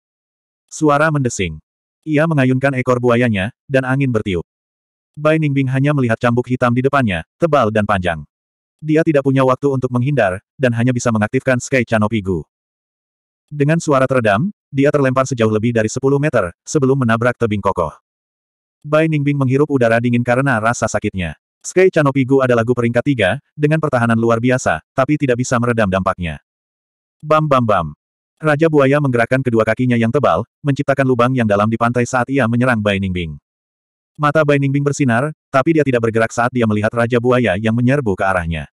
Suara mendesing. Ia mengayunkan ekor buayanya, dan angin bertiup. Bai Ningbing hanya melihat cambuk hitam di depannya, tebal dan panjang. Dia tidak punya waktu untuk menghindar, dan hanya bisa mengaktifkan Sky Canopigu. Dengan suara teredam, dia terlempar sejauh lebih dari 10 meter, sebelum menabrak tebing kokoh. Bai Ningbing menghirup udara dingin karena rasa sakitnya. Sky Canopigu adalah Gu peringkat tiga, dengan pertahanan luar biasa, tapi tidak bisa meredam dampaknya. Bam bam bam. Raja Buaya menggerakkan kedua kakinya yang tebal, menciptakan lubang yang dalam di pantai saat ia menyerang Bai Ningbing. Mata Bai Ningbing bersinar, tapi dia tidak bergerak saat dia melihat Raja Buaya yang menyerbu ke arahnya.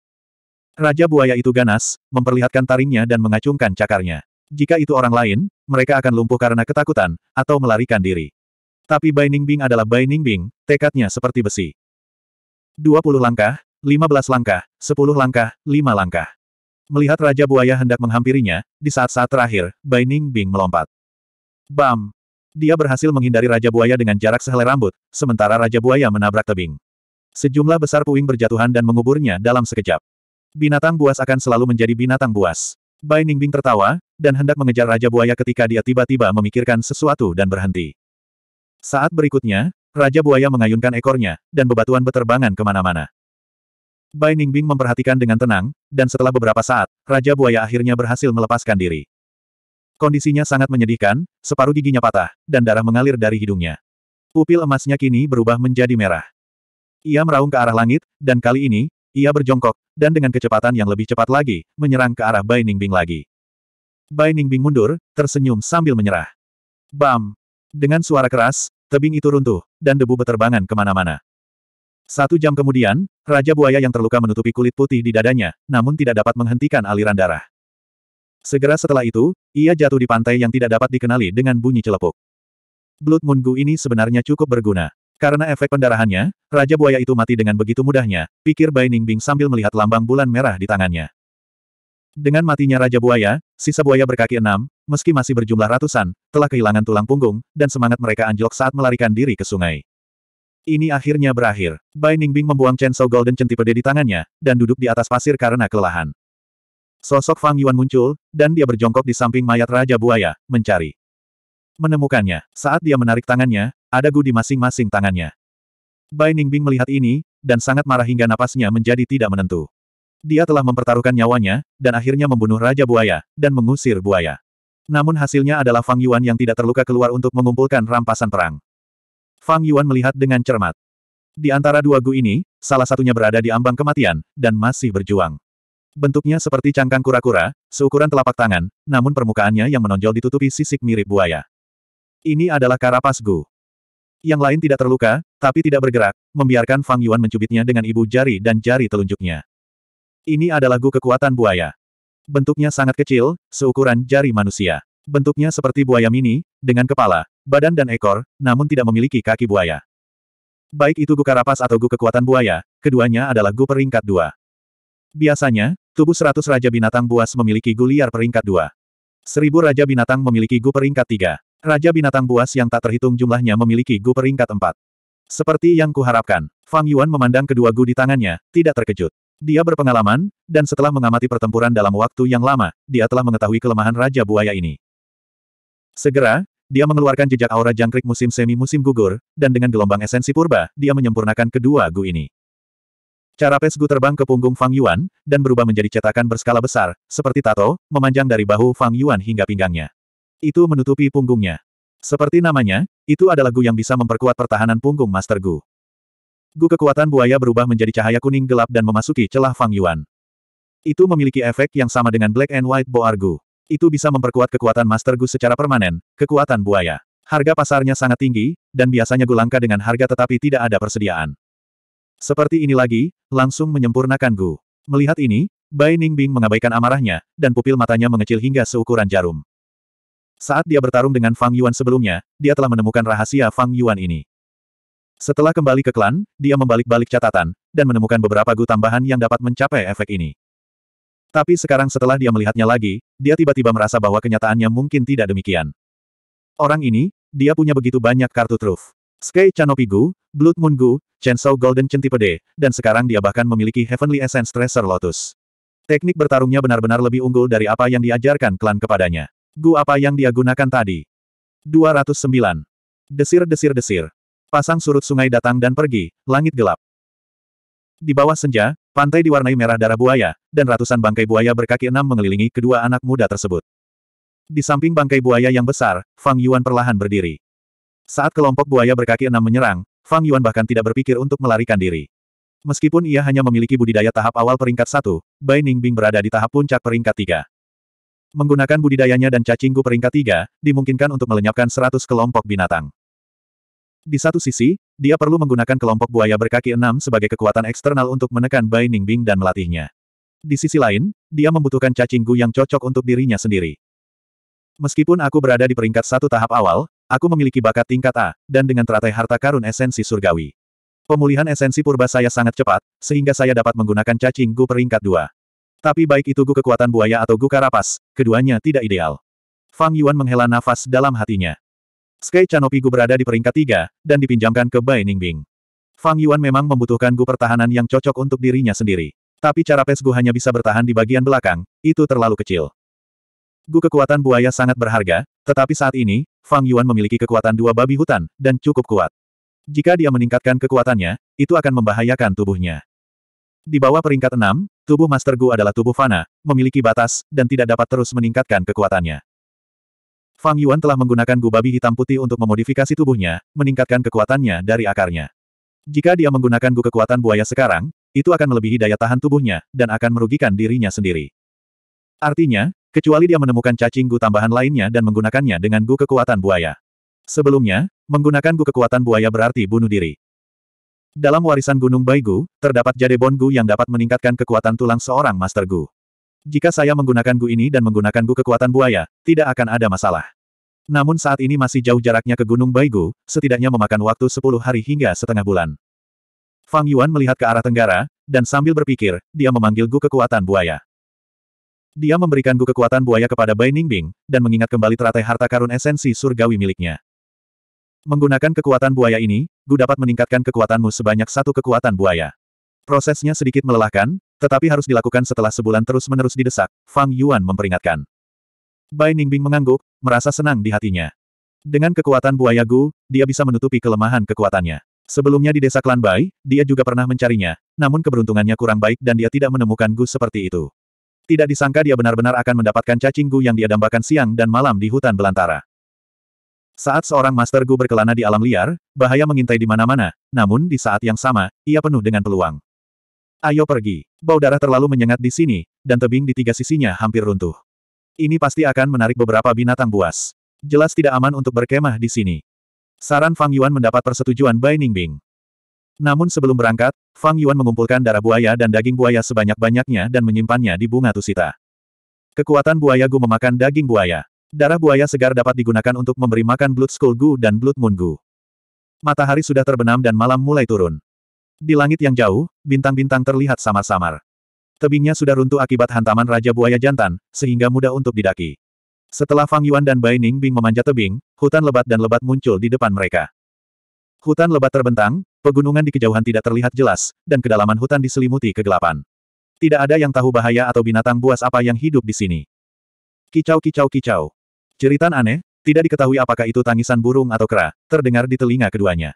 Raja Buaya itu ganas, memperlihatkan taringnya dan mengacungkan cakarnya. Jika itu orang lain, mereka akan lumpuh karena ketakutan, atau melarikan diri. Tapi Bai Ningbing adalah Bai Ningbing, tekadnya seperti besi. 20 langkah, 15 langkah, 10 langkah, 5 langkah. Melihat Raja Buaya hendak menghampirinya, di saat-saat terakhir, Bai Ningbing melompat. Bam! Dia berhasil menghindari Raja Buaya dengan jarak sehelai rambut, sementara Raja Buaya menabrak tebing. Sejumlah besar puing berjatuhan dan menguburnya dalam sekejap. Binatang buas akan selalu menjadi binatang buas. Bai Ningbing tertawa, dan hendak mengejar Raja Buaya ketika dia tiba-tiba memikirkan sesuatu dan berhenti. Saat berikutnya, Raja Buaya mengayunkan ekornya, dan bebatuan beterbangan kemana-mana. Bai Ningbing memperhatikan dengan tenang, dan setelah beberapa saat, Raja Buaya akhirnya berhasil melepaskan diri. Kondisinya sangat menyedihkan, separuh giginya patah, dan darah mengalir dari hidungnya. Pupil emasnya kini berubah menjadi merah. Ia meraung ke arah langit, dan kali ini, ia berjongkok, dan dengan kecepatan yang lebih cepat lagi, menyerang ke arah Bai Ningbing lagi. Bai Ningbing mundur, tersenyum sambil menyerah. Bam! Dengan suara keras, tebing itu runtuh, dan debu beterbangan kemana-mana. Satu jam kemudian, Raja Buaya yang terluka menutupi kulit putih di dadanya, namun tidak dapat menghentikan aliran darah. Segera setelah itu, ia jatuh di pantai yang tidak dapat dikenali dengan bunyi celepuk. Blood Moon Gu ini sebenarnya cukup berguna. Karena efek pendarahannya, Raja Buaya itu mati dengan begitu mudahnya, pikir Bai Ningbing sambil melihat lambang bulan merah di tangannya. Dengan matinya Raja Buaya, sisa buaya berkaki enam, meski masih berjumlah ratusan, telah kehilangan tulang punggung, dan semangat mereka anjlok saat melarikan diri ke sungai. Ini akhirnya berakhir. Bai Ningbing membuang Chen Shou Golden Centipede di tangannya, dan duduk di atas pasir karena kelelahan. Sosok Fang Yuan muncul, dan dia berjongkok di samping mayat Raja Buaya, mencari. Menemukannya, saat dia menarik tangannya, ada gu di masing-masing tangannya. Bai Ningbing melihat ini, dan sangat marah hingga napasnya menjadi tidak menentu. Dia telah mempertaruhkan nyawanya, dan akhirnya membunuh Raja Buaya, dan mengusir buaya. Namun hasilnya adalah Fang Yuan yang tidak terluka keluar untuk mengumpulkan rampasan perang. Fang Yuan melihat dengan cermat. Di antara dua gu ini, salah satunya berada di ambang kematian, dan masih berjuang. Bentuknya seperti cangkang kura-kura, seukuran telapak tangan, namun permukaannya yang menonjol ditutupi sisik mirip buaya. Ini adalah karapas Gu. Yang lain tidak terluka, tapi tidak bergerak, membiarkan Fang Yuan mencubitnya dengan ibu jari dan jari telunjuknya. Ini adalah Gu kekuatan buaya. Bentuknya sangat kecil, seukuran jari manusia. Bentuknya seperti buaya mini, dengan kepala, badan dan ekor, namun tidak memiliki kaki buaya. Baik itu Gu karapas atau Gu kekuatan buaya, keduanya adalah Gu peringkat dua. Biasanya, Tubuh seratus Raja Binatang Buas memiliki gu liar peringkat dua. Seribu Raja Binatang memiliki gu peringkat tiga. Raja Binatang Buas yang tak terhitung jumlahnya memiliki gu peringkat empat. Seperti yang kuharapkan, Fang Yuan memandang kedua gu di tangannya, tidak terkejut. Dia berpengalaman, dan setelah mengamati pertempuran dalam waktu yang lama, dia telah mengetahui kelemahan Raja Buaya ini. Segera, dia mengeluarkan jejak aura jangkrik musim semi musim gugur, dan dengan gelombang esensi purba, dia menyempurnakan kedua gu ini. Cara pesgu terbang ke punggung Fang Yuan, dan berubah menjadi cetakan berskala besar, seperti tato, memanjang dari bahu Fang Yuan hingga pinggangnya. Itu menutupi punggungnya. Seperti namanya, itu adalah Gu yang bisa memperkuat pertahanan punggung Master Gu. Gu kekuatan buaya berubah menjadi cahaya kuning gelap dan memasuki celah Fang Yuan. Itu memiliki efek yang sama dengan Black and White Boar Gu. Itu bisa memperkuat kekuatan Master Gu secara permanen, kekuatan buaya. Harga pasarnya sangat tinggi, dan biasanya gulangka dengan harga tetapi tidak ada persediaan. Seperti ini lagi, langsung menyempurnakan Gu. Melihat ini, Bai Ningbing mengabaikan amarahnya, dan pupil matanya mengecil hingga seukuran jarum. Saat dia bertarung dengan Fang Yuan sebelumnya, dia telah menemukan rahasia Fang Yuan ini. Setelah kembali ke klan, dia membalik-balik catatan, dan menemukan beberapa Gu tambahan yang dapat mencapai efek ini. Tapi sekarang setelah dia melihatnya lagi, dia tiba-tiba merasa bahwa kenyataannya mungkin tidak demikian. Orang ini, dia punya begitu banyak kartu truf. Sky Chanopigu, Blood Moon Gu, Chainsaw Golden Centipede, dan sekarang dia bahkan memiliki Heavenly Essence Tracer Lotus. Teknik bertarungnya benar-benar lebih unggul dari apa yang diajarkan klan kepadanya. Gu apa yang dia gunakan tadi? 209. Desir-desir-desir. Pasang surut sungai datang dan pergi, langit gelap. Di bawah senja, pantai diwarnai merah darah buaya, dan ratusan bangkai buaya berkaki enam mengelilingi kedua anak muda tersebut. Di samping bangkai buaya yang besar, Fang Yuan perlahan berdiri. Saat kelompok buaya berkaki enam menyerang, Fang Yuan bahkan tidak berpikir untuk melarikan diri. Meskipun ia hanya memiliki budidaya tahap awal peringkat satu, Bai Ningbing berada di tahap puncak peringkat tiga. Menggunakan budidayanya dan cacingku peringkat tiga, dimungkinkan untuk melenyapkan seratus kelompok binatang. Di satu sisi, dia perlu menggunakan kelompok buaya berkaki enam sebagai kekuatan eksternal untuk menekan Bai Ningbing dan melatihnya. Di sisi lain, dia membutuhkan cacingku yang cocok untuk dirinya sendiri. Meskipun aku berada di peringkat satu tahap awal, Aku memiliki bakat tingkat A, dan dengan teratai harta karun esensi surgawi. Pemulihan esensi purba saya sangat cepat, sehingga saya dapat menggunakan cacing gu peringkat 2. Tapi baik itu gu kekuatan buaya atau gu karapas, keduanya tidak ideal. Fang Yuan menghela nafas dalam hatinya. Sky canopy gu berada di peringkat 3, dan dipinjamkan ke Bai Ningbing. Fang Yuan memang membutuhkan gu pertahanan yang cocok untuk dirinya sendiri. Tapi cara pes gu hanya bisa bertahan di bagian belakang, itu terlalu kecil. Gu kekuatan buaya sangat berharga, tetapi saat ini, Fang Yuan memiliki kekuatan dua babi hutan, dan cukup kuat. Jika dia meningkatkan kekuatannya, itu akan membahayakan tubuhnya. Di bawah peringkat enam, tubuh Master Gu adalah tubuh fana, memiliki batas, dan tidak dapat terus meningkatkan kekuatannya. Fang Yuan telah menggunakan Gu babi hitam putih untuk memodifikasi tubuhnya, meningkatkan kekuatannya dari akarnya. Jika dia menggunakan Gu kekuatan buaya sekarang, itu akan melebihi daya tahan tubuhnya, dan akan merugikan dirinya sendiri. Artinya, Kecuali dia menemukan cacing gu tambahan lainnya dan menggunakannya dengan gu kekuatan buaya. Sebelumnya, menggunakan gu kekuatan buaya berarti bunuh diri. Dalam warisan Gunung Baigu, terdapat jade Gu yang dapat meningkatkan kekuatan tulang seorang Master Gu. Jika saya menggunakan Gu ini dan menggunakan Gu kekuatan buaya, tidak akan ada masalah. Namun saat ini masih jauh jaraknya ke Gunung Baigu, setidaknya memakan waktu 10 hari hingga setengah bulan. Fang Yuan melihat ke arah tenggara, dan sambil berpikir, dia memanggil Gu kekuatan buaya. Dia memberikanku kekuatan buaya kepada Bai Ningbing, dan mengingat kembali teratai harta karun esensi surgawi miliknya. Menggunakan kekuatan buaya ini, Gu dapat meningkatkan kekuatanmu sebanyak satu kekuatan buaya. Prosesnya sedikit melelahkan, tetapi harus dilakukan setelah sebulan terus-menerus didesak, Fang Yuan memperingatkan. Bai Ningbing mengangguk, merasa senang di hatinya. Dengan kekuatan buaya Gu, dia bisa menutupi kelemahan kekuatannya. Sebelumnya di desa klan Bai, dia juga pernah mencarinya, namun keberuntungannya kurang baik dan dia tidak menemukan Gu seperti itu. Tidak disangka dia benar-benar akan mendapatkan cacing gu yang dia dambakan siang dan malam di hutan belantara. Saat seorang Master Gu berkelana di alam liar, bahaya mengintai di mana-mana, namun di saat yang sama, ia penuh dengan peluang. Ayo pergi. Bau darah terlalu menyengat di sini, dan tebing di tiga sisinya hampir runtuh. Ini pasti akan menarik beberapa binatang buas. Jelas tidak aman untuk berkemah di sini. Saran Fang Yuan mendapat persetujuan Bai Ningbing. Namun sebelum berangkat, Fang Yuan mengumpulkan darah buaya dan daging buaya sebanyak-banyaknya dan menyimpannya di bunga tusita. Kekuatan buaya Gu memakan daging buaya. Darah buaya segar dapat digunakan untuk memberi makan Blood Skull Gu dan Blood Moon Gu. Matahari sudah terbenam dan malam mulai turun. Di langit yang jauh, bintang-bintang terlihat samar-samar. Tebingnya sudah runtuh akibat hantaman Raja Buaya Jantan, sehingga mudah untuk didaki. Setelah Fang Yuan dan Bai Ning Bing memanjat tebing, hutan lebat dan lebat muncul di depan mereka. Hutan lebat terbentang, Pegunungan di kejauhan tidak terlihat jelas, dan kedalaman hutan diselimuti kegelapan. Tidak ada yang tahu bahaya atau binatang buas apa yang hidup di sini. Kicau kicau kicau. Cerita aneh, tidak diketahui apakah itu tangisan burung atau kera, terdengar di telinga keduanya.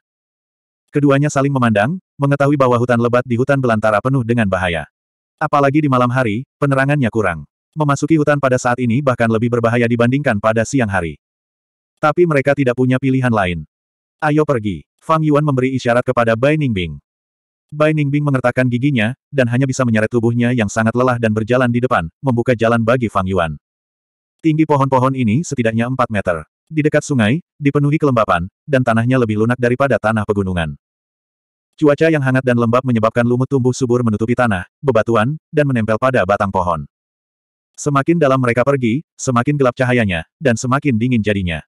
Keduanya saling memandang, mengetahui bahwa hutan lebat di hutan belantara penuh dengan bahaya. Apalagi di malam hari, penerangannya kurang. Memasuki hutan pada saat ini bahkan lebih berbahaya dibandingkan pada siang hari. Tapi mereka tidak punya pilihan lain. Ayo pergi. Fang Yuan memberi isyarat kepada Bai Ningbing. Bai Ningbing mengertakkan giginya, dan hanya bisa menyeret tubuhnya yang sangat lelah dan berjalan di depan, membuka jalan bagi Fang Yuan. Tinggi pohon-pohon ini setidaknya 4 meter. Di dekat sungai, dipenuhi kelembapan, dan tanahnya lebih lunak daripada tanah pegunungan. Cuaca yang hangat dan lembab menyebabkan lumut tumbuh subur menutupi tanah, bebatuan, dan menempel pada batang pohon. Semakin dalam mereka pergi, semakin gelap cahayanya, dan semakin dingin jadinya.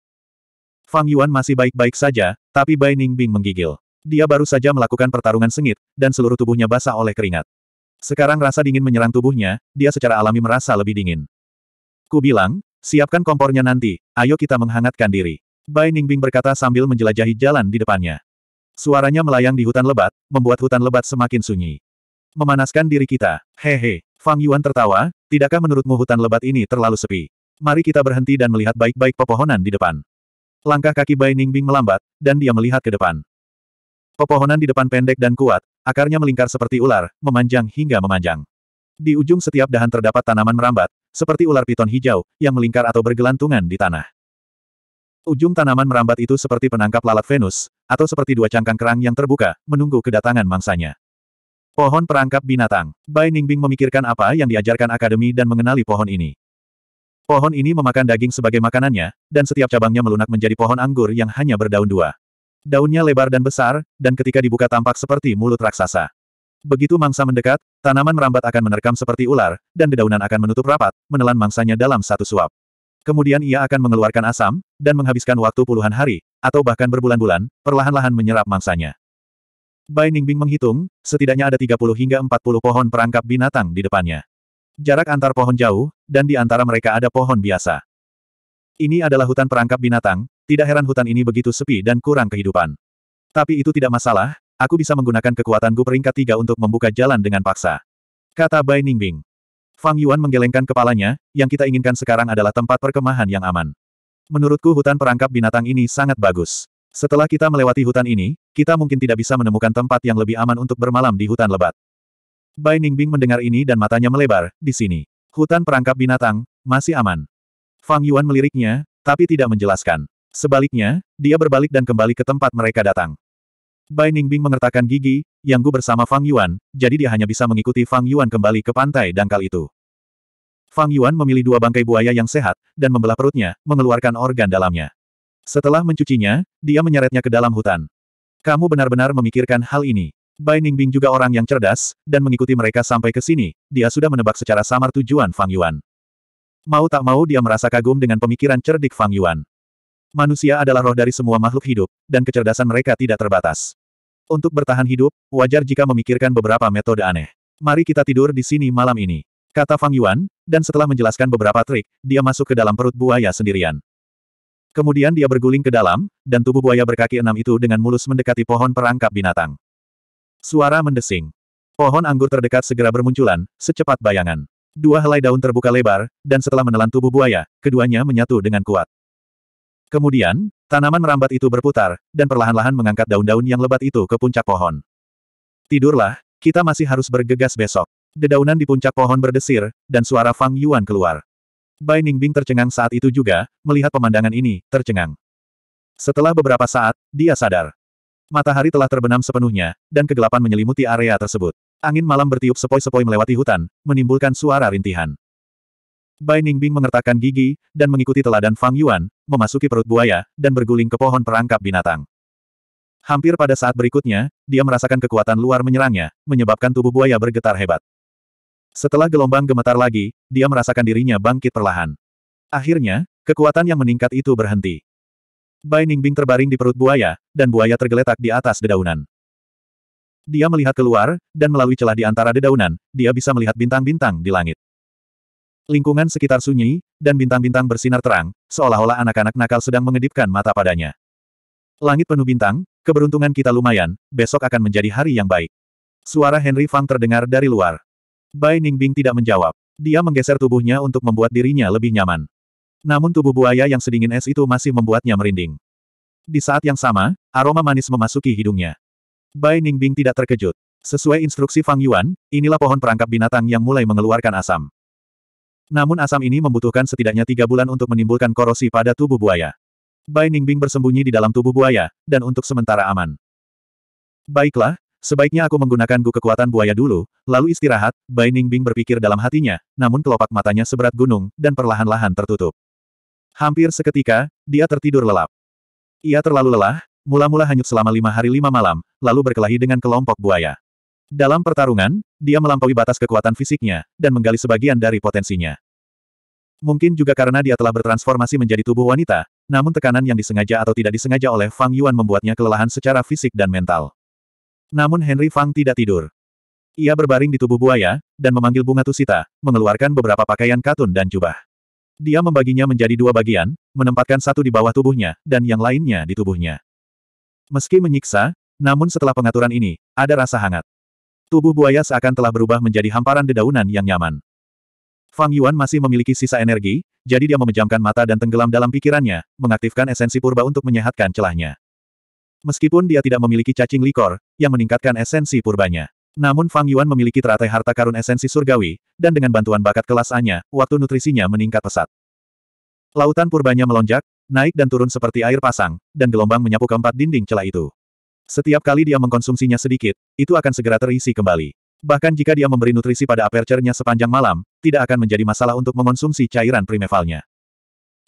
Fang Yuan masih baik-baik saja, tapi Bai Ningbing menggigil. Dia baru saja melakukan pertarungan sengit, dan seluruh tubuhnya basah oleh keringat. Sekarang rasa dingin menyerang tubuhnya, dia secara alami merasa lebih dingin. Ku bilang, siapkan kompornya nanti, ayo kita menghangatkan diri. Bai Ningbing berkata sambil menjelajahi jalan di depannya. Suaranya melayang di hutan lebat, membuat hutan lebat semakin sunyi. Memanaskan diri kita, hehe. Fang Yuan tertawa, tidakkah menurutmu hutan lebat ini terlalu sepi? Mari kita berhenti dan melihat baik-baik pepohonan di depan. Langkah kaki Bai Ningbing melambat, dan dia melihat ke depan. Pepohonan di depan pendek dan kuat, akarnya melingkar seperti ular, memanjang hingga memanjang. Di ujung setiap dahan terdapat tanaman merambat, seperti ular piton hijau, yang melingkar atau bergelantungan di tanah. Ujung tanaman merambat itu seperti penangkap lalat Venus, atau seperti dua cangkang kerang yang terbuka, menunggu kedatangan mangsanya. Pohon perangkap binatang. Bai Ningbing memikirkan apa yang diajarkan akademi dan mengenali pohon ini. Pohon ini memakan daging sebagai makanannya, dan setiap cabangnya melunak menjadi pohon anggur yang hanya berdaun dua. Daunnya lebar dan besar, dan ketika dibuka tampak seperti mulut raksasa. Begitu mangsa mendekat, tanaman merambat akan menerkam seperti ular, dan dedaunan akan menutup rapat, menelan mangsanya dalam satu suap. Kemudian ia akan mengeluarkan asam, dan menghabiskan waktu puluhan hari, atau bahkan berbulan-bulan, perlahan-lahan menyerap mangsanya. Bai Ningbing menghitung, setidaknya ada 30 hingga 40 pohon perangkap binatang di depannya. Jarak antar pohon jauh, dan di antara mereka ada pohon biasa. Ini adalah hutan perangkap binatang, tidak heran hutan ini begitu sepi dan kurang kehidupan. Tapi itu tidak masalah, aku bisa menggunakan kekuatan Gu peringkat tiga untuk membuka jalan dengan paksa. Kata Bai Ningbing. Fang Yuan menggelengkan kepalanya, yang kita inginkan sekarang adalah tempat perkemahan yang aman. Menurutku hutan perangkap binatang ini sangat bagus. Setelah kita melewati hutan ini, kita mungkin tidak bisa menemukan tempat yang lebih aman untuk bermalam di hutan lebat. Bai Ningbing mendengar ini dan matanya melebar, di sini. Hutan perangkap binatang, masih aman. Fang Yuan meliriknya, tapi tidak menjelaskan. Sebaliknya, dia berbalik dan kembali ke tempat mereka datang. Bai Ningbing mengertakkan gigi, Yang Gu bersama Fang Yuan, jadi dia hanya bisa mengikuti Fang Yuan kembali ke pantai dangkal itu. Fang Yuan memilih dua bangkai buaya yang sehat, dan membelah perutnya, mengeluarkan organ dalamnya. Setelah mencucinya, dia menyeretnya ke dalam hutan. Kamu benar-benar memikirkan hal ini. Bai Ningbing juga orang yang cerdas, dan mengikuti mereka sampai ke sini, dia sudah menebak secara samar tujuan Fang Yuan. Mau tak mau dia merasa kagum dengan pemikiran cerdik Fang Yuan. Manusia adalah roh dari semua makhluk hidup, dan kecerdasan mereka tidak terbatas. Untuk bertahan hidup, wajar jika memikirkan beberapa metode aneh. Mari kita tidur di sini malam ini. Kata Fang Yuan, dan setelah menjelaskan beberapa trik, dia masuk ke dalam perut buaya sendirian. Kemudian dia berguling ke dalam, dan tubuh buaya berkaki enam itu dengan mulus mendekati pohon perangkap binatang. Suara mendesing. Pohon anggur terdekat segera bermunculan, secepat bayangan. Dua helai daun terbuka lebar, dan setelah menelan tubuh buaya, keduanya menyatu dengan kuat. Kemudian, tanaman merambat itu berputar, dan perlahan-lahan mengangkat daun-daun yang lebat itu ke puncak pohon. Tidurlah, kita masih harus bergegas besok. Dedaunan di puncak pohon berdesir, dan suara Fang Yuan keluar. Bai Ningbing tercengang saat itu juga, melihat pemandangan ini, tercengang. Setelah beberapa saat, dia sadar. Matahari telah terbenam sepenuhnya, dan kegelapan menyelimuti area tersebut. Angin malam bertiup sepoi-sepoi melewati hutan, menimbulkan suara rintihan. Bai Ningbing mengertakkan gigi, dan mengikuti teladan Fang Yuan, memasuki perut buaya, dan berguling ke pohon perangkap binatang. Hampir pada saat berikutnya, dia merasakan kekuatan luar menyerangnya, menyebabkan tubuh buaya bergetar hebat. Setelah gelombang gemetar lagi, dia merasakan dirinya bangkit perlahan. Akhirnya, kekuatan yang meningkat itu berhenti. Bai Ningbing terbaring di perut buaya, dan buaya tergeletak di atas dedaunan. Dia melihat keluar, dan melalui celah di antara dedaunan, dia bisa melihat bintang-bintang di langit. Lingkungan sekitar sunyi, dan bintang-bintang bersinar terang, seolah-olah anak-anak nakal sedang mengedipkan mata padanya. Langit penuh bintang, keberuntungan kita lumayan, besok akan menjadi hari yang baik. Suara Henry Fang terdengar dari luar. Bai Ningbing tidak menjawab. Dia menggeser tubuhnya untuk membuat dirinya lebih nyaman. Namun tubuh buaya yang sedingin es itu masih membuatnya merinding. Di saat yang sama, aroma manis memasuki hidungnya. Bai Ningbing tidak terkejut. Sesuai instruksi Fang Yuan, inilah pohon perangkap binatang yang mulai mengeluarkan asam. Namun asam ini membutuhkan setidaknya tiga bulan untuk menimbulkan korosi pada tubuh buaya. Bai Ningbing bersembunyi di dalam tubuh buaya, dan untuk sementara aman. Baiklah, sebaiknya aku menggunakan gu kekuatan buaya dulu, lalu istirahat, Bai Ningbing berpikir dalam hatinya, namun kelopak matanya seberat gunung, dan perlahan-lahan tertutup. Hampir seketika, dia tertidur lelap. Ia terlalu lelah, mula-mula hanyut selama lima hari lima malam, lalu berkelahi dengan kelompok buaya. Dalam pertarungan, dia melampaui batas kekuatan fisiknya, dan menggali sebagian dari potensinya. Mungkin juga karena dia telah bertransformasi menjadi tubuh wanita, namun tekanan yang disengaja atau tidak disengaja oleh Fang Yuan membuatnya kelelahan secara fisik dan mental. Namun Henry Fang tidak tidur. Ia berbaring di tubuh buaya, dan memanggil bunga tusita, mengeluarkan beberapa pakaian katun dan jubah. Dia membaginya menjadi dua bagian, menempatkan satu di bawah tubuhnya, dan yang lainnya di tubuhnya. Meski menyiksa, namun setelah pengaturan ini, ada rasa hangat. Tubuh buaya seakan telah berubah menjadi hamparan dedaunan yang nyaman. Fang Yuan masih memiliki sisa energi, jadi dia memejamkan mata dan tenggelam dalam pikirannya, mengaktifkan esensi purba untuk menyehatkan celahnya. Meskipun dia tidak memiliki cacing likor, yang meningkatkan esensi purbanya. Namun Fang Yuan memiliki teratai harta karun esensi surgawi, dan dengan bantuan bakat kelas A-nya, waktu nutrisinya meningkat pesat. Lautan purbanya melonjak, naik dan turun seperti air pasang, dan gelombang menyapu keempat dinding celah itu. Setiap kali dia mengkonsumsinya sedikit, itu akan segera terisi kembali. Bahkan jika dia memberi nutrisi pada aperture-nya sepanjang malam, tidak akan menjadi masalah untuk mengonsumsi cairan primevalnya.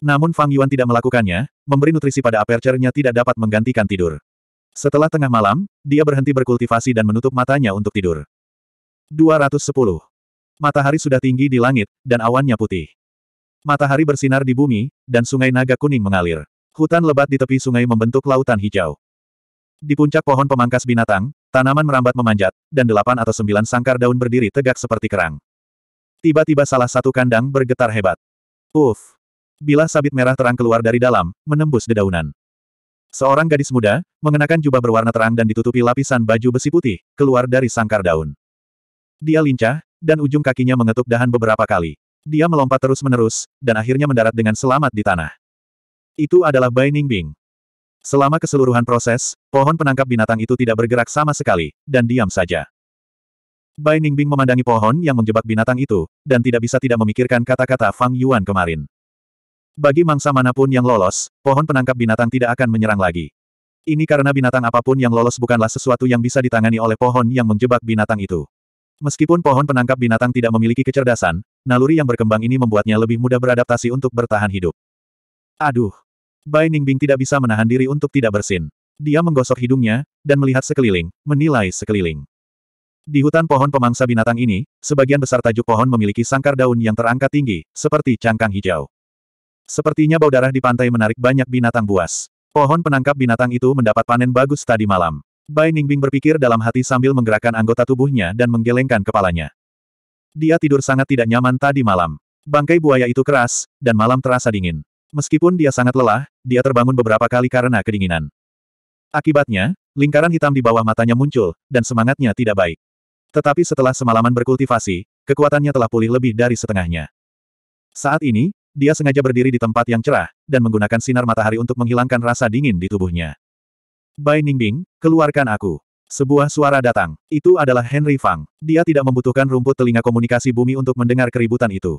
Namun Fang Yuan tidak melakukannya, memberi nutrisi pada aperture-nya tidak dapat menggantikan tidur. Setelah tengah malam, dia berhenti berkultivasi dan menutup matanya untuk tidur. 210. Matahari sudah tinggi di langit, dan awannya putih. Matahari bersinar di bumi, dan sungai naga kuning mengalir. Hutan lebat di tepi sungai membentuk lautan hijau. Di puncak pohon pemangkas binatang, tanaman merambat memanjat, dan delapan atau sembilan sangkar daun berdiri tegak seperti kerang. Tiba-tiba salah satu kandang bergetar hebat. Uff! Bila sabit merah terang keluar dari dalam, menembus dedaunan. Seorang gadis muda, mengenakan jubah berwarna terang dan ditutupi lapisan baju besi putih, keluar dari sangkar daun. Dia lincah, dan ujung kakinya mengetuk dahan beberapa kali. Dia melompat terus-menerus, dan akhirnya mendarat dengan selamat di tanah. Itu adalah Bai Ningbing. Selama keseluruhan proses, pohon penangkap binatang itu tidak bergerak sama sekali, dan diam saja. Bai Ningbing memandangi pohon yang menjebak binatang itu, dan tidak bisa tidak memikirkan kata-kata Fang Yuan kemarin. Bagi mangsa manapun yang lolos, pohon penangkap binatang tidak akan menyerang lagi. Ini karena binatang apapun yang lolos bukanlah sesuatu yang bisa ditangani oleh pohon yang menjebak binatang itu. Meskipun pohon penangkap binatang tidak memiliki kecerdasan, naluri yang berkembang ini membuatnya lebih mudah beradaptasi untuk bertahan hidup. Aduh! Bai Ningbing tidak bisa menahan diri untuk tidak bersin. Dia menggosok hidungnya, dan melihat sekeliling, menilai sekeliling. Di hutan pohon pemangsa binatang ini, sebagian besar tajuk pohon memiliki sangkar daun yang terangkat tinggi, seperti cangkang hijau. Sepertinya bau darah di pantai menarik banyak binatang buas. Pohon penangkap binatang itu mendapat panen bagus tadi malam. Bai Ningbing berpikir dalam hati sambil menggerakkan anggota tubuhnya dan menggelengkan kepalanya. Dia tidur sangat tidak nyaman tadi malam. Bangkai buaya itu keras, dan malam terasa dingin. Meskipun dia sangat lelah, dia terbangun beberapa kali karena kedinginan. Akibatnya, lingkaran hitam di bawah matanya muncul, dan semangatnya tidak baik. Tetapi setelah semalaman berkultivasi, kekuatannya telah pulih lebih dari setengahnya. Saat ini, dia sengaja berdiri di tempat yang cerah, dan menggunakan sinar matahari untuk menghilangkan rasa dingin di tubuhnya. Bai Ningbing, keluarkan aku. Sebuah suara datang. Itu adalah Henry Fang. Dia tidak membutuhkan rumput telinga komunikasi bumi untuk mendengar keributan itu.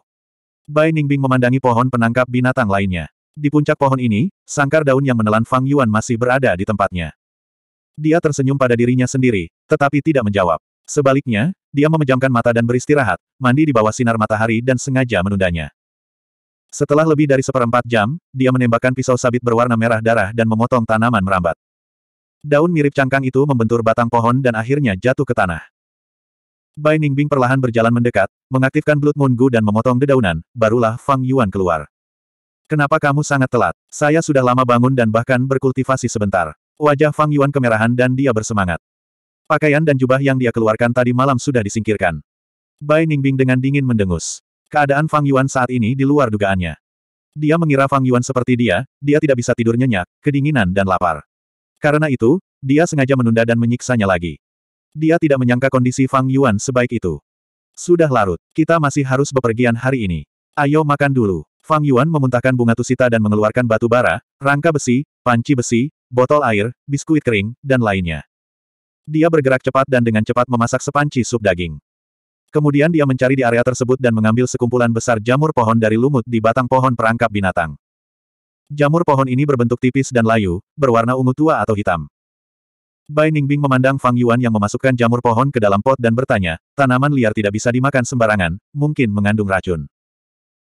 Bai Ningbing memandangi pohon penangkap binatang lainnya. Di puncak pohon ini, sangkar daun yang menelan Fang Yuan masih berada di tempatnya. Dia tersenyum pada dirinya sendiri, tetapi tidak menjawab. Sebaliknya, dia memejamkan mata dan beristirahat, mandi di bawah sinar matahari dan sengaja menundanya. Setelah lebih dari seperempat jam, dia menembakkan pisau sabit berwarna merah darah dan memotong tanaman merambat. Daun mirip cangkang itu membentur batang pohon dan akhirnya jatuh ke tanah. Bai Ningbing perlahan berjalan mendekat, mengaktifkan Blood Moon Gu dan memotong dedaunan, barulah Fang Yuan keluar. Kenapa kamu sangat telat? Saya sudah lama bangun dan bahkan berkultivasi sebentar. Wajah Fang Yuan kemerahan dan dia bersemangat. Pakaian dan jubah yang dia keluarkan tadi malam sudah disingkirkan. Bai Ningbing dengan dingin mendengus. Keadaan Fang Yuan saat ini di luar dugaannya. Dia mengira Fang Yuan seperti dia, dia tidak bisa tidur nyenyak, kedinginan dan lapar. Karena itu, dia sengaja menunda dan menyiksanya lagi. Dia tidak menyangka kondisi Fang Yuan sebaik itu. Sudah larut, kita masih harus bepergian hari ini. Ayo makan dulu. Fang Yuan memuntahkan bunga tusita dan mengeluarkan batu bara, rangka besi, panci besi, botol air, biskuit kering, dan lainnya. Dia bergerak cepat dan dengan cepat memasak sepanci sup daging. Kemudian dia mencari di area tersebut dan mengambil sekumpulan besar jamur pohon dari lumut di batang pohon perangkap binatang. Jamur pohon ini berbentuk tipis dan layu, berwarna ungu tua atau hitam. Bai Ningbing memandang Fang Yuan yang memasukkan jamur pohon ke dalam pot dan bertanya, tanaman liar tidak bisa dimakan sembarangan, mungkin mengandung racun.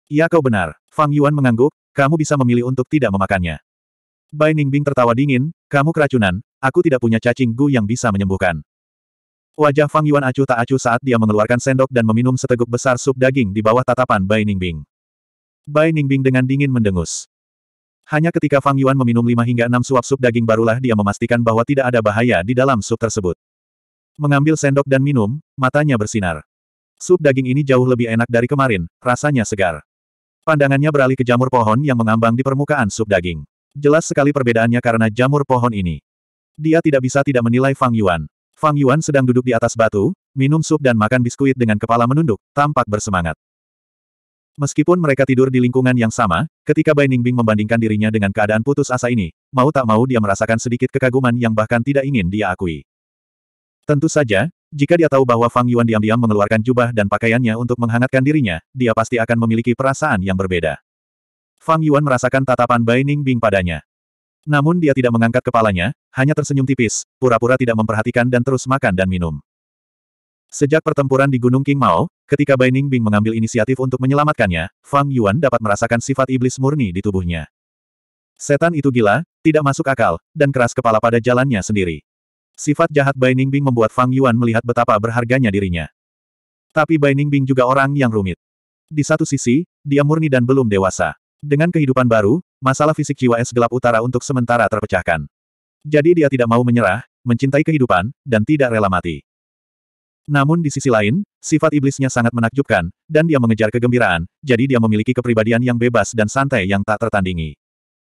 "Ya kau benar, Fang Yuan mengangguk, kamu bisa memilih untuk tidak memakannya. Bai Ningbing tertawa dingin, kamu keracunan, aku tidak punya cacing gu yang bisa menyembuhkan. Wajah Fang Yuan acuh tak acuh saat dia mengeluarkan sendok dan meminum seteguk besar sup daging di bawah tatapan Bai Ningbing. Bai Ningbing dengan dingin mendengus. Hanya ketika Fang Yuan meminum lima hingga enam suap sup daging barulah dia memastikan bahwa tidak ada bahaya di dalam sup tersebut. Mengambil sendok dan minum, matanya bersinar. Sup daging ini jauh lebih enak dari kemarin, rasanya segar. Pandangannya beralih ke jamur pohon yang mengambang di permukaan sup daging. Jelas sekali perbedaannya karena jamur pohon ini. Dia tidak bisa tidak menilai Fang Yuan. Fang Yuan sedang duduk di atas batu, minum sup dan makan biskuit dengan kepala menunduk, tampak bersemangat. Meskipun mereka tidur di lingkungan yang sama, ketika Bai Ningbing membandingkan dirinya dengan keadaan putus asa ini, mau tak mau dia merasakan sedikit kekaguman yang bahkan tidak ingin dia akui. Tentu saja, jika dia tahu bahwa Fang Yuan diam-diam mengeluarkan jubah dan pakaiannya untuk menghangatkan dirinya, dia pasti akan memiliki perasaan yang berbeda. Fang Yuan merasakan tatapan Bai Ningbing padanya. Namun dia tidak mengangkat kepalanya, hanya tersenyum tipis, pura-pura tidak memperhatikan dan terus makan dan minum. Sejak pertempuran di Gunung King Mao, ketika Bai Ningbing mengambil inisiatif untuk menyelamatkannya, Fang Yuan dapat merasakan sifat iblis murni di tubuhnya. Setan itu gila, tidak masuk akal, dan keras kepala pada jalannya sendiri. Sifat jahat Bai Ningbing membuat Fang Yuan melihat betapa berharganya dirinya. Tapi Bai Ningbing juga orang yang rumit. Di satu sisi, dia murni dan belum dewasa. Dengan kehidupan baru, masalah fisik jiwa es gelap utara untuk sementara terpecahkan. Jadi dia tidak mau menyerah, mencintai kehidupan, dan tidak rela mati. Namun di sisi lain, sifat iblisnya sangat menakjubkan, dan dia mengejar kegembiraan, jadi dia memiliki kepribadian yang bebas dan santai yang tak tertandingi.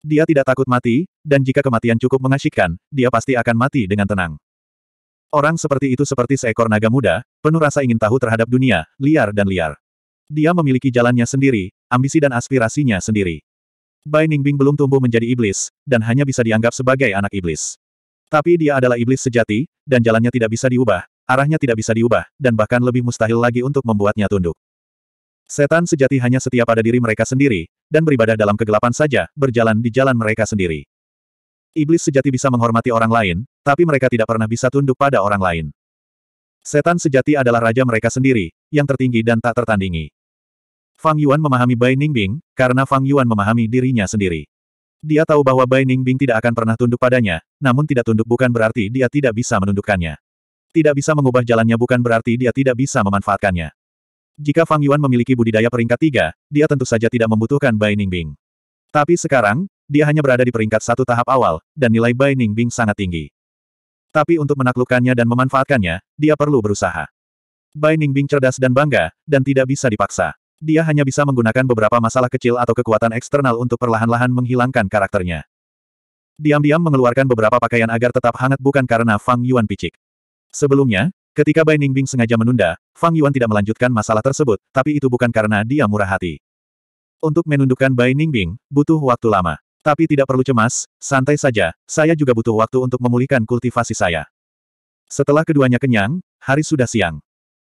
Dia tidak takut mati, dan jika kematian cukup mengasyikkan, dia pasti akan mati dengan tenang. Orang seperti itu seperti seekor naga muda, penuh rasa ingin tahu terhadap dunia, liar dan liar. Dia memiliki jalannya sendiri, ambisi dan aspirasinya sendiri. Bai Ningbing belum tumbuh menjadi iblis, dan hanya bisa dianggap sebagai anak iblis. Tapi dia adalah iblis sejati, dan jalannya tidak bisa diubah, arahnya tidak bisa diubah, dan bahkan lebih mustahil lagi untuk membuatnya tunduk. Setan sejati hanya setia pada diri mereka sendiri, dan beribadah dalam kegelapan saja, berjalan di jalan mereka sendiri. Iblis sejati bisa menghormati orang lain, tapi mereka tidak pernah bisa tunduk pada orang lain. Setan sejati adalah raja mereka sendiri, yang tertinggi dan tak tertandingi. Fang Yuan memahami Bai Ningbing, karena Fang Yuan memahami dirinya sendiri. Dia tahu bahwa Bai Ningbing tidak akan pernah tunduk padanya, namun tidak tunduk bukan berarti dia tidak bisa menundukkannya. Tidak bisa mengubah jalannya bukan berarti dia tidak bisa memanfaatkannya. Jika Fang Yuan memiliki budidaya peringkat tiga, dia tentu saja tidak membutuhkan Bai Ningbing. Tapi sekarang, dia hanya berada di peringkat satu tahap awal, dan nilai Bai Ningbing sangat tinggi. Tapi untuk menaklukkannya dan memanfaatkannya, dia perlu berusaha. Bai Ningbing cerdas dan bangga, dan tidak bisa dipaksa dia hanya bisa menggunakan beberapa masalah kecil atau kekuatan eksternal untuk perlahan-lahan menghilangkan karakternya. Diam-diam mengeluarkan beberapa pakaian agar tetap hangat bukan karena Fang Yuan picik. Sebelumnya, ketika Bai Ningbing sengaja menunda, Fang Yuan tidak melanjutkan masalah tersebut, tapi itu bukan karena dia murah hati. Untuk menundukkan Bai Ningbing, butuh waktu lama. Tapi tidak perlu cemas, santai saja, saya juga butuh waktu untuk memulihkan kultivasi saya. Setelah keduanya kenyang, hari sudah siang.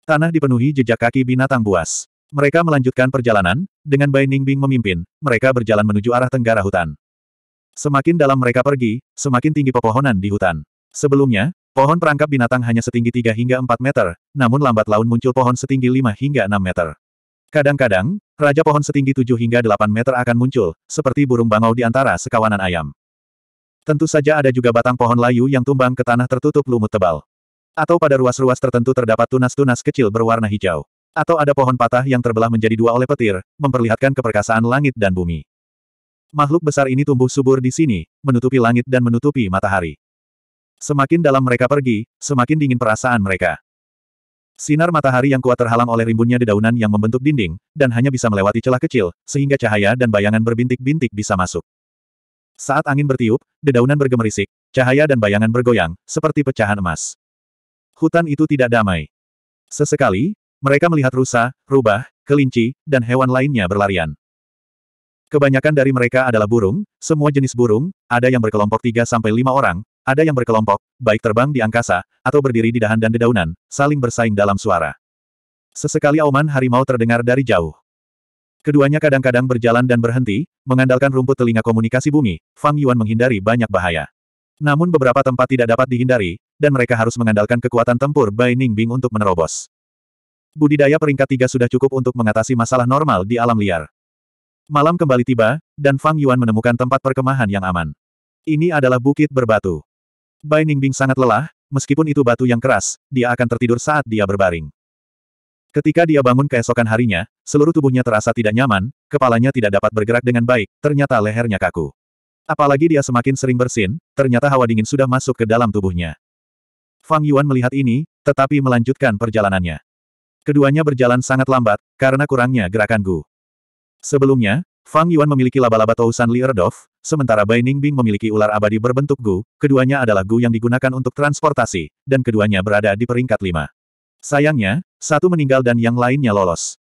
Tanah dipenuhi jejak kaki binatang buas. Mereka melanjutkan perjalanan, dengan Bai Ningbing memimpin, mereka berjalan menuju arah tenggara hutan. Semakin dalam mereka pergi, semakin tinggi pepohonan di hutan. Sebelumnya, pohon perangkap binatang hanya setinggi 3 hingga 4 meter, namun lambat laun muncul pohon setinggi 5 hingga 6 meter. Kadang-kadang, raja pohon setinggi 7 hingga 8 meter akan muncul, seperti burung bangau di antara sekawanan ayam. Tentu saja ada juga batang pohon layu yang tumbang ke tanah tertutup lumut tebal. Atau pada ruas-ruas tertentu terdapat tunas-tunas kecil berwarna hijau atau ada pohon patah yang terbelah menjadi dua oleh petir, memperlihatkan keperkasaan langit dan bumi. Makhluk besar ini tumbuh subur di sini, menutupi langit dan menutupi matahari. Semakin dalam mereka pergi, semakin dingin perasaan mereka. Sinar matahari yang kuat terhalang oleh rimbunnya dedaunan yang membentuk dinding, dan hanya bisa melewati celah kecil, sehingga cahaya dan bayangan berbintik-bintik bisa masuk. Saat angin bertiup, dedaunan bergemerisik, cahaya dan bayangan bergoyang, seperti pecahan emas. Hutan itu tidak damai. Sesekali, mereka melihat rusa, rubah, kelinci, dan hewan lainnya berlarian. Kebanyakan dari mereka adalah burung, semua jenis burung, ada yang berkelompok 3 lima orang, ada yang berkelompok, baik terbang di angkasa, atau berdiri di dahan dan dedaunan, saling bersaing dalam suara. Sesekali auman harimau terdengar dari jauh. Keduanya kadang-kadang berjalan dan berhenti, mengandalkan rumput telinga komunikasi bumi, Fang Yuan menghindari banyak bahaya. Namun beberapa tempat tidak dapat dihindari, dan mereka harus mengandalkan kekuatan tempur Bai Ningbing untuk menerobos. Budidaya peringkat tiga sudah cukup untuk mengatasi masalah normal di alam liar. Malam kembali tiba, dan Fang Yuan menemukan tempat perkemahan yang aman. Ini adalah bukit berbatu. Bai Ningbing sangat lelah, meskipun itu batu yang keras, dia akan tertidur saat dia berbaring. Ketika dia bangun keesokan harinya, seluruh tubuhnya terasa tidak nyaman, kepalanya tidak dapat bergerak dengan baik, ternyata lehernya kaku. Apalagi dia semakin sering bersin, ternyata hawa dingin sudah masuk ke dalam tubuhnya. Fang Yuan melihat ini, tetapi melanjutkan perjalanannya. Keduanya berjalan sangat lambat, karena kurangnya gerakan Gu. Sebelumnya, Fang Yuan memiliki laba-laba Tousan Li Erdof, sementara Bai Ningbing memiliki ular abadi berbentuk Gu, keduanya adalah Gu yang digunakan untuk transportasi, dan keduanya berada di peringkat lima. Sayangnya, satu meninggal dan yang lainnya lolos.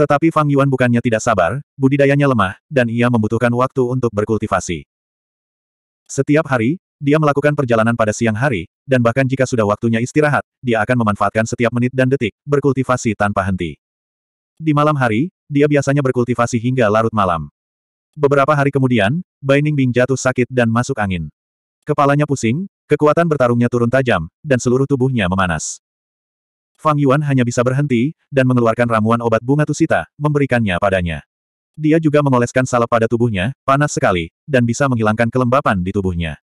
Tetapi Fang Yuan bukannya tidak sabar, budidayanya lemah, dan ia membutuhkan waktu untuk berkultivasi. Setiap hari, dia melakukan perjalanan pada siang hari, dan bahkan jika sudah waktunya istirahat, dia akan memanfaatkan setiap menit dan detik, berkultivasi tanpa henti. Di malam hari, dia biasanya berkultivasi hingga larut malam. Beberapa hari kemudian, Bai Bing jatuh sakit dan masuk angin. Kepalanya pusing, kekuatan bertarungnya turun tajam, dan seluruh tubuhnya memanas. Fang Yuan hanya bisa berhenti, dan mengeluarkan ramuan obat bunga tusita, memberikannya padanya. Dia juga mengoleskan salep pada tubuhnya, panas sekali, dan bisa menghilangkan kelembapan di tubuhnya.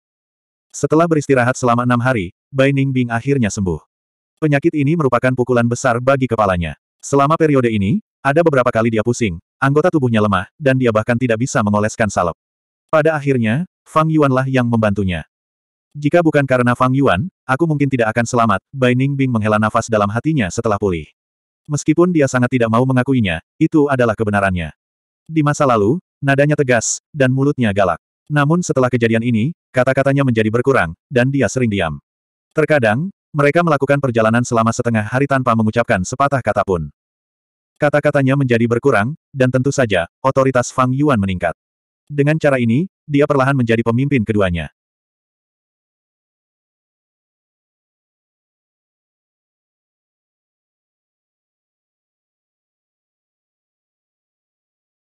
Setelah beristirahat selama enam hari, Bai Ningbing akhirnya sembuh. Penyakit ini merupakan pukulan besar bagi kepalanya. Selama periode ini, ada beberapa kali dia pusing, anggota tubuhnya lemah, dan dia bahkan tidak bisa mengoleskan salep. Pada akhirnya, Fang Yuanlah yang membantunya. Jika bukan karena Fang Yuan, aku mungkin tidak akan selamat, Bai Ningbing menghela nafas dalam hatinya setelah pulih. Meskipun dia sangat tidak mau mengakuinya, itu adalah kebenarannya. Di masa lalu, nadanya tegas, dan mulutnya galak. Namun setelah kejadian ini, kata-katanya menjadi berkurang, dan dia sering diam. Terkadang, mereka melakukan perjalanan selama setengah hari tanpa mengucapkan sepatah kata pun. Kata-katanya menjadi berkurang, dan tentu saja, otoritas Fang Yuan meningkat. Dengan cara ini, dia perlahan menjadi pemimpin keduanya.